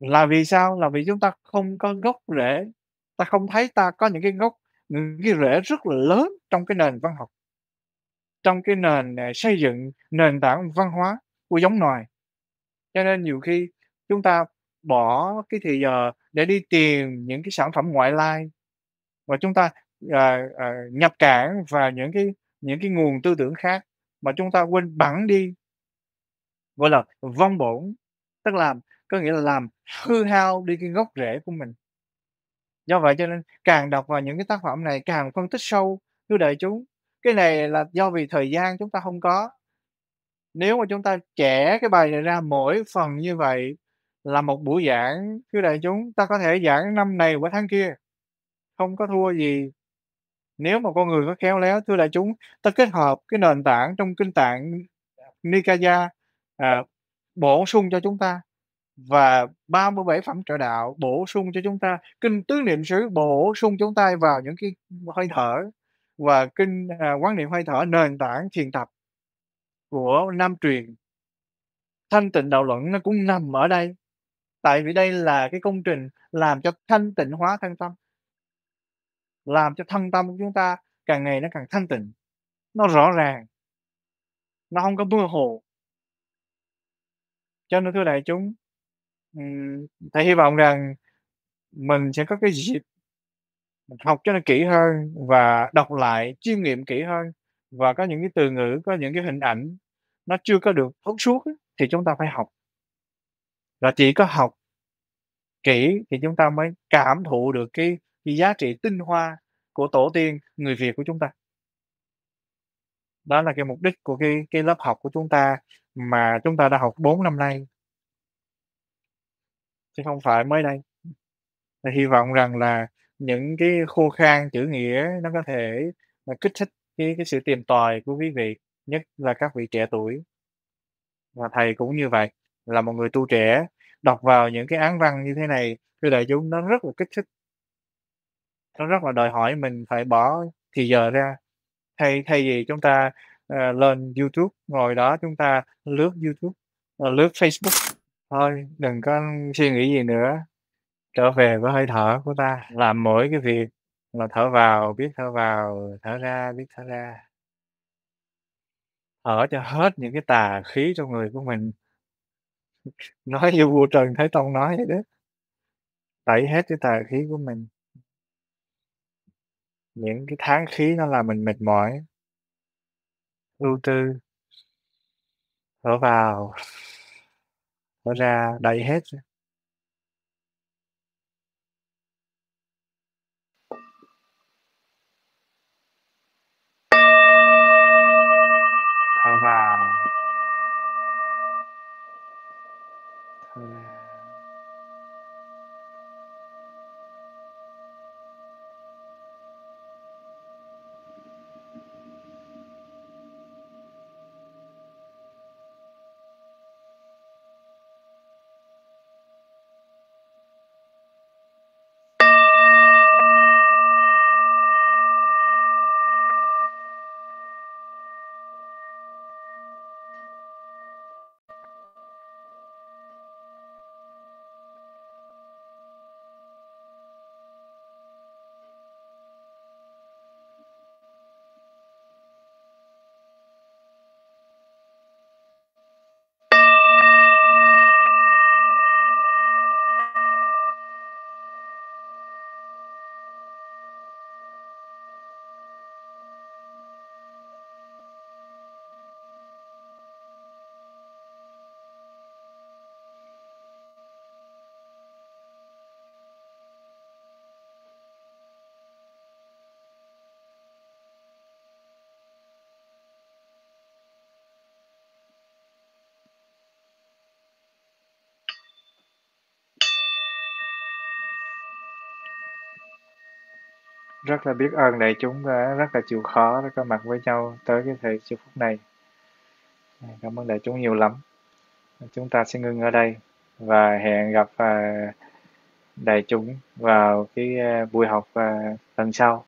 là vì sao là vì chúng ta không có gốc rễ ta không thấy ta có những cái gốc những cái rễ rất là lớn trong cái nền văn học trong cái nền à, xây dựng nền tảng văn hóa của giống nòi cho nên nhiều khi chúng ta bỏ cái thì giờ để đi tìm những cái sản phẩm ngoại lai và chúng ta à, à, nhập cản vào những cái những cái nguồn tư tưởng khác mà chúng ta quên bẵng đi gọi là vong bổn tức là có nghĩa là làm hư hao đi cái gốc rễ của mình do vậy cho nên càng đọc vào những cái tác phẩm này càng phân tích sâu thưa đại chúng cái này là do vì thời gian chúng ta không có nếu mà chúng ta trẻ cái bài này ra mỗi phần như vậy là một buổi giảng thưa đại chúng ta có thể giảng năm này qua tháng kia không có thua gì nếu mà con người có khéo léo thưa đại chúng ta kết hợp cái nền tảng trong kinh tạng Nikaya à, bổ sung cho chúng ta và 37 phẩm trợ đạo bổ sung cho chúng ta kinh tứ niệm xứ bổ sung chúng ta vào những cái hơi thở và kinh à, quán niệm hơi thở nền tảng thiền tập của nam truyền thanh tịnh đạo luận nó cũng nằm ở đây tại vì đây là cái công trình làm cho thanh tịnh hóa thân tâm làm cho thân tâm của chúng ta càng ngày nó càng thanh tịnh nó rõ ràng nó không có mơ hồ cho nên thưa đại chúng thầy hy vọng rằng mình sẽ có cái dịp học cho nó kỹ hơn và đọc lại, chiêm nghiệm kỹ hơn và có những cái từ ngữ, có những cái hình ảnh nó chưa có được thấu suốt thì chúng ta phải học. Và chỉ có học kỹ thì chúng ta mới cảm thụ được cái cái giá trị tinh hoa của tổ tiên người Việt của chúng ta. Đó là cái mục đích của cái cái lớp học của chúng ta mà chúng ta đã học 4 năm nay chứ không phải mới đây Và hy vọng rằng là những cái khô khan chữ nghĩa nó có thể là kích thích cái, cái sự tìm tòi của quý vị nhất là các vị trẻ tuổi và thầy cũng như vậy là một người tu trẻ đọc vào những cái án văn như thế này thưa đại chúng nó rất là kích thích nó rất là đòi hỏi mình phải bỏ thì giờ ra thay thay vì chúng ta uh, lên youtube ngồi đó chúng ta lướt youtube uh, lướt facebook Thôi, đừng có suy nghĩ gì nữa, trở về với hơi thở của ta, làm mỗi cái việc là thở vào, biết thở vào, thở ra, biết thở ra. Thở cho hết những cái tà khí trong người của mình. Nói như vua Trần Thái Tông nói vậy đó. Tẩy hết cái tà khí của mình. Những cái tháng khí nó làm mình mệt mỏi, ưu tư. Thở vào nó ra đầy hết vào rất là biết ơn đại chúng đã rất là chịu khó đã có mặt với nhau tới cái thời giây phút này dạ, cảm ơn đại chúng nhiều lắm chúng ta sẽ ngưng ở đây và hẹn gặp à, đại chúng vào cái à, buổi học à, lần sau